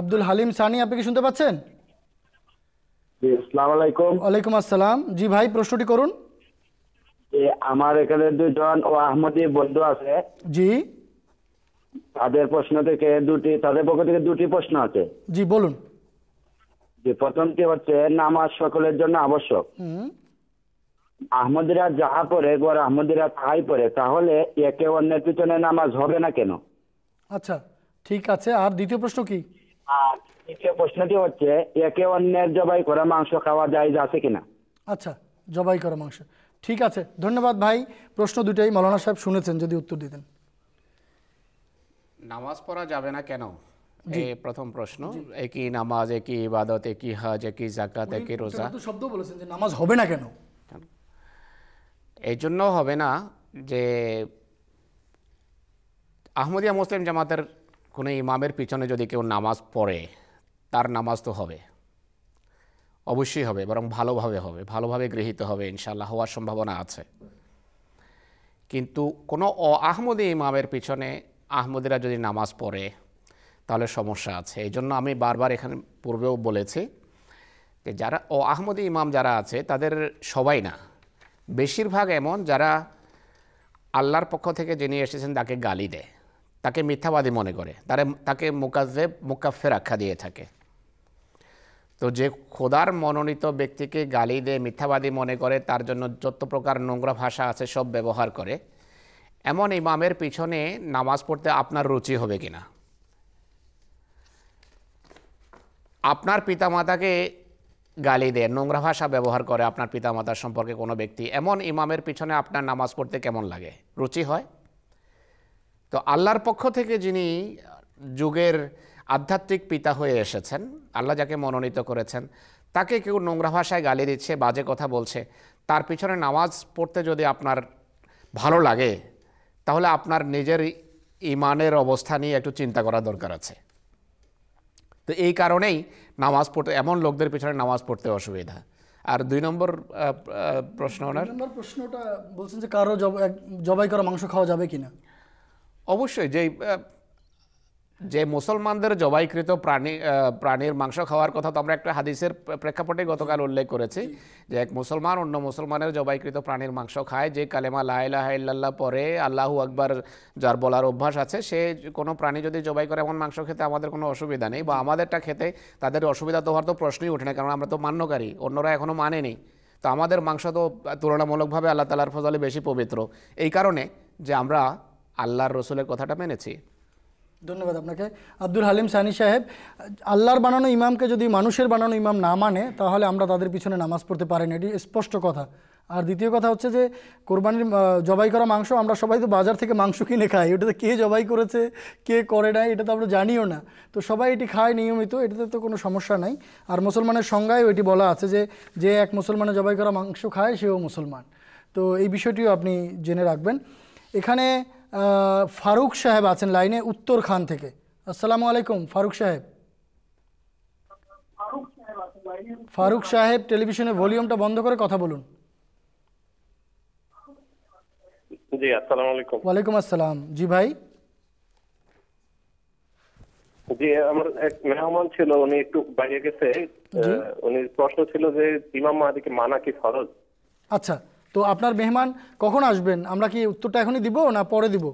আব্দুল হালিম সানি আপনি কি শুনতে পাচ্ছেন ওয়ালাইকুম আসসালাম জি ভাই প্রশ্নটি করুন আমার এখানে দুজন ও আহমদি বন্ধু আছে জি তাদের প্রশ্ন থেকে দুটি তাদের পক্ষ থেকে দুটি প্রশ্ন আছে জি বলুন যে প্রথমটি হচ্ছে নামাজ সকলের জন্য আবশ্যক আহমদিরা যাহা পরে একবার আহমদিরা তাহাই পরে তাহলে একে অন্যের পিছনে নামাজ হবে না কেন আচ্ছা ঠিক আছে আর দ্বিতীয় প্রশ্ন কি আর দ্বিতীয় প্রশ্নটি হচ্ছে একে অন্যের জবাই করা মাংস খাওয়া যায় আছে কিনা আচ্ছা জবাই করা মাংস ঠিক আছে ধন্যবাদ ভাই প্রশ্ন দুটাই মৌলানা সাহেব শুনেছেন যদি উত্তর দিতেন নামাজ পড়া যাবে না কেন এই প্রথম প্রশ্ন একই নামাজ একই ইবাদত একই হজ একই জাকাত একই রোজা শব্দ বলেছেন যে নামাজ হবে না কেন এই জন্য হবে না যে আহমদিয়া মুসলিম জামাতের কোনো ইমামের পিছনে যদি কেউ নামাজ পড়ে তার নামাজ তো হবে অবশ্যই হবে বরং ভালোভাবে হবে ভালোভাবে গৃহীত হবে ইনশাল্লাহ হওয়ার সম্ভাবনা আছে কিন্তু কোনো অ আহমদি ইমামের পিছনে আহমদিরা যদি নামাজ পড়ে তাহলে সমস্যা আছে এই জন্য আমি বারবার এখানে পূর্বেও বলেছি যে যারা অ আহমদি ইমাম যারা আছে তাদের সবাই না বেশিরভাগ এমন যারা আল্লাহর পক্ষ থেকে যিনি এসেছেন তাকে গালি দেয় তাকে মিথ্যাবাদী মনে করে তারা তাকে মোকাজেব মুকাফের আখ্যা দিয়ে থাকে তো যে খোদার মনোনীত ব্যক্তিকে গালি দেয় মিথ্যাবাদী মনে করে তার জন্য যত প্রকার নোংরা ভাষা আছে সব ব্যবহার করে এমন ইমামের পিছনে নামাজ পড়তে আপনার রুচি হবে কিনা আপনার পিতামাতাকে গালি দেয় নোংরা ভাষা ব্যবহার করে আপনার পিতামাতার সম্পর্কে কোনো ব্যক্তি এমন ইমামের পিছনে আপনার নামাজ পড়তে কেমন লাগে রুচি হয় তো আল্লাহর পক্ষ থেকে যিনি যুগের আধ্যাত্মিক পিতা হয়ে এসেছেন আল্লাহ যাকে মনোনীত করেছেন তাকে কেউ নোংরা ভাষায় গালি দিচ্ছে বাজে কথা বলছে তার পিছনে নামাজ পড়তে যদি আপনার ভালো লাগে তাহলে আপনার নিজের ইমানের অবস্থা নিয়ে একটু চিন্তা করা দরকার আছে তো এই কারণেই নামাজ পড়তে এমন লোকদের পেছনে নামাজ পড়তে অসুবিধা আর দুই নম্বর প্রশ্ন ওনার নম্বর প্রশ্নটা বলছেন যে কারো জবাই করা মাংস খাওয়া যাবে কিনা অবশ্যই যে যে মুসলমানদের জবাইকৃত প্রাণী প্রাণীর মাংস খাওয়ার কথা তো আমরা একটা হাদিসের প্রেক্ষাপটে গতকাল উল্লেখ করেছি যে এক মুসলমান অন্য মুসলমানের জবাইকৃত প্রাণীর মাংস খায় যে কালেমা লাইলাহাইল্লাহ পরে আল্লাহু আকবার যার বলার অভ্যাস আছে সে কোনো প্রাণী যদি জবাই করে এমন মাংস খেতে আমাদের কোনো অসুবিধা নেই বা আমাদেরটা খেতে তাদের অসুবিধা তো হওয়ার তো প্রশ্নই ওঠে না কারণ আমরা তো মান্যকারী অন্যরা এখনও মানেনি তো আমাদের মাংস তো তুলনামূলকভাবে আল্লাহ তালার ফজলে বেশি পবিত্র এই কারণে যে আমরা আল্লাহর রসুলের কথাটা মেনেছি ধন্যবাদ আপনাকে আব্দুল হালিম সানি সাহেব আল্লাহর বানানো ইমামকে যদি মানুষের বানানো ইমাম না মানে তাহলে আমরা তাদের পিছনে নামাজ পড়তে পারি না এটি স্পষ্ট কথা আর দ্বিতীয় কথা হচ্ছে যে কোরবানির জবাই করা মাংস আমরা সবাই তো বাজার থেকে মাংস কিনে খাই তো কে জবাই করেছে কে করে নাই এটা তো আমরা জানিও না তো সবাই এটি খায় নিয়মিত এটাতে তো কোনো সমস্যা নাই আর মুসলমানের সংজ্ঞায় এটি বলা আছে যে যে এক মুসলমানে জবাই করা মাংস খায় সেও মুসলমান তো এই বিষয়টিও আপনি জেনে রাখবেন এখানে ফারুক সাহেব আছেন লাইনে উত্তর খান থেকে আসসালামু আলাইকুম ফারুক সাহেব ফারুক সাহেব টেলিভিশনে ভলিউমটা বন্ধ করে কথা বলুন জি আসসালামু আলাইকুম ওয়ালাইকুম আসসালাম জি ভাই জি আমার এক মেহমান ছিল উনি একটু বাইরে গেছে উনি প্রশ্ন ছিল যে ইমাম মাহাদিকে মানা কি ফরজ আচ্ছা তো আপনার মেহমান কখন আসবেন আমরা কি উত্তরটা এখনই দিব না পরে দিব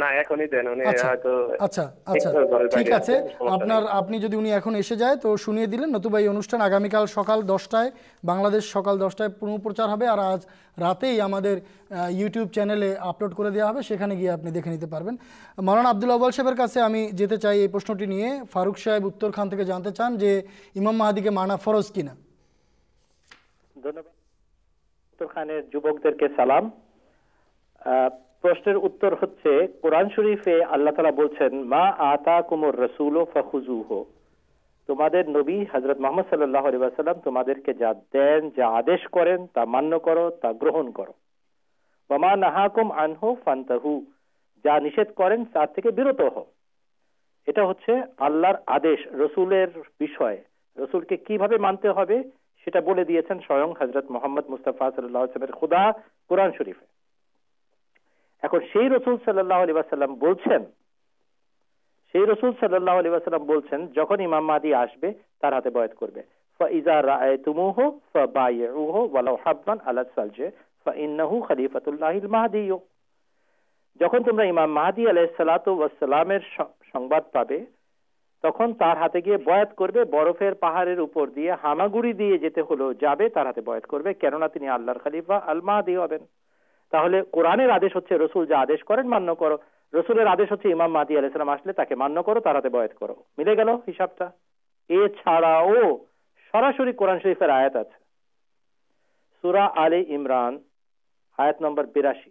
না এখনই দেন উনি আচ্ছা, হয়তো আচ্ছা আচ্ছা ঠিক আছে আপনার আপনি যদি উনি এখন এসে যায় তো শুনিয়ে দিলেন নতুবা এই অনুষ্ঠান আগামীকাল সকাল দশটায় বাংলাদেশ সকাল দশটায় পুনঃপ্রচার হবে আর আজ রাতেই আমাদের ইউটিউব চ্যানেলে আপলোড করে দেওয়া হবে সেখানে গিয়ে আপনি দেখে নিতে পারবেন মৌলানা আব্দুল আব্বাল সাহেবের কাছে আমি যেতে চাই এই প্রশ্নটি নিয়ে ফারুক সাহেব উত্তর খান থেকে জানতে চান যে ইমাম মাহাদিকে মানা ফরজ কিনা ধন্যবাদ খানের যুবকদেরকে সালাম প্রশ্নের উত্তর হচ্ছে কোরআন শরীফে আল্লাহ তালা বলছেন মা আতা কুমর রসুল ও ফাহুজুহ তোমাদের নবী হজরত মোহাম্মদ সাল্লাহ আলিবাসাল্লাম তোমাদেরকে যা দেন যা আদেশ করেন তা মান্য করো তা গ্রহণ করো মামা নাহাকুম আনহো ফান্তাহু যা নিষেধ করেন তার থেকে বিরত হো এটা হচ্ছে আল্লাহর আদেশ রসুলের বিষয় রসুলকে কিভাবে মানতে হবে সেটা বলে দিয়েছেন স্বয়ং হজরত মোহাম্মদ মুস্তাফা সাল্লামের খুদা কোরআন শরীফে এখন সেই রসুল সাল্লাহ আলী সাল্লাম বলছেন সেই রসুল সাল্লাহ আলী সাল্লাম বলছেন যখন ইমাম মাদি আসবে তার হাতে বয়াত করবে فإذا رأيتموه فبايعوه ولو حبا على الثلج فإنه خليفة الله المهدي যখন তোমরা ইমাম মাহাদি আলাহ সালাতু ওয়াস সংবাদ পাবে তখন তার হাতে গিয়ে বয়াত করবে বরফের পাহাড়ের উপর দিয়ে হামাগুড়ি দিয়ে যেতে হলো যাবে তার হাতে বয়াত করবে কেননা তিনি আল্লাহর খালিফা আল মাহাদি হবেন তাহলে কোরআনের আদেশ হচ্ছে রসুল যা আদেশ করেন মান্য করো রসুলের আদেশ হচ্ছে ইমাম মাহাদি আলাইসালাম আসলে তাকে মান্য করো তার হাতে বয়াত করো মিলে গেল হিসাবটা এছাড়াও সরাসরি কোরআন শরীফের আয়াত আছে সুরা আলী ইমরান আয়াত নম্বর বিরাশি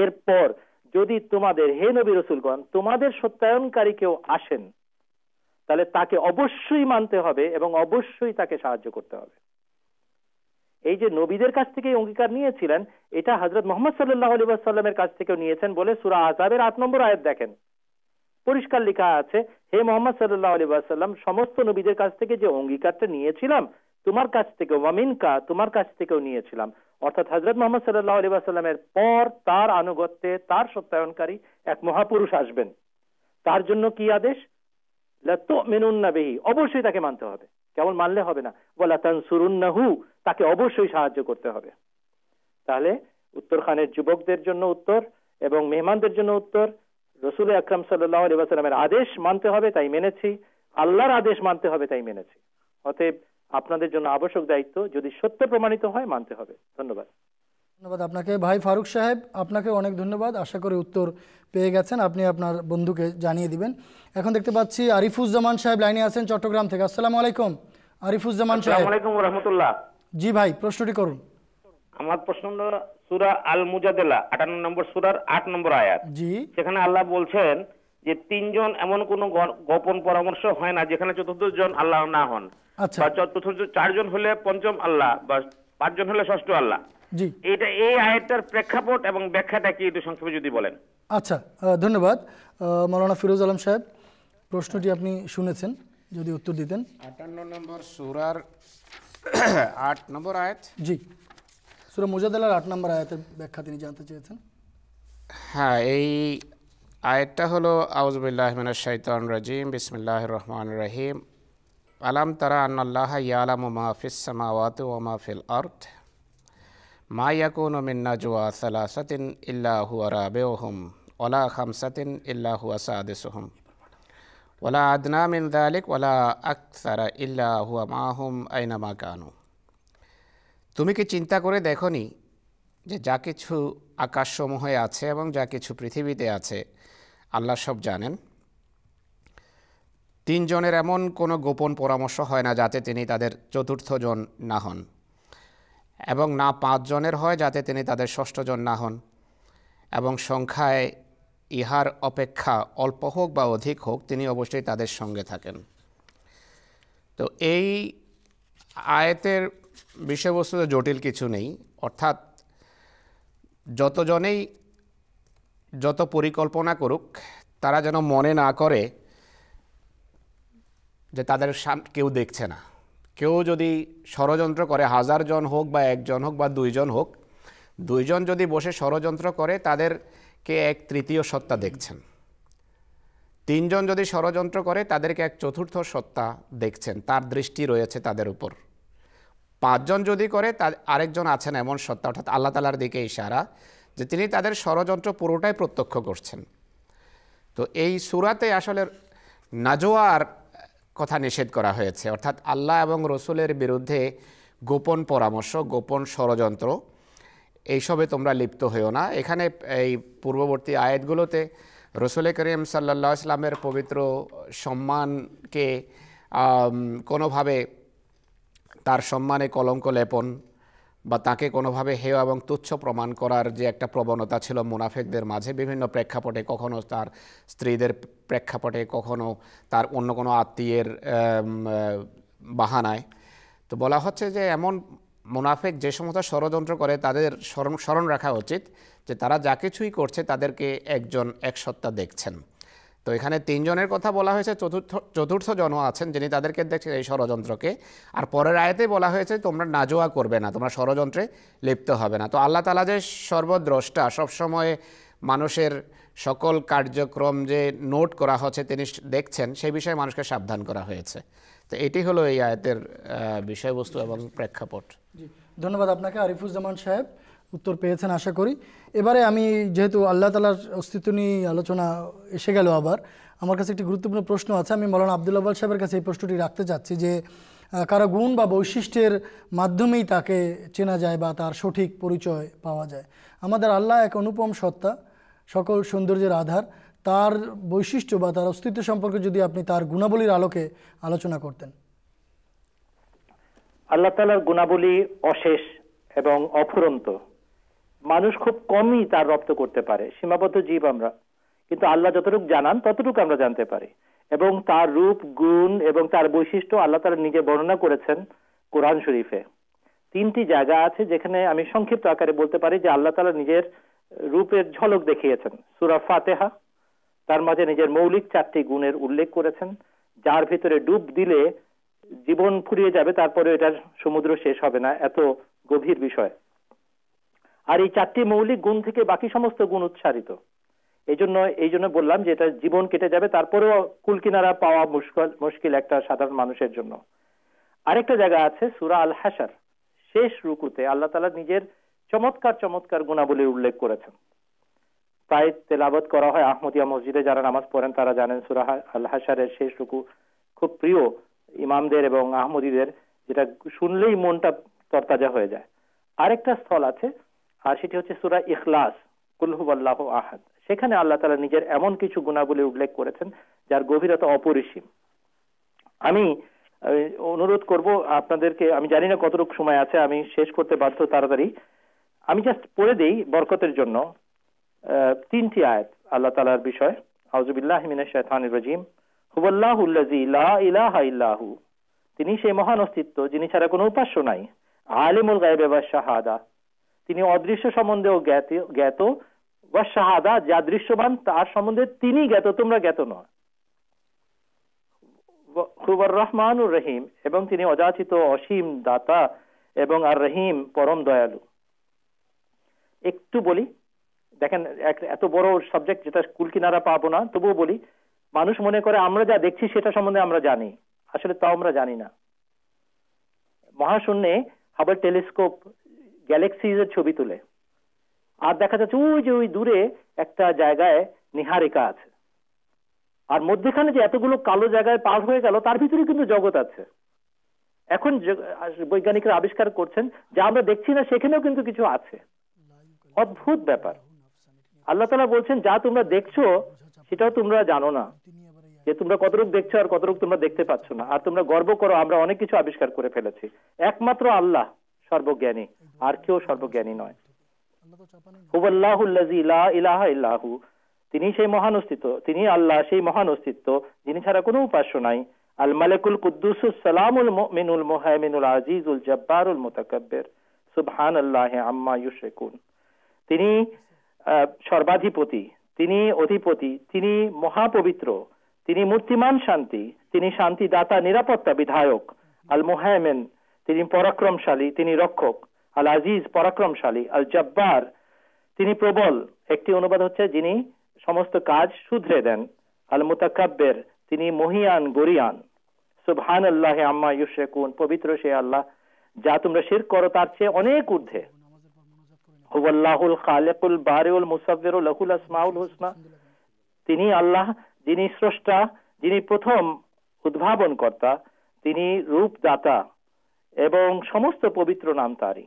এরপর যদি তোমাদের হে নবী রসুলগণ তোমাদের সত্যায়নকারী কেউ আসেন তাহলে তাকে অবশ্যই মানতে হবে এবং অবশ্যই তাকে সাহায্য করতে হবে এই যে নবীদের কাছ থেকে অঙ্গীকার নিয়েছিলেন এটা হজরত মোহাম্মদ সাল্লাহ আলিবাসাল্লামের কাছ থেকেও নিয়েছেন বলে সুরা আজাবের আট নম্বর আয়াত দেখেন পরিষ্কার লেখা আছে হে মোহাম্মদ সাল্লাহ আলিবাসাল্লাম সমস্ত নবীদের কাছ থেকে যে অঙ্গীকারটা নিয়েছিলাম তোমার কাছ থেকে ওয়ামিনকা তোমার কাছ থেকেও নিয়েছিলাম অর্থাৎ হজরত মোহাম্মদ সাল্লাহ আলী আসাল্লামের পর তার আনুগত্যে তার সত্যায়নকারী এক মহাপুরুষ আসবেন তার জন্য কি আদেশ মেনুন্নাবেহি অবশ্যই তাকে মানতে হবে কেবল মানলে হবে না বলা তানসুরুন্নাহু তাকে অবশ্যই সাহায্য করতে হবে তাহলে উত্তর খানের যুবকদের জন্য উত্তর এবং মেহমানদের জন্য উত্তর রসুল আকরাম সাল্লাহ আলী আসাল্লামের আদেশ মানতে হবে তাই মেনেছি আল্লাহর আদেশ মানতে হবে তাই মেনেছি অতএব আপনাদের জন্য আবশ্যক দায়িত্ব যদি সত্য প্রমাণিত হয় মানতে হবে ধন্যবাদ ধন্যবাদ আপনাকে ভাই ফারুক সাহেব আপনাকে অনেক ধন্যবাদ আশা করি উত্তর পেয়ে গেছেন আপনি আপনার বন্ধুকে জানিয়ে দিবেন এখন দেখতে পাচ্ছি আরিফুজ্জামান সাহেব লাইনে আছেন চট্টগ্রাম থেকে আসসালামু আলাইকুম আরিফুজ্জামান সাহেব আলাইকুম রহমতুল্লাহ জি ভাই প্রশ্নটি করুন আমার প্রশ্ন সুরা আল মুজাদেলা আটান্ন নম্বর সুরার আট নম্বর আয়াত জি সেখানে আল্লাহ বলছেন যে তিনজন এমন কোন গোপন পরামর্শ হয় না যেখানে চতুর্থ জন আল্লাহ না হন আচ্ছা। চারজন হলে পঞ্চম আল্লাহ বা পাঁচজন হলে ষষ্ঠ আল্লাহ এটা এই আয়াতটার প্রেক্ষাপট এবং ব্যাখ্যাটা কি একটু সংক্ষেপে যদি বলেন আচ্ছা ধন্যবাদ মৌলানা ফিরোজ আলম সাহেব প্রশ্নটি আপনি শুনেছেন যদি উত্তর দিতেন আটান্ন নম্বর সুরার আট নম্বর আয়াত জি সুরা মুজাদালার আট নম্বর আয়াতের ব্যাখ্যা তিনি জানতে চেয়েছেন হ্যাঁ এই আয়াতটা হলো আউজবিল্লাহমিন শাহিতান রাজিম বিসমিল্লাহ রহমান রাহিম আলাম তারা আন্নাল্লাহ ইয়ালাম মাহফিস ওয়াতু ও ফিল আর্থ মা ইয়াকুন মিন্না জুয়া সালাসাতিন ইল্লাহু আরাবেহম ওলা খামসাতিন ইল্লাহু আসাদেসহম ওলা আদনা মিন দালিক ওলা আকসারা ইল্লাহু মাহুম আইনামা কানু তুমি কি চিন্তা করে দেখনি যে যা কিছু আকাশসমূহে আছে এবং যা কিছু পৃথিবীতে আছে আল্লাহ সব জানেন তিনজনের এমন কোনো গোপন পরামর্শ হয় না যাতে তিনি তাদের চতুর্থজন না হন এবং না পাঁচজনের হয় যাতে তিনি তাদের ষষ্ঠজন না হন এবং সংখ্যায় ইহার অপেক্ষা অল্প হোক বা অধিক হোক তিনি অবশ্যই তাদের সঙ্গে থাকেন তো এই আয়তের বিষয়বস্তুতে জটিল কিছু নেই অর্থাৎ যতজনেই যত পরিকল্পনা করুক তারা যেন মনে না করে যে তাদের কেউ দেখছে না কেউ যদি ষড়যন্ত্র করে হাজার জন হোক বা একজন হোক বা দুইজন হোক দুইজন যদি বসে ষড়যন্ত্র করে তাদেরকে এক তৃতীয় সত্তা দেখছেন তিনজন যদি ষড়যন্ত্র করে তাদেরকে এক চতুর্থ সত্তা দেখছেন তার দৃষ্টি রয়েছে তাদের উপর পাঁচজন যদি করে তা আরেকজন আছেন এমন সত্তা অর্থাৎ আল্লাহ তালার দিকে ইশারা যে তিনি তাদের ষড়যন্ত্র পুরোটাই প্রত্যক্ষ করছেন তো এই সুরাতে আসলে নাজোয়ার কথা নিষেধ করা হয়েছে অর্থাৎ আল্লাহ এবং রসুলের বিরুদ্ধে গোপন পরামর্শ গোপন ষড়যন্ত্র এইসবে তোমরা লিপ্ত হয়েও না এখানে এই পূর্ববর্তী আয়াতগুলোতে রসুলের করিম সাল্লা ইসলামের পবিত্র সম্মানকে কোনোভাবে তার সম্মানে কলঙ্ক লেপন বা তাকে কোনোভাবে হেয় এবং তুচ্ছ প্রমাণ করার যে একটা প্রবণতা ছিল মুনাফেকদের মাঝে বিভিন্ন প্রেক্ষাপটে কখনো তার স্ত্রীদের প্রেক্ষাপটে কখনো তার অন্য কোনো আত্মীয়ের বাহানায় তো বলা হচ্ছে যে এমন মুনাফেক যে সমস্ত ষড়যন্ত্র করে তাদের স্মরণ স্মরণ রাখা উচিত যে তারা যা কিছুই করছে তাদেরকে একজন এক সত্তা দেখছেন তো এখানে তিনজনের কথা বলা হয়েছে চতুর্থ চতুর্থ জন আছেন যিনি তাদেরকে দেখছেন এই ষড়যন্ত্রকে আর পরের আয়তে বলা হয়েছে তোমরা নাজোয়া করবে না তোমরা ষড়যন্ত্রে লিপ্ত হবে না তো আল্লাহ তালা যে সর্বদ্রষ্টা সবসময় মানুষের সকল কার্যক্রম যে নোট করা হচ্ছে তিনি দেখছেন সেই বিষয়ে মানুষকে সাবধান করা হয়েছে তো এটি হলো এই আয়তের বিষয়বস্তু এবং প্রেক্ষাপট ধন্যবাদ আপনাকে আরিফুজ্জামান সাহেব উত্তর পেয়েছেন আশা করি এবারে আমি যেহেতু আল্লাহ তালার অস্তিত্ব নিয়ে আলোচনা এসে গেল আবার আমার কাছে একটি গুরুত্বপূর্ণ প্রশ্ন আছে আমি মৌলানা আবদুল্লা আবদুল্লাবাল সাহেবের কাছে এই প্রশ্নটি রাখতে চাচ্ছি যে কারো গুণ বা বৈশিষ্ট্যের মাধ্যমেই তাকে চেনা যায় বা তার সঠিক পরিচয় পাওয়া যায় আমাদের আল্লাহ এক অনুপম সত্তা সকল সৌন্দর্যের আধার তার বৈশিষ্ট্য বা তার অস্তিত্ব সম্পর্কে যদি আপনি তার গুণাবলীর আলোকে আলোচনা করতেন আল্লাহ তালার গুণাবলী অশেষ এবং অফুরন্ত মানুষ খুব কমই তার রপ্ত করতে পারে সীমাবদ্ধ জীব আমরা কিন্তু আল্লাহ যতটুকু জানান ততটুকু আমরা জানতে পারি এবং তার রূপ গুণ এবং তার বৈশিষ্ট্য আল্লাহ তারা নিজে বর্ণনা করেছেন কোরআন শরীফে তিনটি জায়গা আছে যেখানে আমি সংক্ষিপ্ত আকারে বলতে পারি যে আল্লাহ তালা নিজের রূপের ঝলক দেখিয়েছেন সুরা ফাতেহা তার মাঝে নিজের মৌলিক চারটি গুণের উল্লেখ করেছেন যার ভিতরে ডুব দিলে জীবন ফুরিয়ে যাবে তারপরে এটার সমুদ্র শেষ হবে না এত গভীর বিষয় আর এই চারটি মৌলিক গুণ থেকে বাকি সমস্ত গুণ উচ্চারিত এই জন্য এই জন্য বললাম যে এটা জীবন কেটে যাবে তারপরেও কুলকিনারা পাওয়া মুশকিল মুশকিল একটা সাধারণ মানুষের জন্য আরেকটা জায়গা আছে সুরা আল হাসার শেষ রুকুতে আল্লাহ তালা নিজের চমৎকার চমৎকার গুণাবলীর উল্লেখ করেছেন প্রায় তেলাবত করা হয় আহমদিয়া মসজিদে যারা নামাজ পড়েন তারা জানেন সুরা আল হাসারের শেষ রুকু খুব প্রিয় ইমামদের এবং আহমদিদের যেটা শুনলেই মনটা তরতাজা হয়ে যায় আরেকটা স্থল আছে আর সেটি হচ্ছে সুরা ইখলাস কুলহু আহাদ সেখানে আল্লাহ তালা নিজের এমন কিছু গুণাবলী উল্লেখ করেছেন যার গভীরতা অপরিসীম আমি অনুরোধ করব আপনাদেরকে আমি জানি না কতটুকু সময় আছে আমি শেষ করতে বাধ্য তাড়াতাড়ি আমি জাস্ট পড়ে দেই বরকতের জন্য তিনটি আয়াত আল্লাহ তালার বিষয় আউজুবিল্লাহ মিনাশানির রাজিম হুবল্লাহুল্লাজি লা ইলাহা ইল্লাহু তিনি সেই মহান অস্তিত্ব যিনি ছাড়া কোনো উপাস্য নাই আলিমুল গায়েব শাহাদা তিনি অদৃশ্য সম্বন্ধেও জ্ঞাত জ্ঞাত বা শাহাদা যা দৃশ্যমান তার সম্বন্ধে তিনি জ্ঞাত তোমরা জ্ঞাত নয় হুবর রহমানুর রহিম এবং তিনি অযাচিত অসীম দাতা এবং আর রহিম পরম দয়ালু একটু বলি দেখেন এত বড় সাবজেক্ট যেটা স্কুল কিনারা পাবো না তবুও বলি মানুষ মনে করে আমরা যা দেখছি সেটা সম্বন্ধে আমরা জানি আসলে তাও আমরা জানি না মহাশূন্যে হাবল টেলিস্কোপ গ্যালেক্সিজের ছবি তুলে আর দেখা যাচ্ছে ওই যে ওই দূরে একটা জায়গায় নিহারিকা আছে আর মধ্যেখানে যে এতগুলো কালো জায়গায় পার হয়ে গেল তার ভিতরে কিন্তু জগৎ আছে এখন বৈজ্ঞানিকরা আবিষ্কার করছেন যা আমরা দেখছি না সেখানেও কিন্তু কিছু আছে অদ্ভুত ব্যাপার আল্লাহ তালা বলছেন যা তোমরা দেখছো সেটাও তোমরা জানো না যে তোমরা কতটুক দেখছো আর কতটুক তোমরা দেখতে পাচ্ছ না আর তোমরা গর্ব করো আমরা অনেক কিছু আবিষ্কার করে ফেলেছি একমাত্র আল্লাহ সর্বজ্ঞানী আর কেউ সর্বজ্ঞানী নয় তিনি সেই মহান অস্তিত্ব তিনি আল্লাহ সেই মহান অস্তিত্ব যিনি ছাড়া কোনো উপাস্য নাই আল আজিজুল জব্বারুল সুবহান আল্লাহ আম্মা তিনি সর্বাধিপতি তিনি অধিপতি তিনি মহাপবিত্র তিনি মূর্তিমান শান্তি তিনি শান্তিদাতা নিরাপত্তা বিধায়ক আল মুহাইমিন তিনি পরাক্রমশালী তিনি রক্ষক আল আজিজ পরাক্রমশালী আল জব্বার তিনি প্রবল একটি অনুবাদ হচ্ছে যিনি সমস্ত কাজ শুধরে দেন আল মুতাকাব্বের তিনি মহিয়ান গরিয়ান সুবহান আল্লাহ আম্মা ইউশেকুন পবিত্র সে আল্লাহ যা তোমরা শির করো তার চেয়ে অনেক ঊর্ধ্বে খালেকুল বারেউল লহুল আসমাউল হুসমা তিনি আল্লাহ যিনি স্রষ্টা যিনি প্রথম উদ্ভাবন কর্তা তিনি রূপদাতা এবং সমস্ত পবিত্র নাম তারই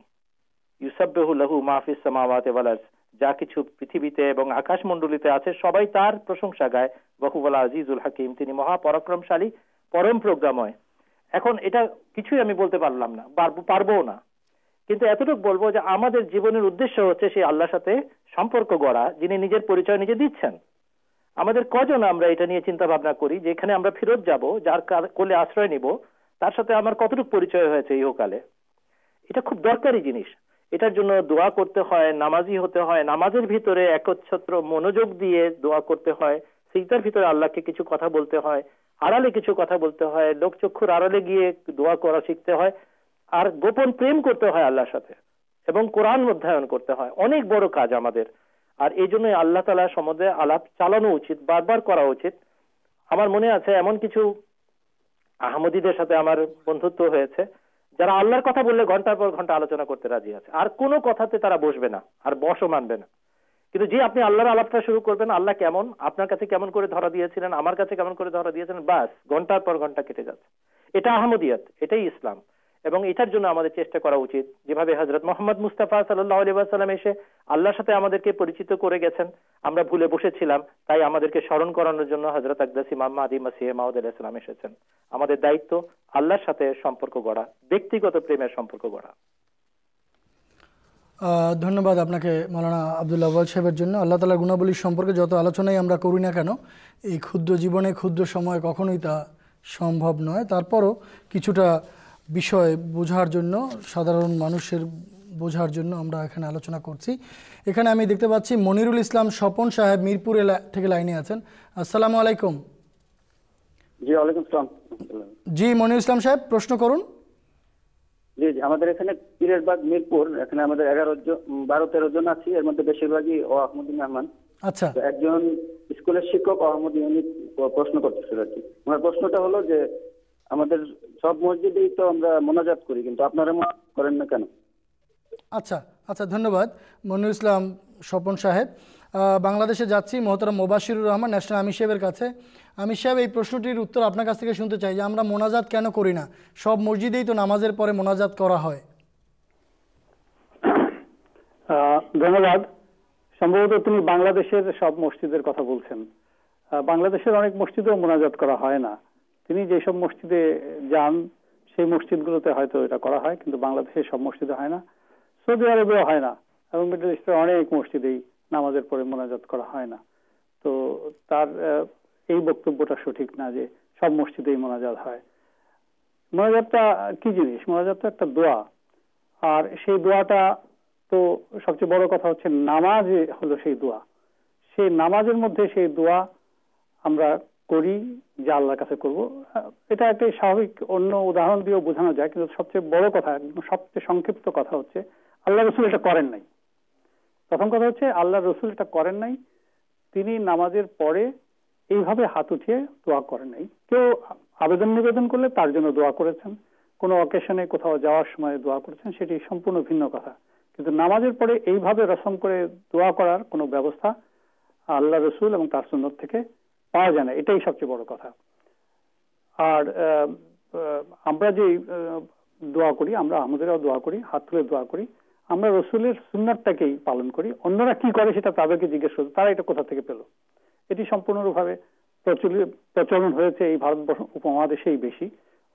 ইউসাবহু লহু মাহফিস সামাওয়াতে ওয়ালাস যা কিছু পৃথিবীতে এবং আকাশমণ্ডলীতে আছে সবাই তার প্রশংসা গায় বহুবালা আজিজুল হাকিম তিনি মহা পরাক্রমশালী পরম প্রজ্ঞাময় এখন এটা কিছুই আমি বলতে পারলাম না পারবো না কিন্তু এতটুকু বলবো যে আমাদের জীবনের উদ্দেশ্য হচ্ছে সেই আল্লাহর সাথে সম্পর্ক গড়া যিনি নিজের পরিচয় নিজে দিচ্ছেন আমাদের কজন আমরা এটা নিয়ে চিন্তা ভাবনা করি যে এখানে আমরা ফেরত যাব যার কোলে আশ্রয় নিব তার সাথে আমার কতটুকু পরিচয় হয়েছে ইহকালে এটা খুব দরকারি জিনিস এটার জন্য দোয়া করতে হয় নামাজি হতে হয় নামাজের ভিতরে একচ্ছত্র মনোযোগ দিয়ে দোয়া করতে হয় সিজদার ভিতরে আল্লাহকে কিছু কথা বলতে হয় আড়ালে কিছু কথা বলতে হয় লোকচক্ষুর আড়ালে গিয়ে দোয়া করা শিখতে হয় আর গোপন প্রেম করতে হয় আল্লাহর সাথে এবং কোরআন অধ্যয়ন করতে হয় অনেক বড় কাজ আমাদের আর এই জন্যই আল্লাহ তালা সম্বন্ধে আলাপ চালানো উচিত বারবার করা উচিত আমার মনে আছে এমন কিছু আহমদীদের সাথে আমার বন্ধুত্ব হয়েছে যারা আল্লাহর কথা বললে ঘন্টার পর ঘন্টা আলোচনা করতে রাজি আছে আর কোনো কথাতে তারা বসবে না আর বসও মানবে না কিন্তু যে আপনি আল্লাহর আলাপটা শুরু করবেন আল্লাহ কেমন আপনার কাছে কেমন করে ধরা দিয়েছিলেন আমার কাছে কেমন করে ধরা দিয়েছিলেন বাস ঘন্টার পর ঘন্টা কেটে যাচ্ছে এটা আহমদিয়াত এটাই ইসলাম এবং এটার জন্য আমাদের চেষ্টা করা উচিত যেভাবে হজরত মোহাম্মদ মুস্তাফা সাল্লাম এসে আল্লাহর সাথে আমাদেরকে পরিচিত করে গেছেন আমরা ভুলে বসেছিলাম তাই আমাদেরকে স্মরণ করানোর জন্য হজরত আকদাস আলাহিসাম এসেছেন আমাদের দায়িত্ব আল্লাহর সাথে সম্পর্ক গড়া ব্যক্তিগত প্রেমের সম্পর্ক গড়া ধন্যবাদ আপনাকে মৌলানা আবদুল্লা আব্বাল সাহেবের জন্য আল্লাহ তালা গুণাবলীর সম্পর্কে যত আলোচনাই আমরা করি না কেন এই ক্ষুদ্র জীবনে ক্ষুদ্র সময়ে কখনোই তা সম্ভব নয় তারপরও কিছুটা বিষয় বোঝার জন্য সাধারণ মানুষের বোঝার জন্য আমরা এখানে আলোচনা করছি এখানে আমি দেখতে পাচ্ছি মনিরুল ইসলাম স্বপন সাহেব মিরপুর থেকে লাইনে আছেন আসসালাম আলাইকুম জি ওয়ালাইকুম আসসালাম জি মনির ইসলাম সাহেব প্রশ্ন করুন জি জি আমাদের এখানে পীরেরবাগ মিরপুর এখানে আমাদের এগারো জন বারো তেরো জন আছি এর মধ্যে বেশিরভাগই ও আহমদিন রহমান আচ্ছা একজন স্কুলের শিক্ষক আহমদ ইউনিট প্রশ্ন করতেছিল আর কি আমার প্রশ্নটা হলো যে আমাদের সব মসজিদেই তো আমরা মোনাজাত করি কিন্তু আপনারা মনে করেন না কেন আচ্ছা আচ্ছা ধন্যবাদ মনির ইসলাম স্বপন সাহেব বাংলাদেশে যাচ্ছি মোহতরম মোবাশিরুর রহমান ন্যাশনাল আমির সাহেবের কাছে আমির সাহেব এই প্রশ্নটির উত্তর আপনার কাছ থেকে শুনতে চাই যে আমরা মোনাজাত কেন করি না সব মসজিদেই তো নামাজের পরে মোনাজাত করা হয় ধন্যবাদ সম্ভবত তুমি বাংলাদেশের সব মসজিদের কথা বলছেন বাংলাদেশের অনেক মসজিদেও মোনাজাত করা হয় না তিনি যেসব মসজিদে যান সেই মসজিদগুলোতে হয়তো এটা করা হয় কিন্তু বাংলাদেশে সব মসজিদে হয় না সৌদি আরবেও হয় না এবং মিডল ইস্টের অনেক মসজিদেই নামাজের পরে মোনাজাত করা হয় না তো তার এই বক্তব্যটা সঠিক না যে সব মসজিদেই মোনাজাত হয় মোনাজাতটা কি জিনিস মোনাজাত তো একটা দোয়া আর সেই দোয়াটা তো সবচেয়ে বড় কথা হচ্ছে নামাজ হলো সেই দোয়া সেই নামাজের মধ্যে সেই দোয়া আমরা করি যা আল্লাহর কাছে করব এটা একটা স্বাভাবিক অন্য উদাহরণ দিয়েও বোঝানো যায় কিন্তু সবচেয়ে বড় কথা সবচেয়ে সংক্ষিপ্ত কথা হচ্ছে আল্লাহ রসুল এটা করেন নাই প্রথম কথা হচ্ছে আল্লাহ রসুল এটা করেন নাই তিনি নামাজের পরে এইভাবে হাত উঠিয়ে দোয়া করেন নাই কেউ আবেদন নিবেদন করলে তার জন্য দোয়া করেছেন কোনো অকেশনে কোথাও যাওয়ার সময় দোয়া করেছেন সেটি সম্পূর্ণ ভিন্ন কথা কিন্তু নামাজের পরে এইভাবে রসম করে দোয়া করার কোনো ব্যবস্থা আল্লাহ রসুল এবং তার সুন্দর থেকে পাওয়া যায় না এটাই সবচেয়ে বড় কথা আর আমরা যে দোয়া করি আমরা আমাদেরও দোয়া করি হাত তুলে দোয়া করি আমরা রসুলের সুন্নারটাকেই পালন করি অন্যরা কি করে সেটা তাদেরকে জিজ্ঞেস করতে তারা এটা কোথা থেকে পেল এটি সম্পূর্ণরূপে প্রচলন হয়েছে এই ভারতবর্ষ উপমহাদেশেই বেশি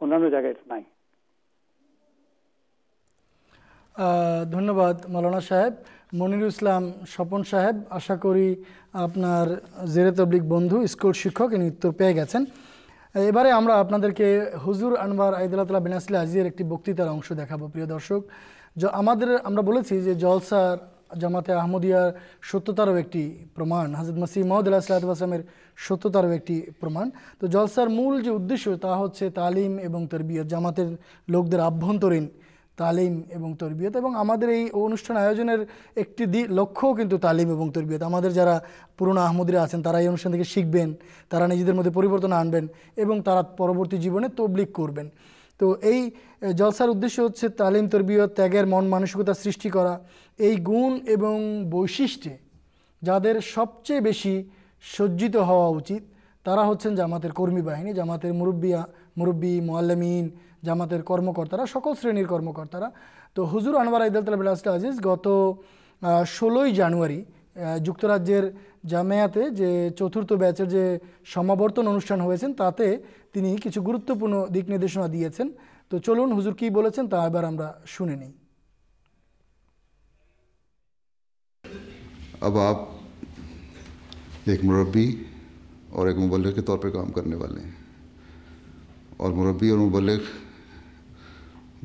অন্যান্য জায়গায় নাই ধন্যবাদ মৌলানা সাহেব মনির ইসলাম স্বপন সাহেব আশা করি আপনার জেরে তবলিক বন্ধু স্কুল শিক্ষক ইনি উত্তর পেয়ে গেছেন এবারে আমরা আপনাদেরকে হুজুর আনবার আইদুল্লাহ বিনাসলি আজিয়ের একটি বক্তৃতার অংশ দেখাবো প্রিয় দর্শক আমাদের আমরা বলেছি যে জলসার জামাতে আহমদিয়ার সত্যতারও একটি প্রমাণ হাজরত মাসি মহদুল্লাহ সাল্লাতামের সত্যতারও একটি প্রমাণ তো জলসার মূল যে উদ্দেশ্য তা হচ্ছে তালিম এবং তরবিয়ত জামাতের লোকদের আভ্যন্তরীণ তালিম এবং তরবিয়ত এবং আমাদের এই অনুষ্ঠান আয়োজনের একটি লক্ষ্যও কিন্তু তালিম এবং তরবিয়ত আমাদের যারা পুরনো আহমদিরা আছেন তারা এই অনুষ্ঠান থেকে শিখবেন তারা নিজেদের মধ্যে পরিবর্তন আনবেন এবং তারা পরবর্তী জীবনে তবলিক করবেন তো এই জলসার উদ্দেশ্য হচ্ছে তালিম তরবিয়ত ত্যাগের মন মানসিকতা সৃষ্টি করা এই গুণ এবং বৈশিষ্ট্যে যাদের সবচেয়ে বেশি সজ্জিত হওয়া উচিত তারা হচ্ছেন জামাতের কর্মী বাহিনী জামাতের মুরব্বী মুরব্বী মোয়াল্লামিন জামাতের কর্মকর্তারা সকল শ্রেণীর কর্মকর্তারা তো হুজুর আনোয়ার আইদাল আজিজ গত ষোলোই জানুয়ারি যুক্তরাজ্যের জামেয়াতে যে চতুর্থ ব্যাচের যে সমাবর্তন অনুষ্ঠান হয়েছেন তাতে তিনি কিছু গুরুত্বপূর্ণ দিক নির্দেশনা দিয়েছেন তো চলুন হুজুর কি বলেছেন তা এবার আমরা শুনে নিই अब आप एक मुरबी और एक मुबलक के तौर पर काम करने वाले हैं और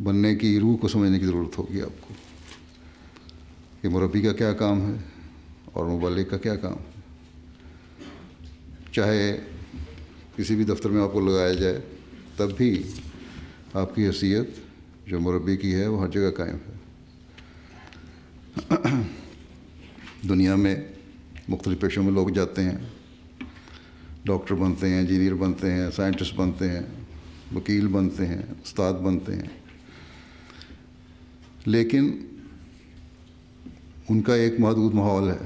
بننے کی روح کو سمجھنے کی ضرورت ہوگی آپ کو کہ مربی کا کیا کام ہے اور ممالک کا کیا کام ہے چاہے کسی بھی دفتر میں آپ کو لگایا جائے تب بھی آپ کی حیثیت جو مربی کی ہے وہ ہر جگہ قائم ہے دنیا میں مختلف پیشوں میں لوگ جاتے ہیں ڈاکٹر بنتے ہیں انجینئر بنتے ہیں سائنٹسٹ بنتے ہیں وکیل بنتے ہیں استاد بنتے ہیں لیکن ان کا ایک محدود ماحول ہے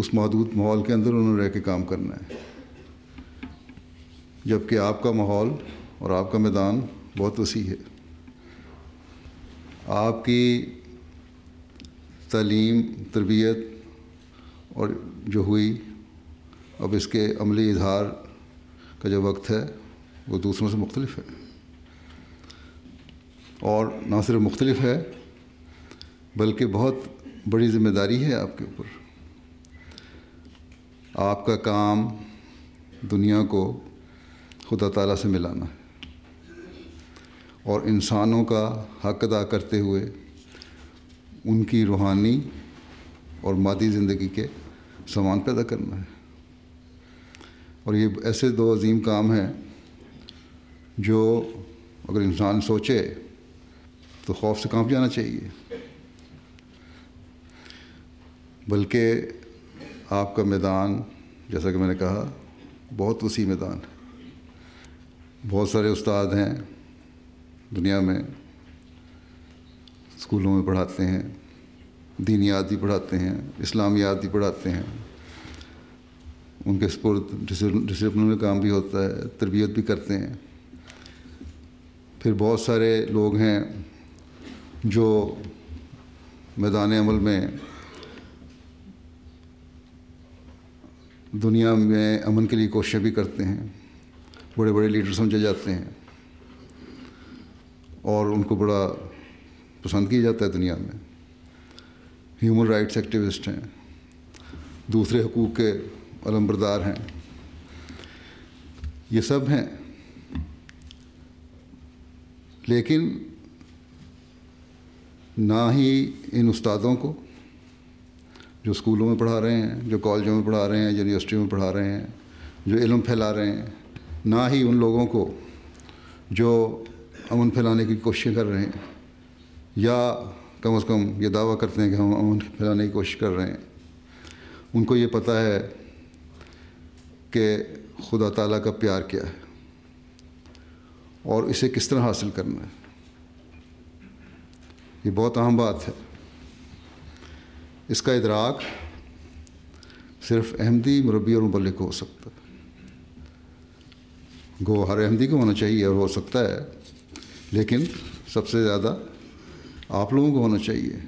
اس محدود ماحول کے اندر انہوں نے رہ کے کام کرنا ہے جب کہ آپ کا ماحول اور آپ کا میدان بہت وسیع ہے آپ کی تعلیم تربیت اور جو ہوئی اب اس کے عملی اظہار کا جو وقت ہے وہ دوسروں سے مختلف ہے اور نہ صرف مختلف ہے بلکہ بہت بڑی ذمہ داری ہے آپ کے اوپر آپ کا کام دنیا کو خدا تعالیٰ سے ملانا ہے اور انسانوں کا حق ادا کرتے ہوئے ان کی روحانی اور مادی زندگی کے سامان پیدا کرنا ہے اور یہ ایسے دو عظیم کام ہیں جو اگر انسان سوچے تو خوف سے کانپ جانا چاہیے بلکہ آپ کا میدان جیسا کہ میں نے کہا بہت وسیع میدان بہت سارے استاد ہیں دنیا میں اسکولوں میں پڑھاتے ہیں دینیات بھی پڑھاتے ہیں اسلامیات بھی پڑھاتے ہیں ان کے سپرد ڈسپلن میں کام بھی ہوتا ہے تربیت بھی کرتے ہیں پھر بہت سارے لوگ ہیں جو میدان عمل میں دنیا میں امن کے لیے کوششیں بھی کرتے ہیں بڑے بڑے لیڈر سمجھے جاتے ہیں اور ان کو بڑا پسند کیا جاتا ہے دنیا میں ہیومن رائٹس ایکٹیوسٹ ہیں دوسرے حقوق کے علمبردار ہیں یہ سب ہیں لیکن نہ ہی ان استادوں کو جو اسکولوں میں پڑھا رہے ہیں جو کالجوں میں پڑھا رہے ہیں یونیورسٹیوں میں پڑھا رہے ہیں جو علم پھیلا رہے ہیں نہ ہی ان لوگوں کو جو امن پھیلانے کی کوششیں کر رہے ہیں یا کم از کم یہ دعویٰ کرتے ہیں کہ ہم امن پھیلانے کی کوشش کر رہے ہیں ان کو یہ پتہ ہے کہ خدا تعالیٰ کا پیار کیا ہے اور اسے کس طرح حاصل کرنا ہے یہ بہت اہم بات ہے اس کا ادراک صرف احمدی مربی اور مبلک کو ہو سکتا ہے گو ہر احمدی کو ہونا چاہیے اور ہو سکتا ہے لیکن سب سے زیادہ آپ لوگوں کو ہونا چاہیے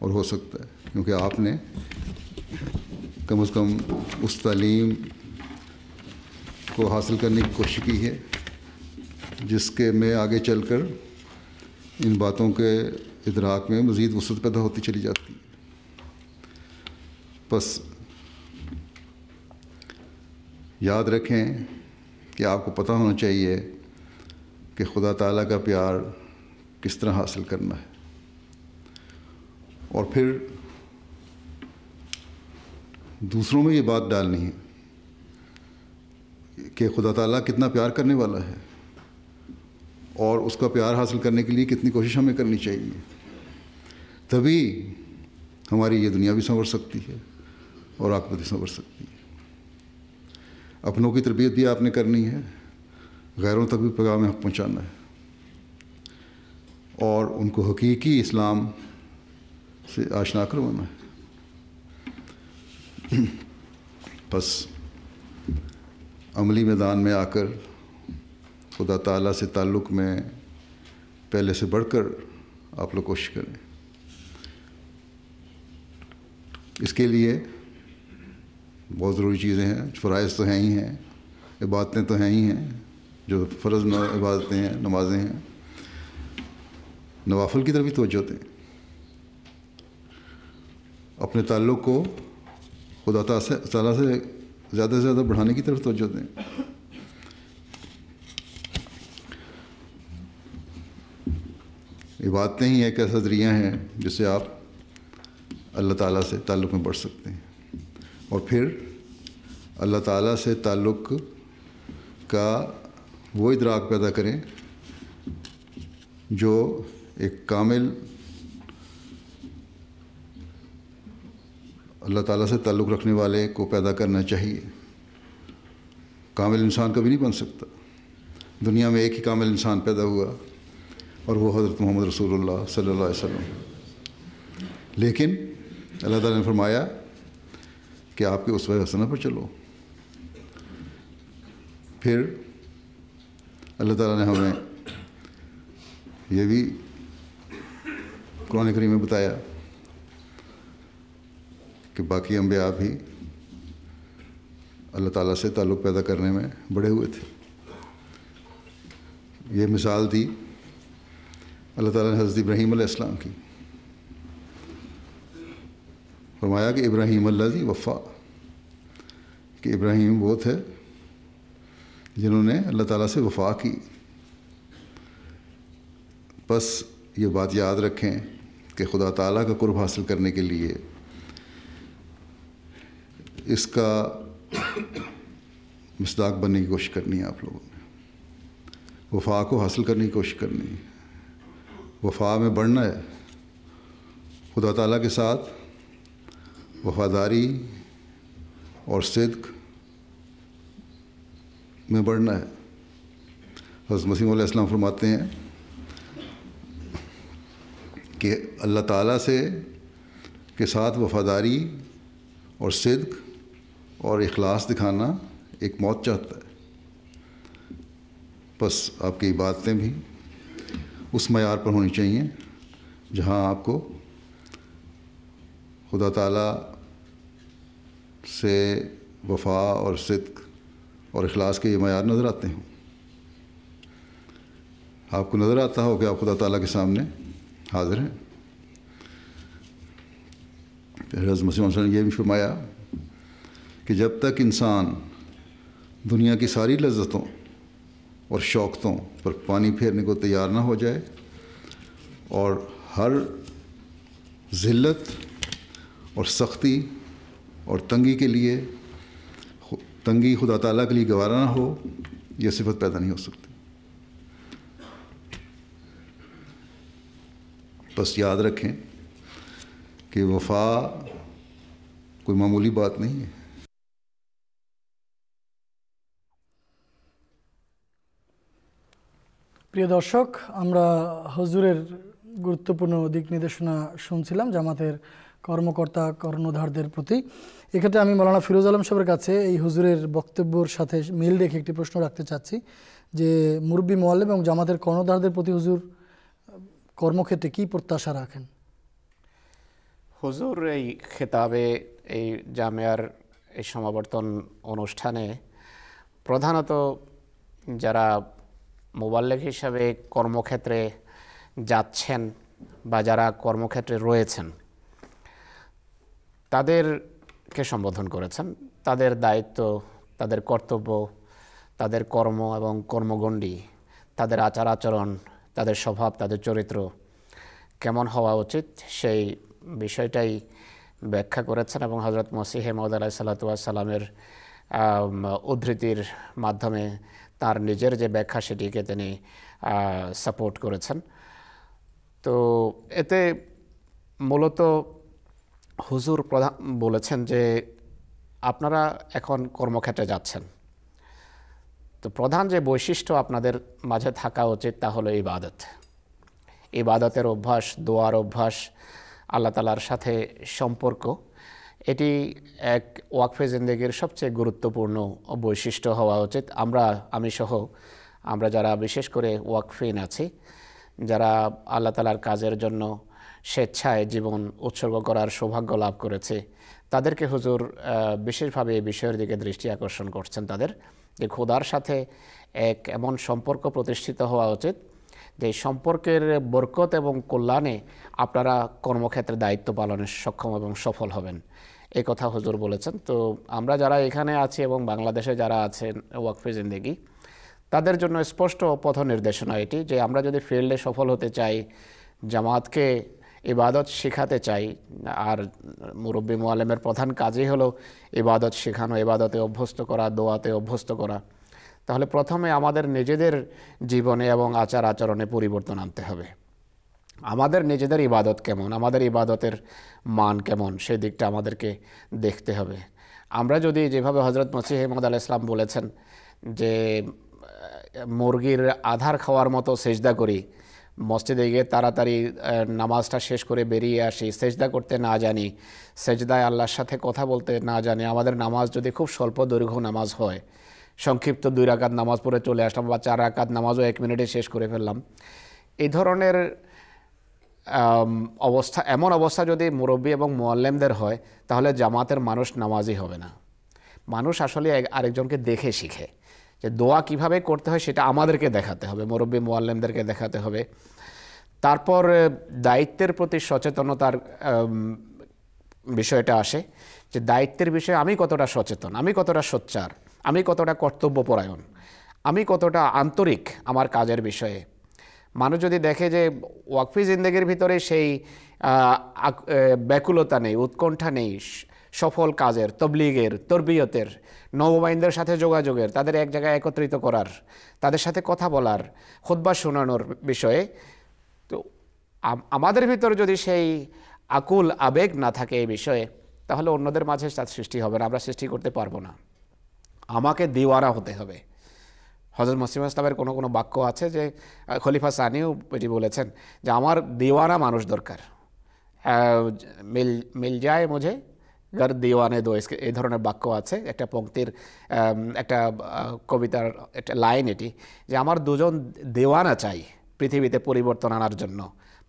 اور ہو سکتا ہے کیونکہ آپ نے کم از کم اس تعلیم کو حاصل کرنے کی کوشش کی ہے جس کے میں آگے چل کر ان باتوں کے ادراک میں مزید وسعت پیدا ہوتی چلی جاتی ہے بس یاد رکھیں کہ آپ کو پتہ ہونا چاہیے کہ خدا تعالیٰ کا پیار کس طرح حاصل کرنا ہے اور پھر دوسروں میں یہ بات ڈالنی ہے کہ خدا تعالیٰ کتنا پیار کرنے والا ہے اور اس کا پیار حاصل کرنے کے لیے کتنی کوشش ہمیں کرنی چاہیے تبھی ہماری یہ دنیا بھی سنور سکتی ہے اور آپ بھی سنور سکتی ہے اپنوں کی تربیت بھی آپ نے کرنی ہے غیروں تک بھی پیغام حق پہنچانا ہے اور ان کو حقیقی اسلام سے آشنا کروانا ہے بس عملی میدان میں آ کر خدا تعالیٰ سے تعلق میں پہلے سے بڑھ کر آپ لوگ کوشش کریں اس کے لیے بہت ضروری چیزیں ہیں فرائض تو ہیں ہی ہیں عبادتیں تو ہیں ہی ہیں جو فرض عبادتیں ہیں نمازیں ہیں نوافل کی طرف ہی توجہ دیں اپنے تعلق کو خدا تعالیٰ سے زیادہ سے زیادہ بڑھانے کی طرف توجہ دیں عبادتیں ہی ایک ایسا ذریعہ ہیں جس سے آپ اللہ تعالیٰ سے تعلق میں بڑھ سکتے ہیں اور پھر اللہ تعالیٰ سے تعلق کا وہ ادراک پیدا کریں جو ایک کامل اللہ تعالیٰ سے تعلق رکھنے والے کو پیدا کرنا چاہیے کامل انسان کبھی نہیں بن سکتا دنیا میں ایک ہی کامل انسان پیدا ہوا اور وہ حضرت محمد رسول اللہ صلی اللہ علیہ وسلم لیکن اللہ تعالیٰ نے فرمایا کہ آپ کے اس وقت پر چلو پھر اللہ تعالیٰ نے ہمیں یہ بھی قرآن کریم میں بتایا کہ باقی انبیاء بھی اللہ تعالیٰ سے تعلق پیدا کرنے میں بڑے ہوئے تھے یہ مثال تھی اللہ تعالیٰ نے حضرت ابراہیم علیہ السلام کی فرمایا کہ ابراہیم اللہ جی وفا کہ ابراہیم وہ تھے جنہوں نے اللہ تعالیٰ سے وفا کی بس یہ بات یاد رکھیں کہ خدا تعالیٰ کا قرب حاصل کرنے کے لیے اس کا مصداق بننے کی کوشش کرنی ہے آپ لوگوں نے وفا کو حاصل کرنے کی کوشش کرنی ہے وفا میں بڑھنا ہے خدا تعالیٰ کے ساتھ وفاداری اور صدق میں بڑھنا ہے حضرت مسیم علیہ السلام فرماتے ہیں کہ اللہ تعالیٰ سے کے ساتھ وفاداری اور صدق اور اخلاص دکھانا ایک موت چاہتا ہے بس آپ کی باتیں بھی اس معیار پر ہونی چاہیے جہاں آپ کو خدا تعالیٰ سے وفا اور صدق اور اخلاص کے یہ معیار نظر آتے ہوں آپ کو نظر آتا ہو کہ آپ خدا تعالیٰ کے سامنے حاضر ہیں حضرت مسلم وسلم نے یہ بھی فرمایا کہ جب تک انسان دنیا کی ساری لذتوں اور شوقتوں پر پانی پھیرنے کو تیار نہ ہو جائے اور ہر ذلت اور سختی اور تنگی کے لیے تنگی خدا تعالیٰ کے لیے گوارا نہ ہو یہ صفت پیدا نہیں ہو سکتی بس یاد رکھیں کہ وفا کوئی معمولی بات نہیں ہے প্রিয় দর্শক আমরা হজুরের গুরুত্বপূর্ণ দিক নির্দেশনা শুনছিলাম জামাতের কর্মকর্তা কর্ণধারদের প্রতি এক্ষেত্রে আমি মৌলানা ফিরোজ আলম সাহেবের কাছে এই হুজুরের বক্তব্যর সাথে মিল রেখে একটি প্রশ্ন রাখতে চাচ্ছি যে মুরব্বী মোয়াল্লেম এবং জামাতের কর্ণধারদের প্রতি হুজুর কর্মক্ষেত্রে কি প্রত্যাশা রাখেন হুজুর এই খেতাবে এই জামিয়ার এই সমাবর্তন অনুষ্ঠানে প্রধানত যারা মোবাল্লেক হিসাবে কর্মক্ষেত্রে যাচ্ছেন বা যারা কর্মক্ষেত্রে রয়েছেন তাদেরকে সম্বোধন করেছেন তাদের দায়িত্ব তাদের কর্তব্য তাদের কর্ম এবং কর্মগণ্ডি তাদের আচার আচরণ তাদের স্বভাব তাদের চরিত্র কেমন হওয়া উচিত সেই বিষয়টাই ব্যাখ্যা করেছেন এবং হজরত মসিহে মহদ আলাহ সাল্লা সাল্লামের উদ্ধৃতির মাধ্যমে তার নিজের যে ব্যাখ্যা সেটিকে তিনি সাপোর্ট করেছেন তো এতে মূলত হুজুর প্রধান বলেছেন যে আপনারা এখন কর্মক্ষেত্রে যাচ্ছেন তো প্রধান যে বৈশিষ্ট্য আপনাদের মাঝে থাকা উচিত তা হলো ইবাদত ইবাদতের অভ্যাস দোয়ার অভ্যাস আল্লাহ তালার সাথে সম্পর্ক এটি এক ওয়াকফে জিন্দেগির সবচেয়ে গুরুত্বপূর্ণ বৈশিষ্ট্য হওয়া উচিত আমরা আমি সহ আমরা যারা বিশেষ করে ওয়াকফিন আছি যারা আল্লাহ তালার কাজের জন্য স্বেচ্ছায় জীবন উৎসর্গ করার সৌভাগ্য লাভ করেছে তাদেরকে হুজুর বিশেষভাবে এই বিষয়ের দিকে দৃষ্টি আকর্ষণ করছেন তাদের যে খোদার সাথে এক এমন সম্পর্ক প্রতিষ্ঠিত হওয়া উচিত যে সম্পর্কের বরকত এবং কল্যাণে আপনারা কর্মক্ষেত্রে দায়িত্ব পালনে সক্ষম এবং সফল হবেন এই কথা হজুর বলেছেন তো আমরা যারা এখানে আছি এবং বাংলাদেশে যারা আছেন ওয়াকফে জিন্দেগি তাদের জন্য স্পষ্ট পথ নির্দেশনা এটি যে আমরা যদি ফিল্ডে সফল হতে চাই জামাতকে ইবাদত শেখাতে চাই আর মুরব্বী মোয়ালেমের প্রধান কাজই হলো ইবাদত শেখানো ইবাদতে অভ্যস্ত করা দোয়াতে অভ্যস্ত করা তাহলে প্রথমে আমাদের নিজেদের জীবনে এবং আচার আচরণে পরিবর্তন আনতে হবে আমাদের নিজেদের ইবাদত কেমন আমাদের ইবাদতের মান কেমন সেই দিকটা আমাদেরকে দেখতে হবে আমরা যদি যেভাবে হজরত মসিহ মদ আল ইসলাম বলেছেন যে মুরগির আধার খাওয়ার মতো সেজদা করি মসজিদে গিয়ে তাড়াতাড়ি নামাজটা শেষ করে বেরিয়ে আসি সেজদা করতে না জানি সেজদায় আল্লাহর সাথে কথা বলতে না জানি আমাদের নামাজ যদি খুব স্বল্প দৈর্ঘ্য নামাজ হয় সংক্ষিপ্ত দুই রাকাত নামাজ পড়ে চলে আসলাম বা চার রাকাত নামাজও এক মিনিটে শেষ করে ফেললাম এই ধরনের অবস্থা এমন অবস্থা যদি মুরব্বী এবং মোয়াল্লেমদের হয় তাহলে জামাতের মানুষ নামাজি হবে না মানুষ আসলে আরেকজনকে দেখে শিখে যে দোয়া কিভাবে করতে হয় সেটা আমাদেরকে দেখাতে হবে মুরব্বী মোয়াল্লেমদেরকে দেখাতে হবে তারপর দায়িত্বের প্রতি সচেতনতার বিষয়টা আসে যে দায়িত্বের বিষয়ে আমি কতটা সচেতন আমি কতটা সোচ্চার আমি কতটা কর্তব্যপরায়ণ আমি কতটা আন্তরিক আমার কাজের বিষয়ে মানুষ যদি দেখে যে ওয়াকফি জিন্দগির ভিতরে সেই ব্যাকুলতা নেই উৎকণ্ঠা নেই সফল কাজের তবলিগের তর্বিয়তের নৌবাহিনদের সাথে যোগাযোগের তাদের এক জায়গায় একত্রিত করার তাদের সাথে কথা বলার খোদবা শোনানোর বিষয়ে তো আমাদের ভিতর যদি সেই আকুল আবেগ না থাকে এই বিষয়ে তাহলে অন্যদের মাঝে তার সৃষ্টি হবে না আমরা সৃষ্টি করতে পারবো না আমাকে দিওয়ারা হতে হবে হজরত মসিম ইসলামের কোনো কোনো বাক্য আছে যে খলিফা সানিও এটি বলেছেন যে আমার দিওয়ানা মানুষ দরকার মিল মিল যায় মুঝে গর দিওয়ানে দো এই ধরনের বাক্য আছে একটা পঙ্ক্তির একটা কবিতার একটা লাইন এটি যে আমার দুজন দেওয়ানা চাই পৃথিবীতে পরিবর্তন আনার জন্য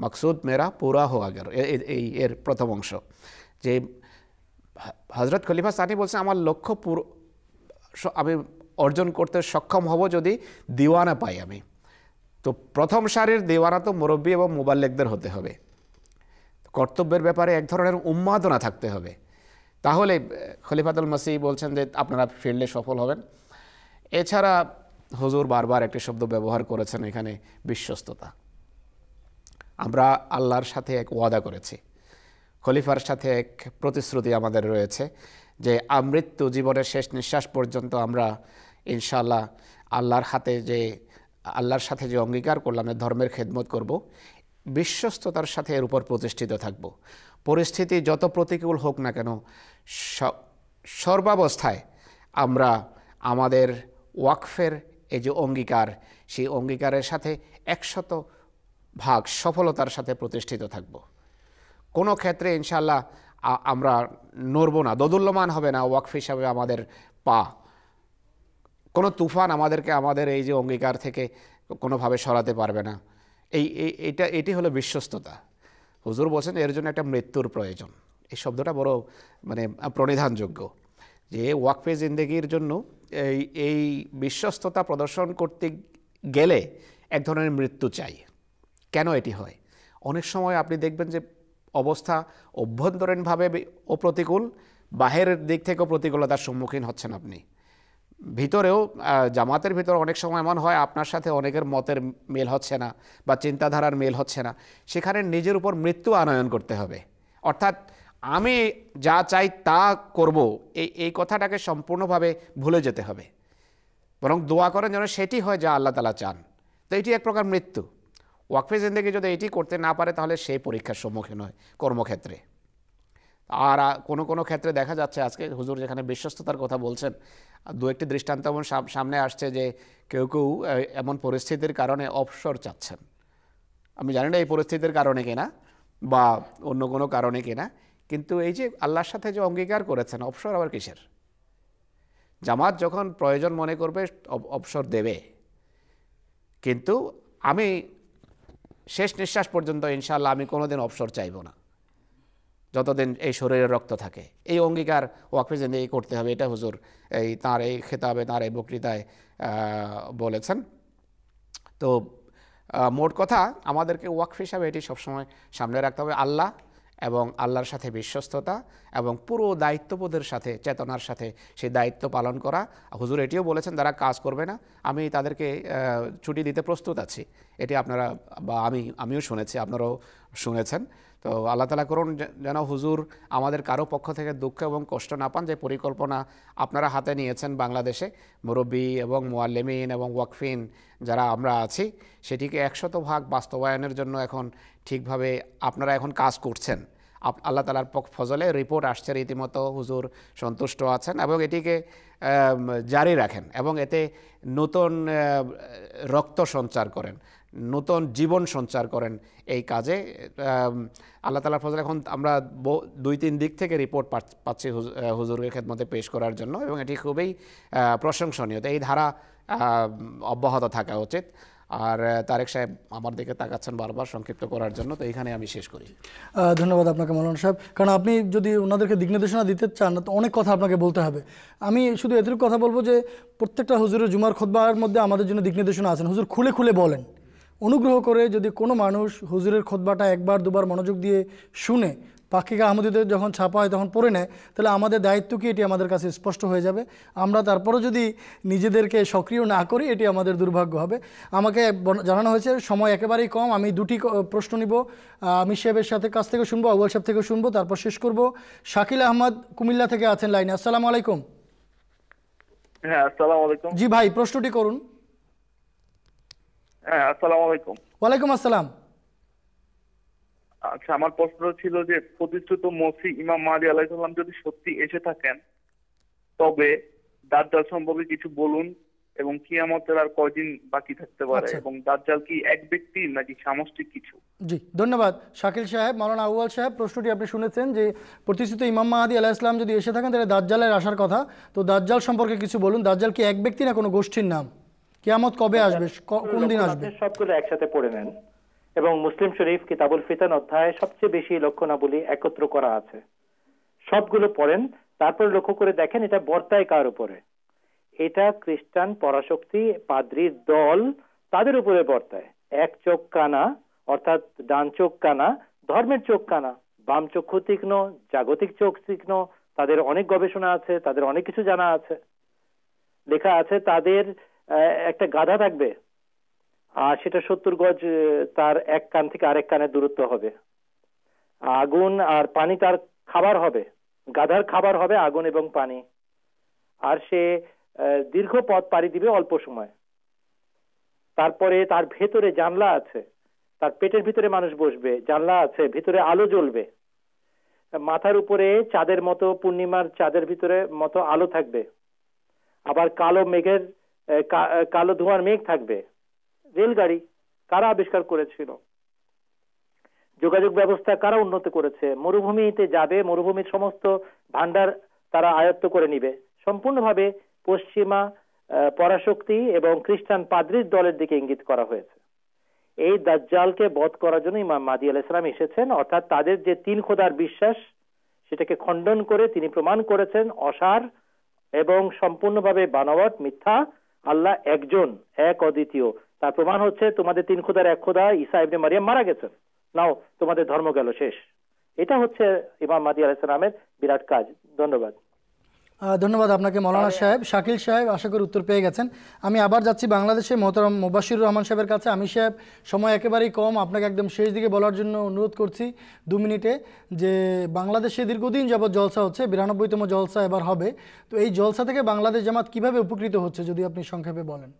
মকসুদ মেরা পুরা হোয়া গেল এই এর প্রথম অংশ যে হজরত খলিফা সানি বলছে আমার লক্ষ্য পুরো আমি অর্জন করতে সক্ষম হব যদি দিওয়ানা পাই আমি তো প্রথম সারির দিওয়ানা তো মুরব্বী এবং মোবাল্লেকদের হতে হবে কর্তব্যের ব্যাপারে এক ধরনের উন্মাদনা থাকতে হবে তাহলে খলিফাতুল মাসি বলছেন যে আপনারা ফিল্ডে সফল হবেন এছাড়া হুজুর বারবার একটি শব্দ ব্যবহার করেছেন এখানে বিশ্বস্ততা আমরা আল্লাহর সাথে এক ওয়াদা করেছি খলিফার সাথে এক প্রতিশ্রুতি আমাদের রয়েছে যে আমৃত্যু জীবনের শেষ নিঃশ্বাস পর্যন্ত আমরা ইনশাল্লাহ আল্লাহর হাতে যে আল্লাহর সাথে যে অঙ্গীকার করলাম ধর্মের খেদমত করব বিশ্বস্ততার সাথে এর উপর প্রতিষ্ঠিত থাকব পরিস্থিতি যত প্রতিকূল হোক না কেন সর্বাবস্থায় আমরা আমাদের ওয়াকফের এই যে অঙ্গীকার সেই অঙ্গীকারের সাথে একশত ভাগ সফলতার সাথে প্রতিষ্ঠিত থাকব কোনো ক্ষেত্রে ইনশাল্লাহ আমরা নড়ব না দোদুল্যমান হবে না ওয়াকফ হিসাবে আমাদের পা কোনো তুফান আমাদেরকে আমাদের এই যে অঙ্গীকার থেকে কোনোভাবে সরাতে পারবে না এই এটা এটি হলো বিশ্বস্ততা হুজুর বলছেন এর জন্য একটা মৃত্যুর প্রয়োজন এই শব্দটা বড় মানে প্রণিধানযোগ্য যে ওয়াকফে জিন্দেগির জন্য এই এই বিশ্বস্ততা প্রদর্শন করতে গেলে এক ধরনের মৃত্যু চাই কেন এটি হয় অনেক সময় আপনি দেখবেন যে অবস্থা অভ্যন্তরীণভাবে ও প্রতিকূল বাহিরের দিক থেকেও প্রতিকূলতার সম্মুখীন হচ্ছেন আপনি ভিতরেও জামাতের ভিতরে অনেক সময় এমন হয় আপনার সাথে অনেকের মতের মেল হচ্ছে না বা চিন্তাধারার মেল হচ্ছে না সেখানে নিজের উপর মৃত্যু আনয়ন করতে হবে অর্থাৎ আমি যা চাই তা করব এই এই কথাটাকে সম্পূর্ণভাবে ভুলে যেতে হবে বরং দোয়া করেন যেন সেটি হয় যা আল্লাহ তালা চান তো এটি এক প্রকার মৃত্যু ওয়াকফে জিন্দেগি যদি এটি করতে না পারে তাহলে সেই পরীক্ষার সম্মুখীন হয় কর্মক্ষেত্রে আর কোনো কোনো ক্ষেত্রে দেখা যাচ্ছে আজকে হুজুর যেখানে বিশ্বস্ততার কথা বলছেন দু একটি দৃষ্টান্ত এমন সামনে আসছে যে কেউ কেউ এমন পরিস্থিতির কারণে অবসর চাচ্ছেন আমি জানি না এই পরিস্থিতির কারণে কিনা বা অন্য কোনো কারণে কিনা কিন্তু এই যে আল্লাহর সাথে যে অঙ্গীকার করেছেন অবসর আবার কিসের জামাত যখন প্রয়োজন মনে করবে অবসর দেবে কিন্তু আমি শেষ নিঃশ্বাস পর্যন্ত ইনশাল্লাহ আমি কোনোদিন অবসর চাইব না যতদিন এই শরীরে রক্ত থাকে এই অঙ্গীকার ওয়াকফে জিন্দিগি করতে হবে এটা হুজুর এই তাঁর এই খেতাবে তাঁর এই বক্তৃতায় বলেছেন তো মোট কথা আমাদেরকে ওয়াকফ হিসাবে এটি সবসময় সামনে রাখতে হবে আল্লাহ এবং আল্লাহর সাথে বিশ্বস্ততা এবং পুরো দায়িত্ববোধের সাথে চেতনার সাথে সেই দায়িত্ব পালন করা হুজুর এটিও বলেছেন তারা কাজ করবে না আমি তাদেরকে ছুটি দিতে প্রস্তুত আছি এটি আপনারা বা আমি আমিও শুনেছি আপনারাও শুনেছেন তো আল্লাহ তালা করুন যেন হুজুর আমাদের কারো পক্ষ থেকে দুঃখ এবং কষ্ট না পান যে পরিকল্পনা আপনারা হাতে নিয়েছেন বাংলাদেশে মুরব্বী এবং মোয়াল্লেমিন এবং ওয়াকফিন যারা আমরা আছি সেটিকে একশত ভাগ বাস্তবায়নের জন্য এখন ঠিকভাবে আপনারা এখন কাজ করছেন আল্লাহ তালার ফজলে রিপোর্ট আসছে রীতিমতো হুজুর সন্তুষ্ট আছেন এবং এটিকে জারি রাখেন এবং এতে নতুন রক্ত সঞ্চার করেন নতুন জীবন সঞ্চার করেন এই কাজে আল্লাহ তালার ফজল এখন আমরা দুই তিন দিক থেকে রিপোর্ট পাচ্ছি হুজুরের খেদমতে পেশ করার জন্য এবং এটি খুবই প্রশংসনীয় এই ধারা অব্যাহত থাকা উচিত আর তারেক সাহেব আমার দিকে তাকাচ্ছেন বারবার সংক্ষিপ্ত করার জন্য তো এখানে আমি শেষ করি ধন্যবাদ আপনাকে মৌলানা সাহেব কারণ আপনি যদি ওনাদেরকে দিক নির্দেশনা দিতে চান অনেক কথা আপনাকে বলতে হবে আমি শুধু এতটুকু কথা বলবো যে প্রত্যেকটা হুজুরের জুমার খোদবার মধ্যে আমাদের জন্য দিক নির্দেশনা আছেন হুজুর খুলে খুলে বলেন অনুগ্রহ করে যদি কোনো মানুষ হুজুরের খোদবাটা একবার দুবার মনোযোগ দিয়ে শুনে পাখিকে আহমদীদের যখন ছাপা হয় তখন পড়ে নেয় তাহলে আমাদের দায়িত্ব কি এটি আমাদের কাছে স্পষ্ট হয়ে যাবে আমরা তারপরে যদি নিজেদেরকে সক্রিয় না করি এটি আমাদের দুর্ভাগ্য হবে আমাকে জানানো হয়েছে সময় একেবারেই কম আমি দুটি প্রশ্ন নিব আমি সাহেবের সাথে কাছ থেকে শুনবো আউয়াল সাহেব থেকে শুনবো তারপর শেষ করব শাকিল আহমদ কুমিল্লা থেকে আছেন লাইনে আসসালামু আলাইকুম হ্যাঁ আসসালামু আলাইকুম জি ভাই প্রশ্নটি করুন হ্যাঁ আসসালামু আলাইকুম ওয়ালাইকুম আসসালাম আচ্ছা আমার প্রশ্ন ছিল যে প্রতিষ্ঠিত মসি ইমাম মাহদি আলাইসাল্লাম যদি সত্যি এসে থাকেন তবে দাজ্জাল সম্পর্কে কিছু বলুন এবং কিয়ামতের আর কয়দিন বাকি থাকতে পারে আচ্ছা। এবং দাজ্জাল কি এক ব্যক্তি নাকি সামষ্টিক কিছু জি ধন্যবাদ শাকিল সাহেব মাওলানা আউয়াল সাহেব প্রশ্নটি আপনি শুনেছেন যে প্রতিষ্ঠিত ইমাম মাহাদি আলাহ ইসলাম যদি এসে থাকেন তাহলে দাজ্জালের আসার কথা তো দাজ্জাল সম্পর্কে কিছু বলুন দাজ্জাল কি এক ব্যক্তি না কোনো গোষ্ঠীর নাম কিয়ামত কবে আসবে কোন দিন আসবে সবগুলো একসাথে পড়ে নেন এবং মুসলিম শরীফ কিতাবুল ফিতান অধ্যায়ে সবচেয়ে বেশি লক্ষণাবলী একত্র করা আছে সবগুলো পড়েন তারপর লক্ষ্য করে দেখেন এটা বর্তায় কার উপরে এটা খ্রিস্টান পরাশক্তি পাদ্রির দল তাদের উপরে বর্তায় এক চোখ কানা অর্থাৎ ডান চোখ কানা ধর্মের চোখ কানা বাম চক্ষু তীক্ষ্ণ জাগতিক চোখ তীক্ষ্ণ তাদের অনেক গবেষণা আছে তাদের অনেক কিছু জানা আছে লেখা আছে তাদের একটা গাধা থাকবে আর সেটা সত্তর গজ তার এক কান থেকে আরেক কানের দূরত্ব হবে আগুন আর পানি তার খাবার হবে গাধার খাবার হবে আগুন এবং পানি আর সে দীর্ঘ পথ পাড়ি দিবে অল্প সময় তারপরে তার ভেতরে জানলা আছে তার পেটের ভিতরে মানুষ বসবে জানলা আছে ভিতরে আলো জ্বলবে মাথার উপরে চাঁদের মতো পূর্ণিমার চাঁদের ভিতরে মতো আলো থাকবে আবার কালো মেঘের কালো ধোঁয়ার মেঘ থাকবে রেলগাড়ি কারা আবিষ্কার করেছিল যোগাযোগ ব্যবস্থা কারা উন্নত করেছে মরুভূমিতে যাবে মরুভূমির সমস্ত ভান্ডার তারা আয়ত্ত করে নিবে সম্পূর্ণভাবে পশ্চিমা পরাশক্তি এবং খ্রিস্টান পাদ্রির দলের দিকে ইঙ্গিত করা হয়েছে এই দাজ্জালকে বধ করার জন্য ইমাম মাদি আল ইসলাম এসেছেন অর্থাৎ তাদের যে তিন খোদার বিশ্বাস সেটাকে খণ্ডন করে তিনি প্রমাণ করেছেন অসার এবং সম্পূর্ণভাবে বানাওয়াট মিথ্যা আল্লাহ একজন এক অদ্বিতীয় তার প্রমাণ হচ্ছে তোমাদের তিন খোদার এক খোদা ঈসা ইবনে মারিয়াম মারা গেছেন নাও তোমাদের ধর্ম গেল শেষ এটা হচ্ছে ইমাম মাদি আলাইসালামের বিরাট কাজ ধন্যবাদ ধন্যবাদ আপনাকে মৌলানা সাহেব শাকিল সাহেব আশা করি উত্তর পেয়ে গেছেন আমি আবার যাচ্ছি বাংলাদেশে মোহতারাম মুবাসির রহমান সাহেবের কাছে আমি সাহেব সময় একেবারেই কম আপনাকে একদম শেষ দিকে বলার জন্য অনুরোধ করছি দু মিনিটে যে বাংলাদেশে দীর্ঘদিন যাবৎ জলসা হচ্ছে বিরানব্বইতম জলসা এবার হবে তো এই জলসা থেকে বাংলাদেশ জামাত কিভাবে উপকৃত হচ্ছে যদি আপনি সংক্ষেপে বলেন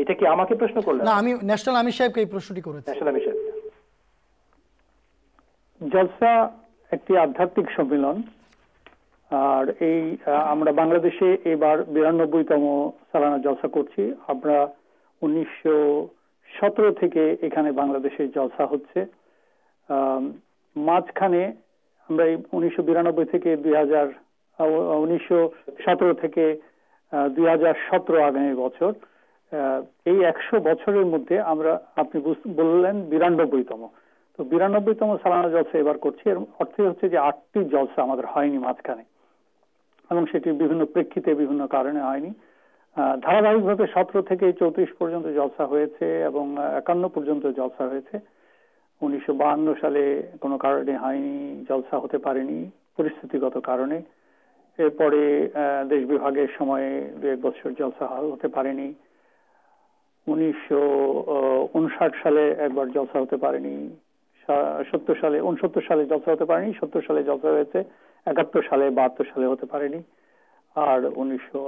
এটা কি আমাকে প্রশ্ন করলেন না আমি ন্যাশনাল আমির সাহেবকে এই প্রশ্নটি করেছি জলসা একটি আধ্যাত্মিক সম্মেলন আর এই আমরা বাংলাদেশে এবার বিরানব্বইতম সালানা জলসা করছি আমরা উনিশশো থেকে এখানে বাংলাদেশে জলসা হচ্ছে মাঝখানে আমরা এই উনিশশো থেকে দুই হাজার উনিশশো থেকে দুই হাজার সতেরো আগামী বছর এই একশো বছরের মধ্যে আমরা আপনি বললেন বিরানব্বইতম তো বিরানব্বইতম সালানা জলসা এবার করছি এর অর্থে হচ্ছে যে আটটি জলসা আমাদের হয়নি মাঝখানে এবং সেটি বিভিন্ন প্রেক্ষিতে বিভিন্ন কারণে হয়নি ধারাবাহিকভাবে সতেরো থেকে চৌত্রিশ পর্যন্ত জলসা হয়েছে এবং একান্ন পর্যন্ত জলসা হয়েছে উনিশশো সালে কোনো কারণে হয়নি জলসা হতে পারেনি পরিস্থিতিগত কারণে এরপরে দেশ বিভাগের সময়ে দু এক বছর জলসা হতে পারেনি উনিশশো সালে একবার জলসা হতে পারেনি সত্তর সালে উনসত্তর সালে জলসা হতে পারেনি সত্তর সালে জলসা হয়েছে একাত্তর সালে বাহাত্তর সালে হতে পারেনি আর উনিশশো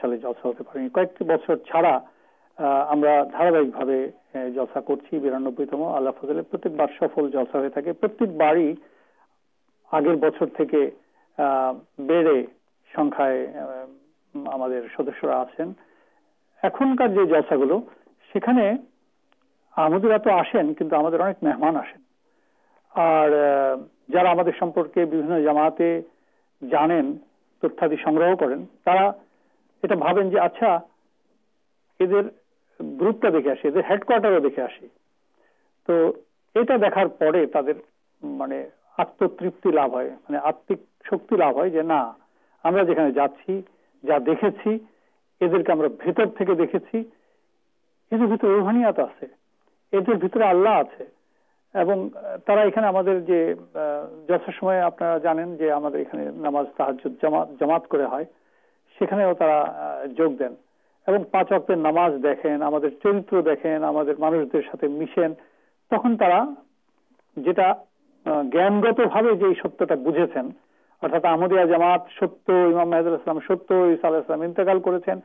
সালে জলসা হতে পারেনি কয়েকটি বছর ছাড়া আমরা ধারাবাহিকভাবে জলসা করছি বিরানব্বইতম আল্লাহ ফজলে প্রত্যেকবার সফল জলসা হয়ে থাকে প্রত্যেকবারই আগের বছর থেকে বেড়ে সংখ্যায় আমাদের সদস্যরা আছেন এখনকার যে জলসাগুলো সেখানে আমাদের এত আসেন কিন্তু আমাদের অনেক মেহমান আসেন আর যারা আমাদের সম্পর্কে বিভিন্ন জামাতে জানেন তথ্যাদি সংগ্রহ করেন তারা এটা ভাবেন যে আচ্ছা এদের গ্রুপটা দেখে আসি এদের হেডকোয়ার্টারও দেখে আসি তো এটা দেখার পরে তাদের মানে আত্মতৃপ্তি লাভ হয় মানে আত্মিক শক্তি লাভ হয় যে না আমরা যেখানে যাচ্ছি যা দেখেছি এদেরকে আমরা ভেতর থেকে দেখেছি এদের ভিতরে রোহানিয়াত আছে এদের ভিতরে আল্লাহ আছে এবং তারা এখানে আমাদের যে যথাসময়ে আপনারা জানেন যে আমাদের এখানে নামাজ তাহাজুদ জামাত করে হয় সেখানেও তারা যোগ দেন এবং পাঁচ অক্টের নামাজ দেখেন আমাদের চরিত্র দেখেন আমাদের মানুষদের সাথে মিশেন তখন তারা যেটা জ্ঞানগতভাবে যে সত্যটা বুঝেছেন অর্থাৎ আহমদিয়া জামাত সত্য ইমাম মেহাদুল ইসলাম সত্য ইসা আলাহিসাম ইন্তেকাল করেছেন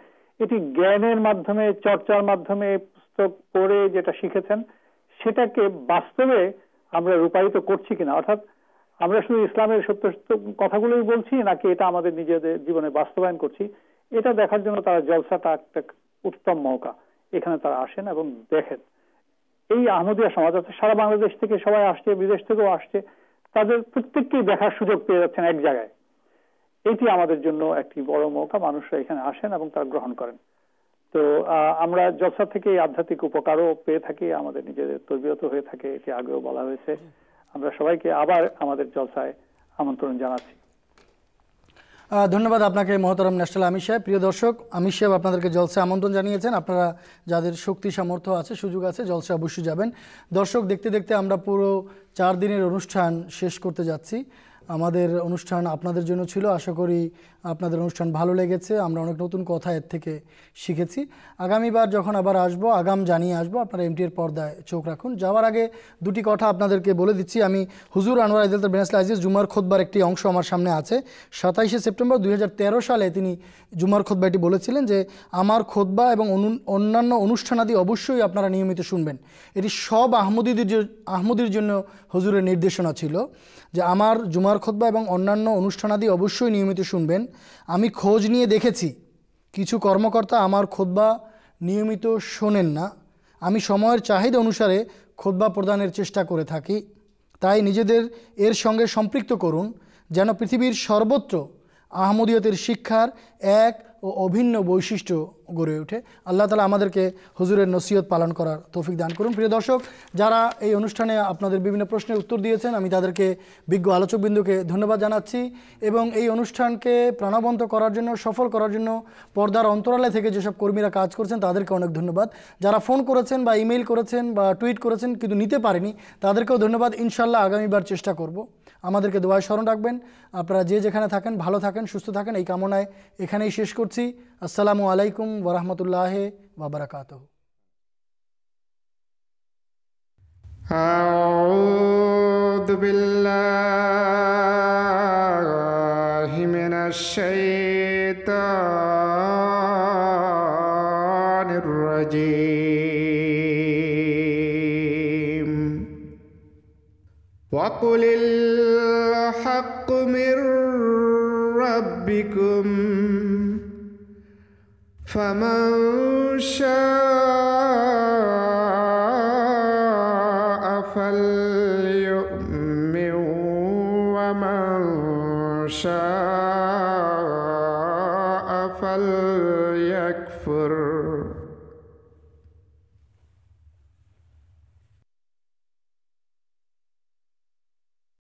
এটি জ্ঞানের মাধ্যমে চর্চার মাধ্যমে পুস্তক পড়ে যেটা শিখেছেন সেটাকে বাস্তবে আমরা রূপায়িত করছি কিনা অর্থাৎ আমরা শুধু ইসলামের সত্য সত্য কথাগুলোই বলছি নাকি এটা আমাদের নিজেদের জীবনে বাস্তবায়ন করছি এটা দেখার জন্য তারা জলসাটা একটা উত্তম মৌকা এখানে তারা আসেন এবং দেখেন এই আহমদিয়া সমাজ আছে সারা বাংলাদেশ থেকে সবাই আসছে বিদেশ থেকেও আসছে তাদের প্রত্যেককেই দেখার সুযোগ পেয়ে যাচ্ছেন এক জায়গায় এটি আমাদের জন্য একটি বড় মৌকা মানুষরা এখানে আসেন এবং তারা গ্রহণ করেন তো আমরা জলসা থেকে আধ্যাত্মিক উপকারও পেয়ে থাকি আমাদের নিজেদের তরবিয়ত হয়ে থাকে এটি আগেও বলা হয়েছে আমরা সবাইকে আবার আমাদের জলসায় আমন্ত্রণ জানাচ্ছি ধন্যবাদ আপনাকে মহতরম ন্যাশনাল আমির সাহেব প্রিয় দর্শক আমির সাহেব আপনাদেরকে জলসা আমন্ত্রণ জানিয়েছেন আপনারা যাদের শক্তি সামর্থ্য আছে সুযোগ আছে জলসা অবশ্যই যাবেন দর্শক দেখতে দেখতে আমরা পুরো চার দিনের অনুষ্ঠান শেষ করতে যাচ্ছি আমাদের অনুষ্ঠান আপনাদের জন্য ছিল আশা করি আপনাদের অনুষ্ঠান ভালো লেগেছে আমরা অনেক নতুন কথা এর থেকে শিখেছি আগামীবার যখন আবার আসব আগাম জানিয়ে আসব আপনারা এমটিএর পর্দায় চোখ রাখুন যাওয়ার আগে দুটি কথা আপনাদেরকে বলে দিচ্ছি আমি হুজুর আনোয়ার তার বেনাসলা আজিজ জুমার খোদবার একটি অংশ আমার সামনে আছে সাতাইশে সেপ্টেম্বর দুই সালে তিনি জুমার খোদবা এটি বলেছিলেন যে আমার খোদবা এবং অন্যান্য অনুষ্ঠানাদি অবশ্যই আপনারা নিয়মিত শুনবেন এটি সব আহমদিদের আহমদির জন্য হুজুরের নির্দেশনা ছিল যে আমার জুমার খোদবা এবং অন্যান্য অনুষ্ঠানাদি অবশ্যই নিয়মিত শুনবেন আমি খোঁজ নিয়ে দেখেছি কিছু কর্মকর্তা আমার খোদ্া নিয়মিত শোনেন না আমি সময়ের চাহিদা অনুসারে খোদ্া প্রদানের চেষ্টা করে থাকি তাই নিজেদের এর সঙ্গে সম্পৃক্ত করুন যেন পৃথিবীর সর্বত্র আহমদীয়তের শিক্ষার এক ও অভিন্ন বৈশিষ্ট্য গড়ে ওঠে আল্লাহ তালা আমাদেরকে হুজুরের নসিহত পালন করার তৌফিক দান করুন প্রিয় দর্শক যারা এই অনুষ্ঠানে আপনাদের বিভিন্ন প্রশ্নের উত্তর দিয়েছেন আমি তাদেরকে বিজ্ঞ আলোচকবৃন্দুকে ধন্যবাদ জানাচ্ছি এবং এই অনুষ্ঠানকে প্রাণবন্ত করার জন্য সফল করার জন্য পর্দার অন্তরালে থেকে যেসব কর্মীরা কাজ করছেন তাদেরকে অনেক ধন্যবাদ যারা ফোন করেছেন বা ইমেইল করেছেন বা টুইট করেছেন কিন্তু নিতে পারেনি তাদেরকেও ধন্যবাদ ইনশাল্লাহ আগামীবার চেষ্টা করব আমাদেরকে দোয়ায় স্মরণ রাখবেন আপনারা যে যেখানে থাকেন ভালো থাকেন সুস্থ থাকেন এই কামনায় এখানেই শেষ করছি السلام علیکم ورحمۃ اللہ وبرکاتہ اعوذ باللہ من من الشیطان الرجیم وقل الحق ربکم فمن شاء